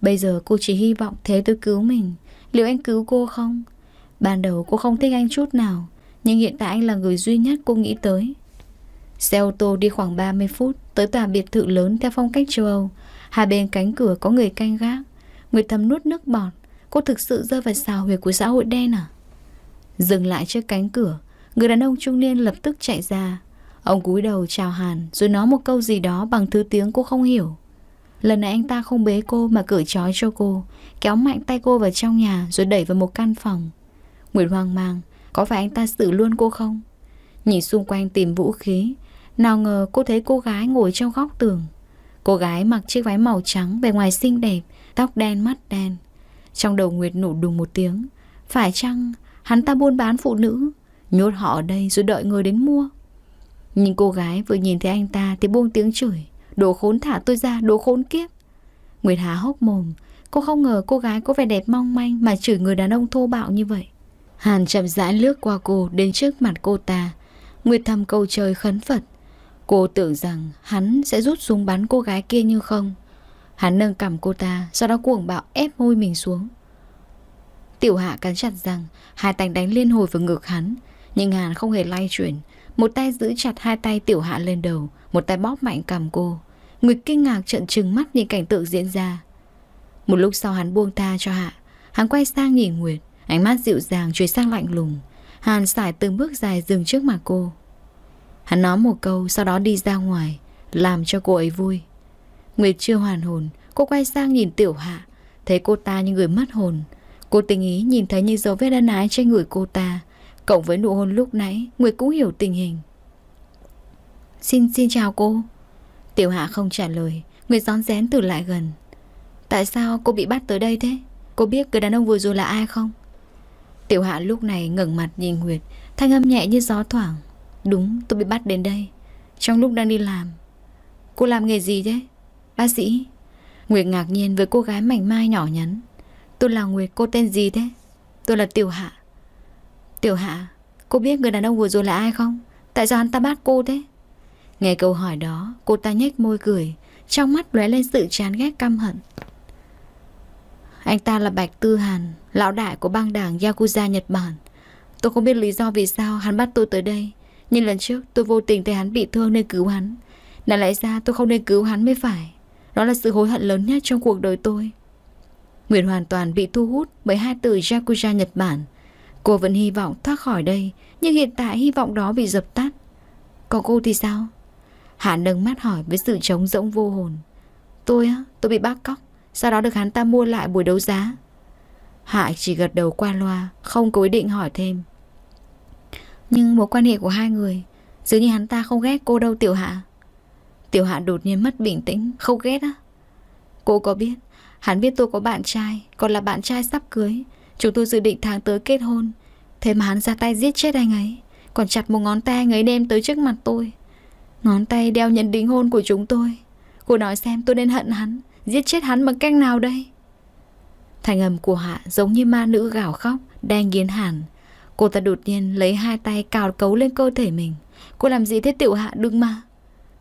Bây giờ cô chỉ hy vọng Thế tôi cứu mình. Liệu anh cứu cô không? Ban đầu cô không thích anh chút nào, nhưng hiện tại anh là người duy nhất cô nghĩ tới. Xe ô tô đi khoảng 30 phút tới tòa biệt thự lớn theo phong cách châu Âu. Hai bên cánh cửa có người canh gác. Người thầm nuốt nước bọt Cô thực sự rơi vào xào huyệt của xã hội đen à? Dừng lại trước cánh cửa, người đàn ông trung niên lập tức chạy ra. Ông cúi đầu chào Hàn rồi nói một câu gì đó bằng thứ tiếng cô không hiểu. Lần này anh ta không bế cô mà cởi trói cho cô, kéo mạnh tay cô vào trong nhà rồi đẩy vào một căn phòng. Nguyễn hoang mang, có phải anh ta xử luôn cô không? Nhìn xung quanh tìm vũ khí, nào ngờ cô thấy cô gái ngồi trong góc tường. Cô gái mặc chiếc váy màu trắng, bề ngoài xinh đẹp, tóc đen mắt đen. Trong đầu Nguyệt nổ đùng một tiếng Phải chăng hắn ta buôn bán phụ nữ Nhốt họ ở đây rồi đợi người đến mua Nhưng cô gái vừa nhìn thấy anh ta Thì buông tiếng chửi Đồ khốn thả tôi ra, đồ khốn kiếp Nguyệt Hà hốc mồm Cô không ngờ cô gái có vẻ đẹp mong manh Mà chửi người đàn ông thô bạo như vậy Hàn chậm rãi lướt qua cô Đến trước mặt cô ta Nguyệt thầm câu trời khấn phật Cô tưởng rằng hắn sẽ rút súng bắn cô gái kia như không Hắn nâng cầm cô ta Sau đó cuồng bạo ép môi mình xuống Tiểu hạ cắn chặt răng Hai tay đánh liên hồi vào ngực hắn Nhưng hắn không hề lay chuyển Một tay giữ chặt hai tay tiểu hạ lên đầu Một tay bóp mạnh cầm cô Nguyệt kinh ngạc trợn trừng mắt nhìn cảnh tượng diễn ra Một lúc sau hắn buông tha cho hạ Hắn quay sang nhìn Nguyệt Ánh mắt dịu dàng chuyển sang lạnh lùng Hàn sải từng bước dài dừng trước mặt cô Hắn nói một câu sau đó đi ra ngoài Làm cho cô ấy vui Nguyệt chưa hoàn hồn, cô quay sang nhìn Tiểu Hạ, thấy cô ta như người mất hồn. Cô tình ý nhìn thấy những dấu vết ân ái trên người cô ta, cộng với nụ hôn lúc nãy, Nguyệt cũng hiểu tình hình. Xin xin chào cô. Tiểu Hạ không trả lời, Nguyệt rón rén từ lại gần. Tại sao cô bị bắt tới đây thế? Cô biết người đàn ông vừa rồi là ai không? Tiểu Hạ lúc này ngẩng mặt nhìn Nguyệt, thanh âm nhẹ như gió thoảng. Đúng, tôi bị bắt đến đây. Trong lúc đang đi làm. Cô làm nghề gì thế? Bác sĩ Nguyệt ngạc nhiên với cô gái mảnh mai nhỏ nhắn Tôi là Nguyệt, cô tên gì thế? Tôi là Tiểu Hạ Tiểu Hạ, cô biết người đàn ông vừa rồi là ai không? Tại sao hắn ta bắt cô thế? Nghe câu hỏi đó, cô ta nhếch môi cười Trong mắt lóe lên sự chán ghét căm hận Anh ta là Bạch Tư Hàn Lão đại của bang đảng Yakuza Nhật Bản Tôi không biết lý do vì sao hắn bắt tôi tới đây Nhưng lần trước tôi vô tình thấy hắn bị thương nên cứu hắn Nãy lẽ ra tôi không nên cứu hắn mới phải đó là sự hối hận lớn nhất trong cuộc đời tôi. Nguyệt hoàn toàn bị thu hút bởi hai từ Yakuza Nhật Bản. Cô vẫn hy vọng thoát khỏi đây, nhưng hiện tại hy vọng đó bị dập tắt. Còn cô thì sao? Hạ nâng mắt hỏi với sự trống rỗng vô hồn. Tôi á, tôi bị bác cóc, sau đó được hắn ta mua lại buổi đấu giá. Hạ chỉ gật đầu qua loa, không cố ý định hỏi thêm. Nhưng mối quan hệ của hai người, dường như hắn ta không ghét cô đâu tiểu hạ. Tiểu Hạ đột nhiên mất bình tĩnh Không ghét á Cô có biết Hắn biết tôi có bạn trai Còn là bạn trai sắp cưới Chúng tôi dự định tháng tới kết hôn Thế mà hắn ra tay giết chết anh ấy Còn chặt một ngón tay anh ấy đem tới trước mặt tôi Ngón tay đeo nhận đính hôn của chúng tôi Cô nói xem tôi nên hận hắn Giết chết hắn bằng cách nào đây Thành âm của Hạ giống như ma nữ gào khóc Đang nghiến hẳn Cô ta đột nhiên lấy hai tay cào cấu lên cơ thể mình Cô làm gì thế tiểu Hạ đừng mà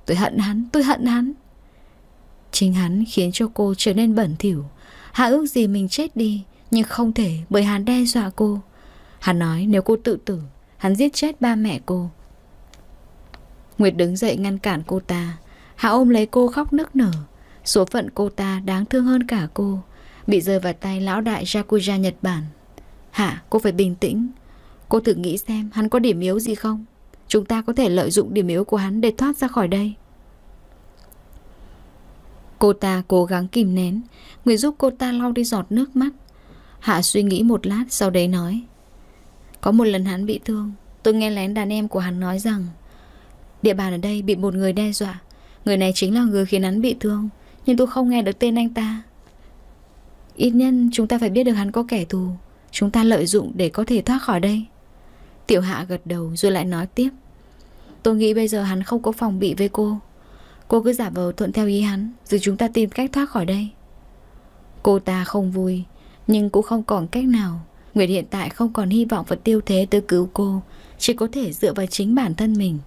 Tôi hận hắn, tôi hận hắn Chính hắn khiến cho cô trở nên bẩn thỉu Hạ ước gì mình chết đi Nhưng không thể bởi hắn đe dọa cô Hắn nói nếu cô tự tử Hắn giết chết ba mẹ cô Nguyệt đứng dậy ngăn cản cô ta Hạ ôm lấy cô khóc nức nở Số phận cô ta đáng thương hơn cả cô Bị rơi vào tay lão đại Yakuza Nhật Bản Hạ cô phải bình tĩnh Cô thử nghĩ xem hắn có điểm yếu gì không Chúng ta có thể lợi dụng điểm yếu của hắn để thoát ra khỏi đây. Cô ta cố gắng kìm nén. Người giúp cô ta lau đi giọt nước mắt. Hạ suy nghĩ một lát sau đấy nói. Có một lần hắn bị thương, tôi nghe lén đàn em của hắn nói rằng địa bàn ở đây bị một người đe dọa. Người này chính là người khiến hắn bị thương, nhưng tôi không nghe được tên anh ta. Ít nhất chúng ta phải biết được hắn có kẻ thù Chúng ta lợi dụng để có thể thoát khỏi đây Tiểu hạ gật đầu rồi lại nói tiếp Tôi nghĩ bây giờ hắn không có phòng bị với cô Cô cứ giả vờ thuận theo ý hắn Rồi chúng ta tìm cách thoát khỏi đây Cô ta không vui Nhưng cũng không còn cách nào Nguyệt hiện tại không còn hy vọng vào tiêu thế tới cứu cô Chỉ có thể dựa vào chính bản thân mình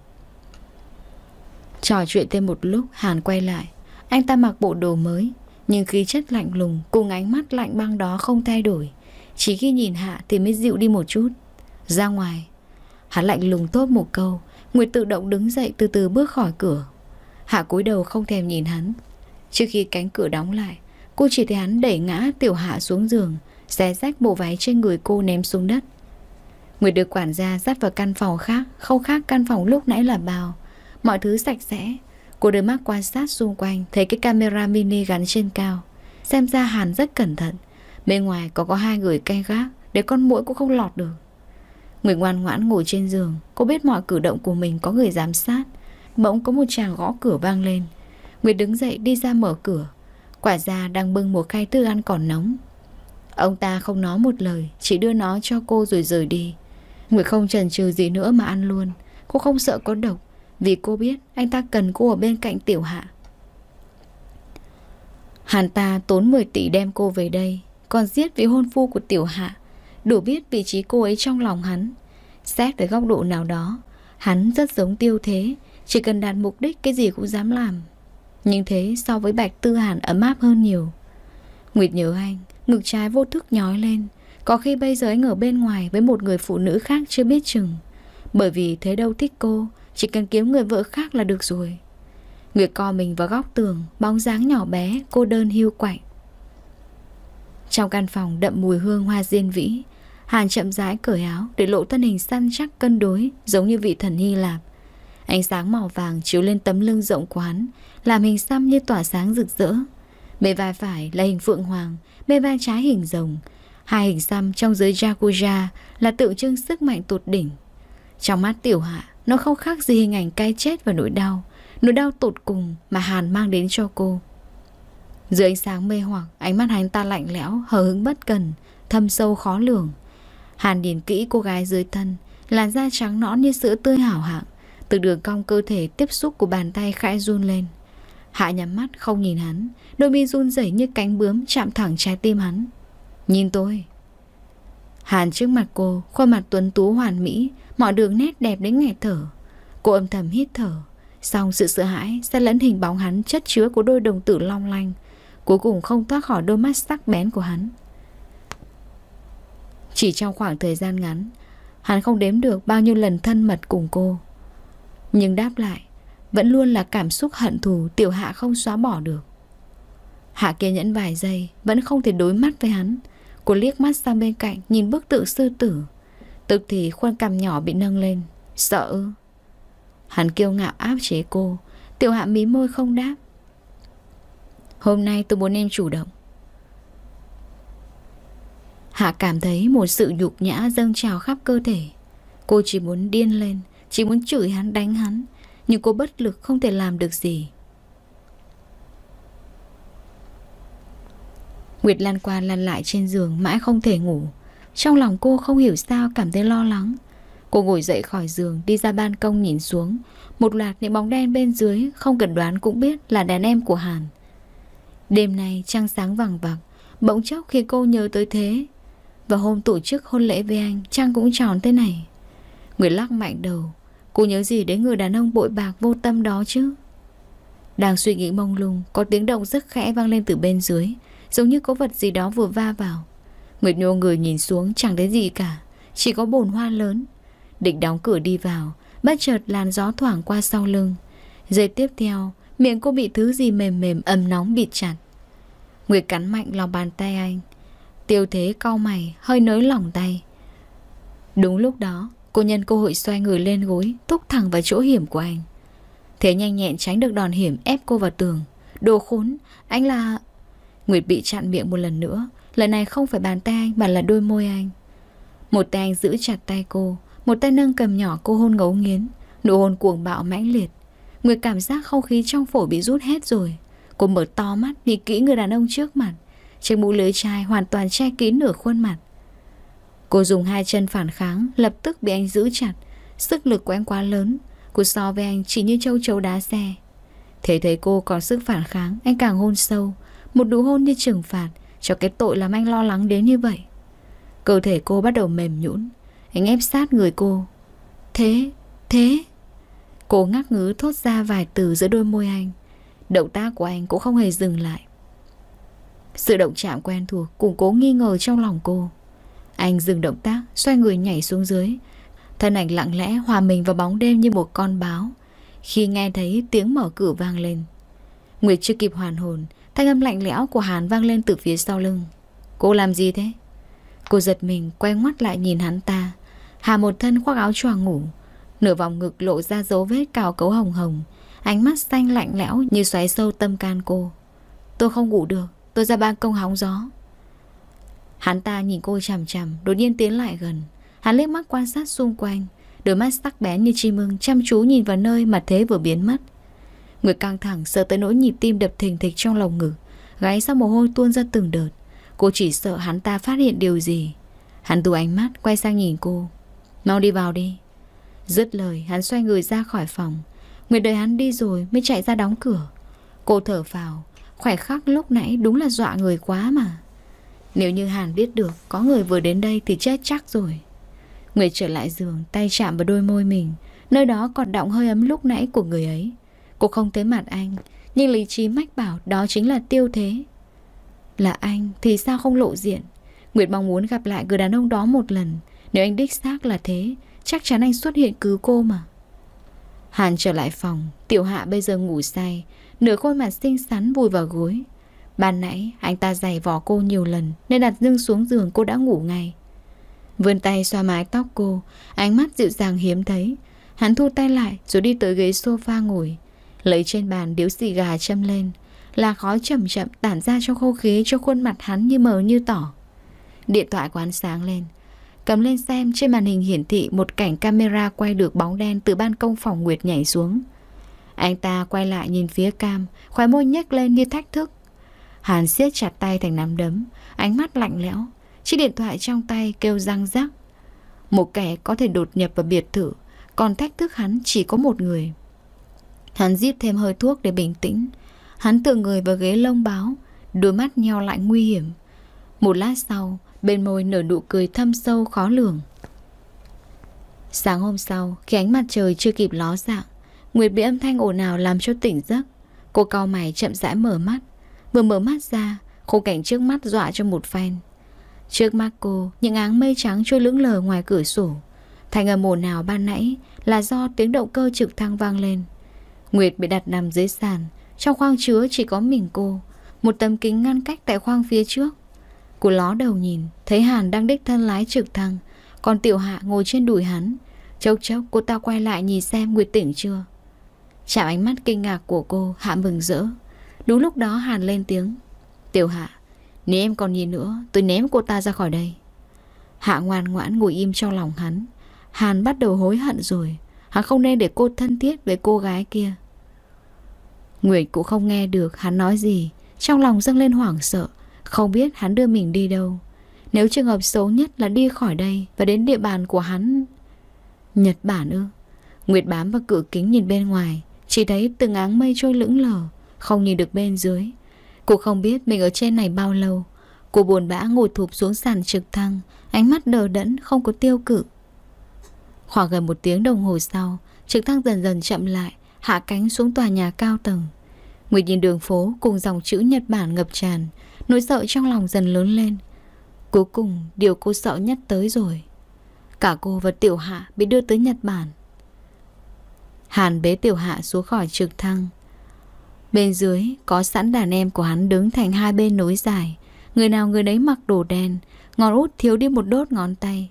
Trò chuyện thêm một lúc Hàn quay lại Anh ta mặc bộ đồ mới Nhưng khí chất lạnh lùng cùng ánh mắt lạnh băng đó không thay đổi Chỉ khi nhìn Hạ thì mới dịu đi một chút Ra ngoài Hắn lạnh lùng tốt một câu Nguyệt tự động đứng dậy từ từ bước khỏi cửa. Hạ cúi đầu không thèm nhìn hắn. Trước khi cánh cửa đóng lại, cô chỉ thấy hắn đẩy ngã tiểu hạ xuống giường, xé rách bộ váy trên người cô ném xuống đất. Nguyệt được quản gia dắt vào căn phòng khác, không khác căn phòng lúc nãy là bao. Mọi thứ sạch sẽ. Cô đôi mắt quan sát xung quanh, thấy cái camera mini gắn trên cao. Xem ra Hàn rất cẩn thận. Bên ngoài có có hai người canh gác, để con muỗi cũng không lọt được. Người ngoan ngoãn ngồi trên giường Cô biết mọi cử động của mình có người giám sát Bỗng có một chàng gõ cửa vang lên Nguyệt đứng dậy đi ra mở cửa Quả ra đang bưng một khay thức ăn còn nóng Ông ta không nói một lời Chỉ đưa nó cho cô rồi rời đi Nguyệt không chần chừ gì nữa mà ăn luôn Cô không sợ có độc Vì cô biết anh ta cần cô ở bên cạnh tiểu hạ Hàn ta tốn 10 tỷ đem cô về đây Còn giết vì hôn phu của tiểu hạ đủ biết vị trí cô ấy trong lòng hắn. Xét tới góc độ nào đó, hắn rất giống tiêu thế, chỉ cần đạt mục đích cái gì cũng dám làm. Nhưng thế so với Bạch Tư Hàn ấm áp hơn nhiều. Nguyệt nhớ anh, ngực trái vô thức nhói lên. Có khi bây giờ anh ở bên ngoài với một người phụ nữ khác chưa biết chừng. Bởi vì thế đâu thích cô, chỉ cần kiếm người vợ khác là được rồi. Nguyệt co mình vào góc tường, bóng dáng nhỏ bé, cô đơn hiu quạnh. Trong căn phòng đậm mùi hương hoa diên vĩ, Hàn chậm rãi cởi áo để lộ thân hình săn chắc cân đối giống như vị thần Hy Lạp. Ánh sáng màu vàng chiếu lên tấm lưng rộng quán, làm hình xăm như tỏa sáng rực rỡ. Bề vai phải là hình phượng hoàng, bề vai trái hình rồng. Hai hình xăm trong giới Yakuza là tượng trưng sức mạnh tột đỉnh. Trong mắt tiểu hạ, nó không khác gì hình ảnh cay chết và nỗi đau, nỗi đau tột cùng mà Hàn mang đến cho cô. Dưới ánh sáng mê hoặc, ánh mắt hắn ta lạnh lẽo, hờ hững bất cần, thâm sâu khó lường. Hàn nhìn kỹ cô gái dưới thân, làn da trắng nõn như sữa tươi hảo hạng, từ đường cong cơ thể tiếp xúc của bàn tay khẽ run lên. Hạ nhắm mắt không nhìn hắn, đôi mi run rẩy như cánh bướm chạm thẳng trái tim hắn. Nhìn tôi. Hàn trước mặt cô, khuôn mặt tuấn tú hoàn mỹ, mọi đường nét đẹp đến nghẹt thở. Cô âm thầm hít thở, song sự sợ hãi sẽ lẫn hình bóng hắn chất chứa của đôi đồng tử long lanh, cuối cùng không thoát khỏi đôi mắt sắc bén của hắn. Chỉ trong khoảng thời gian ngắn Hắn không đếm được bao nhiêu lần thân mật cùng cô Nhưng đáp lại Vẫn luôn là cảm xúc hận thù Tiểu hạ không xóa bỏ được Hạ kia nhẫn vài giây Vẫn không thể đối mắt với hắn Cô liếc mắt sang bên cạnh Nhìn bức tượng sư tử Tức thì khuôn cằm nhỏ bị nâng lên Sợ Hắn kêu ngạo áp chế cô Tiểu hạ mí môi không đáp Hôm nay tôi muốn em chủ động Hạ cảm thấy một sự nhục nhã dâng trào khắp cơ thể. Cô chỉ muốn điên lên, chỉ muốn chửi hắn đánh hắn, nhưng cô bất lực không thể làm được gì. Nguyệt lan qua lăn lại trên giường mãi không thể ngủ. Trong lòng cô không hiểu sao cảm thấy lo lắng. Cô ngồi dậy khỏi giường đi ra ban công nhìn xuống. Một loạt những bóng đen bên dưới không cần đoán cũng biết là đàn em của Hàn. Đêm nay trăng sáng vàng vàng. Bỗng chốc khi cô nhớ tới thế và hôm tổ chức hôn lễ với anh Trang cũng tròn thế này Nguyệt lắc mạnh đầu Cô nhớ gì đến người đàn ông bội bạc vô tâm đó chứ Đang suy nghĩ mông lung Có tiếng động rất khẽ vang lên từ bên dưới Giống như có vật gì đó vừa va vào Nguyệt nhô người nhìn xuống chẳng thấy gì cả Chỉ có bồn hoa lớn Định đóng cửa đi vào Bất chợt làn gió thoảng qua sau lưng Giây tiếp theo Miệng cô bị thứ gì mềm mềm ấm nóng bịt chặt Nguyệt cắn mạnh lòng bàn tay anh Tiêu thế cau mày Hơi nới lỏng tay Đúng lúc đó Cô nhân cơ hội xoay người lên gối Túc thẳng vào chỗ hiểm của anh Thế nhanh nhẹn tránh được đòn hiểm ép cô vào tường Đồ khốn Anh là Nguyệt bị chặn miệng một lần nữa Lần này không phải bàn tay anh mà là đôi môi anh Một tay anh giữ chặt tay cô Một tay nâng cầm nhỏ cô hôn ngấu nghiến Nụ hôn cuồng bạo mãnh liệt Nguyệt cảm giác không khí trong phổi bị rút hết rồi Cô mở to mắt nhìn kỹ người đàn ông trước mặt Chiếc mũ lưới chai hoàn toàn che kín nửa khuôn mặt Cô dùng hai chân phản kháng Lập tức bị anh giữ chặt Sức lực của anh quá lớn Cô so với anh chỉ như châu chấu đá xe Thế thấy cô có sức phản kháng Anh càng hôn sâu Một đủ hôn như trừng phạt Cho cái tội làm anh lo lắng đến như vậy Cơ thể cô bắt đầu mềm nhũn Anh ép sát người cô Thế, thế Cô ngắc ngứ thốt ra vài từ giữa đôi môi anh Động tác của anh cũng không hề dừng lại sự động chạm quen thuộc củng cố nghi ngờ trong lòng cô. Anh dừng động tác, xoay người nhảy xuống dưới. Thân ảnh lặng lẽ hòa mình vào bóng đêm như một con báo. Khi nghe thấy tiếng mở cửa vang lên. Nguyệt chưa kịp hoàn hồn, thanh âm lạnh lẽo của Hàn vang lên từ phía sau lưng. Cô làm gì thế? Cô giật mình quay ngoắt lại nhìn hắn ta. Hà một thân khoác áo choàng ngủ, nửa vòng ngực lộ ra dấu vết cào cấu hồng hồng, ánh mắt xanh lạnh lẽo như xoáy sâu tâm can cô. Tôi không ngủ được. Tôi ra ban công hóng gió Hắn ta nhìn cô chằm chằm Đột nhiên tiến lại gần Hắn liếc mắt quan sát xung quanh Đôi mắt sắc bén như chim mưng Chăm chú nhìn vào nơi mà thế vừa biến mất Người căng thẳng sợ tới nỗi nhịp tim đập thình thịch trong lòng ngực Gáy sau mồ hôi tuôn ra từng đợt Cô chỉ sợ hắn ta phát hiện điều gì Hắn tu ánh mắt quay sang nhìn cô Mau đi vào đi Dứt lời hắn xoay người ra khỏi phòng Người đợi hắn đi rồi mới chạy ra đóng cửa Cô thở phào Khoảnh khắc lúc nãy đúng là dọa người quá mà Nếu như Hàn biết được Có người vừa đến đây thì chết chắc rồi Nguyệt trở lại giường Tay chạm vào đôi môi mình Nơi đó còn động hơi ấm lúc nãy của người ấy Cô không thấy mặt anh Nhưng lý trí mách bảo đó chính là tiêu thế Là anh thì sao không lộ diện Nguyệt mong muốn gặp lại người đàn ông đó một lần Nếu anh đích xác là thế Chắc chắn anh xuất hiện cứu cô mà Hàn trở lại phòng Tiểu hạ bây giờ ngủ say Nửa khuôn mặt xinh xắn vùi vào gối Ban nãy anh ta giày vò cô nhiều lần Nên đặt dưng xuống giường cô đã ngủ ngay Vươn tay xoa mái tóc cô Ánh mắt dịu dàng hiếm thấy Hắn thu tay lại rồi đi tới ghế sofa ngồi Lấy trên bàn điếu xì gà châm lên Là khói chậm chậm tản ra trong không khí Cho khuôn mặt hắn như mờ như tỏ Điện thoại của hắn sáng lên Cầm lên xem trên màn hình hiển thị Một cảnh camera quay được bóng đen Từ ban công phòng Nguyệt nhảy xuống anh ta quay lại nhìn phía cam Khóe môi nhếch lên như thách thức Hàn siết chặt tay thành nắm đấm Ánh mắt lạnh lẽo Chiếc điện thoại trong tay kêu răng rắc Một kẻ có thể đột nhập vào biệt thự Còn thách thức hắn chỉ có một người Hắn díp thêm hơi thuốc để bình tĩnh Hắn tựa người vào ghế lông báo Đôi mắt nheo lại nguy hiểm Một lát sau Bên môi nở nụ cười thâm sâu khó lường Sáng hôm sau Khi ánh mặt trời chưa kịp ló dạng Nguyệt bị âm thanh ồn ào làm cho tỉnh giấc. Cô cau mày chậm rãi mở mắt. Vừa mở mắt ra, khung cảnh trước mắt dọa cho một phen. Trước mắt cô, những áng mây trắng trôi lững lờ ngoài cửa sổ. Thành âm ồn ào ban nãy là do tiếng động cơ trực thăng vang lên. Nguyệt bị đặt nằm dưới sàn, trong khoang chứa chỉ có mình cô, một tấm kính ngăn cách tại khoang phía trước. Cô ló đầu nhìn, thấy Hàn đang đích thân lái trực thăng, còn Tiểu Hạ ngồi trên đùi hắn. Chốc chốc cô ta quay lại nhìn xem Nguyệt tỉnh chưa. Chạm ánh mắt kinh ngạc của cô Hạ mừng rỡ Đúng lúc đó Hàn lên tiếng Tiểu Hạ Nếu em còn nhìn nữa tôi ném cô ta ra khỏi đây Hạ ngoan ngoãn ngồi im trong lòng hắn Hàn bắt đầu hối hận rồi Hắn không nên để cô thân thiết với cô gái kia Nguyệt cũng không nghe được hắn nói gì Trong lòng dâng lên hoảng sợ Không biết hắn đưa mình đi đâu Nếu trường hợp xấu nhất là đi khỏi đây Và đến địa bàn của hắn Nhật Bản ư Nguyệt bám vào cửa kính nhìn bên ngoài chỉ thấy từng áng mây trôi lững lờ Không nhìn được bên dưới Cô không biết mình ở trên này bao lâu Cô buồn bã ngồi thụp xuống sàn trực thăng Ánh mắt đờ đẫn không có tiêu cự Khoảng gần một tiếng đồng hồ sau Trực thăng dần dần chậm lại Hạ cánh xuống tòa nhà cao tầng người nhìn đường phố cùng dòng chữ Nhật Bản ngập tràn Nỗi sợ trong lòng dần lớn lên Cuối cùng điều cô sợ nhất tới rồi Cả cô và Tiểu Hạ bị đưa tới Nhật Bản Hàn bế tiểu hạ xuống khỏi trực thăng Bên dưới có sẵn đàn em của hắn đứng thành hai bên nối dài Người nào người đấy mặc đồ đen Ngón út thiếu đi một đốt ngón tay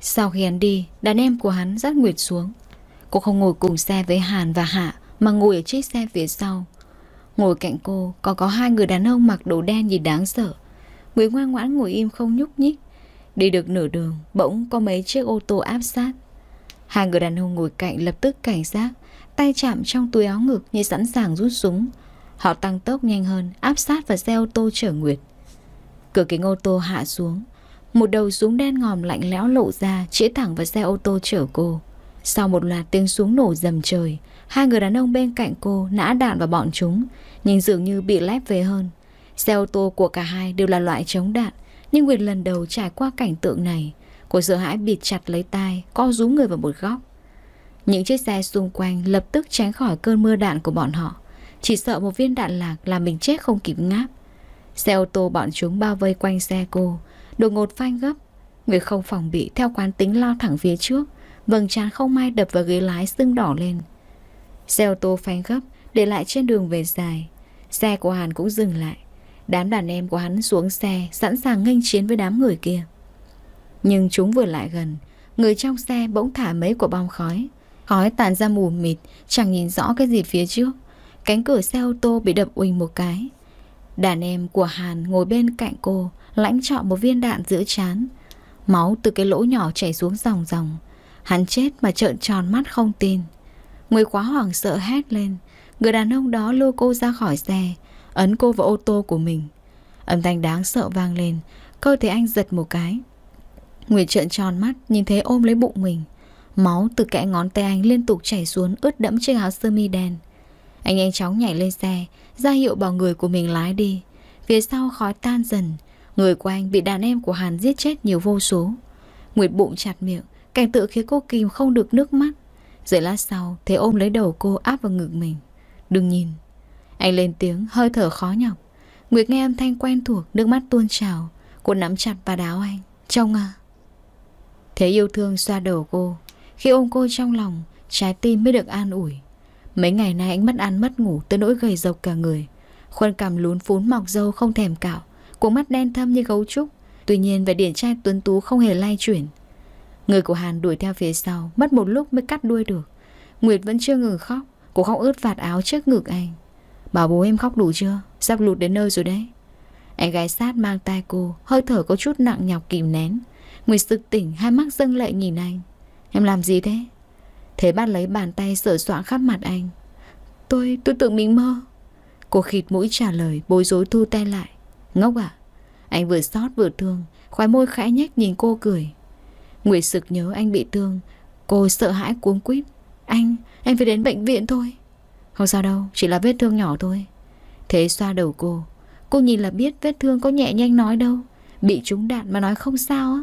Sau khi hắn đi Đàn em của hắn dắt Nguyệt xuống Cô không ngồi cùng xe với Hàn và Hạ Mà ngồi ở chiếc xe phía sau Ngồi cạnh cô còn có hai người đàn ông mặc đồ đen gì đáng sợ Nguyệt ngoan ngoãn ngồi im không nhúc nhích Đi được nửa đường Bỗng có mấy chiếc ô tô áp sát Hai người đàn ông ngồi cạnh lập tức cảnh giác, tay chạm trong túi áo ngực như sẵn sàng rút súng. Họ tăng tốc nhanh hơn, áp sát vào xe ô tô chở Nguyệt. Cửa kính ô tô hạ xuống, một đầu súng đen ngòm lạnh lẽo lộ ra chĩa thẳng vào xe ô tô chở cô. Sau một loạt tiếng súng nổ dầm trời, hai người đàn ông bên cạnh cô nã đạn vào bọn chúng, nhưng dường như bị lép về hơn. Xe ô tô của cả hai đều là loại chống đạn, nhưng Nguyệt lần đầu trải qua cảnh tượng này, Cô sợ hãi bịt chặt lấy tai, co rú người vào một góc. Những chiếc xe xung quanh lập tức tránh khỏi cơn mưa đạn của bọn họ. Chỉ sợ một viên đạn lạc làm mình chết không kịp ngáp. Xe ô tô bọn chúng bao vây quanh xe cô, đột ngột phanh gấp. Người không phòng bị theo quán tính lao thẳng phía trước, vầng trán không may đập vào ghế lái sưng đỏ lên. Xe ô tô phanh gấp, để lại trên đường về dài. Xe của Hàn cũng dừng lại. Đám đàn em của hắn xuống xe, sẵn sàng nghênh chiến với đám người kia. Nhưng chúng vừa lại gần Người trong xe bỗng thả mấy quả bom khói Khói tàn ra mù mịt Chẳng nhìn rõ cái gì phía trước Cánh cửa xe ô tô bị đập uỳnh một cái Đàn em của Hàn ngồi bên cạnh cô Lãnh trọ một viên đạn giữa chán Máu từ cái lỗ nhỏ chảy xuống dòng dòng Hắn chết mà trợn tròn mắt không tin Người quá hoảng sợ hét lên Người đàn ông đó lôi cô ra khỏi xe Ấn cô vào ô tô của mình Âm thanh đáng sợ vang lên Cơ thể anh giật một cái Nguyệt trợn tròn mắt nhìn thấy ôm lấy bụng mình Máu từ kẽ ngón tay anh liên tục chảy xuống ướt đẫm chiếc áo sơ mi đen Anh nhanh chóng nhảy lên xe ra hiệu bảo người của mình lái đi Phía sau khói tan dần Người của anh bị đàn em của Hàn giết chết nhiều vô số Nguyệt bụng chặt miệng Cảnh tự khiến cô kìm không được nước mắt Rồi lát sau Thế ôm lấy đầu cô áp vào ngực mình Đừng nhìn Anh lên tiếng hơi thở khó nhọc Nguyệt nghe âm thanh quen thuộc Nước mắt tuôn trào Cô nắm chặt và đáo anh Trông à Thế yêu thương xoa đầu cô Khi ôm cô trong lòng Trái tim mới được an ủi Mấy ngày nay anh mất ăn mất ngủ Tới nỗi gầy dọc cả người Khuôn cằm lún phún mọc dâu không thèm cạo cuộc mắt đen thâm như gấu trúc Tuy nhiên về điển trai tuấn tú không hề lay chuyển Người của Hàn đuổi theo phía sau Mất một lúc mới cắt đuôi được Nguyệt vẫn chưa ngừng khóc Cô khóc ướt vạt áo trước ngực anh Bảo bố em khóc đủ chưa Sắp lụt đến nơi rồi đấy Anh gái sát mang tay cô Hơi thở có chút nặng nhọc kìm nén Nguyệt sực tỉnh hai mắt dâng lệ nhìn anh Em làm gì thế Thế bắt lấy bàn tay sửa soạn khắp mặt anh Tôi, tôi tưởng mình mơ Cô khịt mũi trả lời Bối rối thu tay lại Ngốc à Anh vừa xót vừa thương Khói môi khẽ nhếch nhìn cô cười Nguyệt sực nhớ anh bị thương Cô sợ hãi cuống quýt Anh, em phải đến bệnh viện thôi Không sao đâu, chỉ là vết thương nhỏ thôi Thế xoa đầu cô Cô nhìn là biết vết thương có nhẹ nhanh nói đâu Bị trúng đạn mà nói không sao á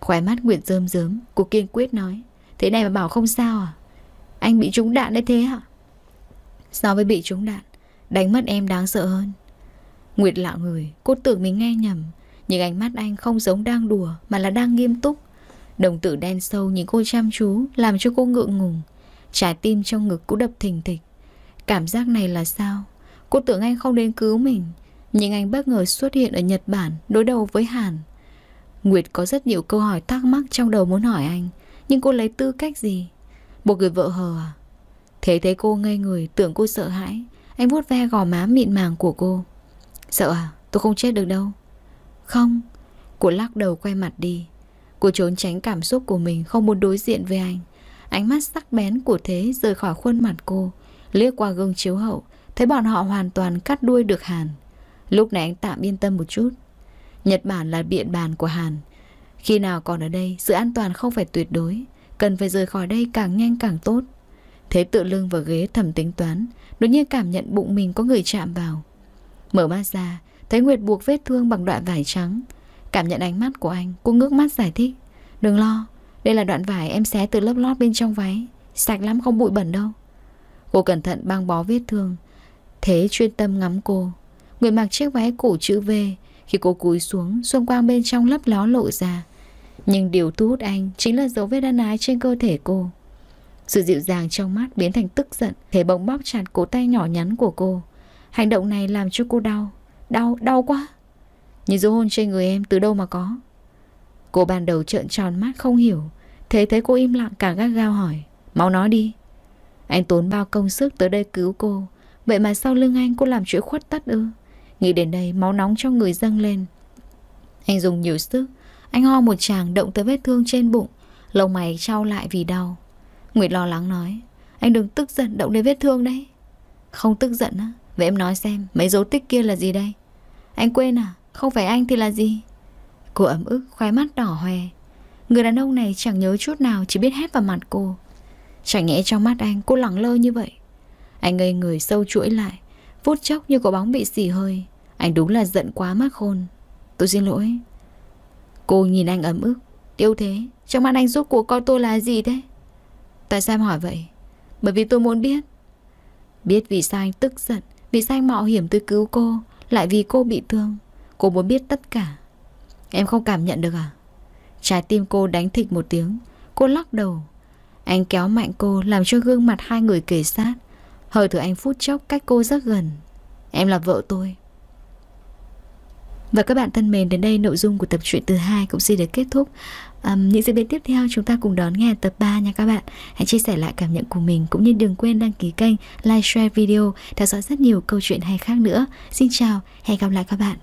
Khóe mắt Nguyệt rơm rớm Cô kiên quyết nói Thế này mà bảo không sao à Anh bị trúng đạn đấy thế hả So với bị trúng đạn Đánh mất em đáng sợ hơn Nguyệt lạ người Cô tưởng mình nghe nhầm Nhưng ánh mắt anh không giống đang đùa Mà là đang nghiêm túc Đồng tử đen sâu nhìn cô chăm chú Làm cho cô ngượng ngùng Trái tim trong ngực cũng đập thình thịch Cảm giác này là sao Cô tưởng anh không đến cứu mình Nhưng anh bất ngờ xuất hiện ở Nhật Bản Đối đầu với Hàn Nguyệt có rất nhiều câu hỏi thắc mắc trong đầu muốn hỏi anh Nhưng cô lấy tư cách gì? Một người vợ hờ à? Thế thấy cô ngây người tưởng cô sợ hãi Anh vuốt ve gò má mịn màng của cô Sợ à? Tôi không chết được đâu Không Cô lắc đầu quay mặt đi Cô trốn tránh cảm xúc của mình không muốn đối diện với anh Ánh mắt sắc bén của Thế rời khỏi khuôn mặt cô Liếc qua gương chiếu hậu Thấy bọn họ hoàn toàn cắt đuôi được Hàn Lúc này anh tạm yên tâm một chút Nhật Bản là địa bàn của Hàn. Khi nào còn ở đây, sự an toàn không phải tuyệt đối. Cần phải rời khỏi đây càng nhanh càng tốt. Thế tự lưng vào ghế thầm tính toán, đột nhiên cảm nhận bụng mình có người chạm vào. Mở mắt ra, thấy Nguyệt buộc vết thương bằng đoạn vải trắng. Cảm nhận ánh mắt của anh, cô ngước mắt giải thích. Đừng lo, đây là đoạn vải em xé từ lớp lót bên trong váy. Sạch lắm không bụi bẩn đâu. Cô cẩn thận băng bó vết thương. Thế chuyên tâm ngắm cô. Người mặc chiếc váy cổ chữ V khi cô cúi xuống, xuân quang bên trong lấp ló lộ ra. Nhưng điều thu hút anh chính là dấu vết đan ái trên cơ thể cô. Sự dịu dàng trong mắt biến thành tức giận, thể bỗng bóp chặt cổ tay nhỏ nhắn của cô. Hành động này làm cho cô đau. Đau, đau quá. Những dấu hôn trên người em từ đâu mà có. Cô ban đầu trợn tròn mắt không hiểu. Thế thấy cô im lặng cả gác gao hỏi. Mau nói đi. Anh tốn bao công sức tới đây cứu cô. Vậy mà sau lưng anh cô làm chuyện khuất tất ư. Nghĩ đến đây máu nóng trong người dâng lên Anh dùng nhiều sức Anh ho một chàng động tới vết thương trên bụng Lông mày trao lại vì đau Nguyệt lo lắng nói Anh đừng tức giận động đến vết thương đấy Không tức giận á Vậy em nói xem mấy dấu tích kia là gì đây Anh quên à Không phải anh thì là gì Cô ấm ức khoe mắt đỏ hoe Người đàn ông này chẳng nhớ chút nào Chỉ biết hét vào mặt cô Chẳng nhẽ trong mắt anh cô lẳng lơ như vậy Anh ngây người sâu chuỗi lại Phút chốc như quả bóng bị xỉ hơi Anh đúng là giận quá mắt khôn Tôi xin lỗi Cô nhìn anh ấm ức Yêu thế Trong mắt anh giúp cuộc coi tôi là gì thế Tại sao em hỏi vậy Bởi vì tôi muốn biết Biết vì sao anh tức giận Vì sao anh mạo hiểm tôi cứu cô Lại vì cô bị thương Cô muốn biết tất cả Em không cảm nhận được à Trái tim cô đánh thịt một tiếng Cô lắc đầu Anh kéo mạnh cô làm cho gương mặt hai người kề sát Hơi thở anh phút chốc cách cô rất gần Em là vợ tôi Và các bạn thân mến Đến đây nội dung của tập truyện từ hai Cũng xin được kết thúc à, Những diễn biến tiếp theo chúng ta cùng đón nghe tập 3 nha các bạn Hãy chia sẻ lại cảm nhận của mình Cũng như đừng quên đăng ký kênh Like share video Theo dõi rất nhiều câu chuyện hay khác nữa Xin chào, hẹn gặp lại các bạn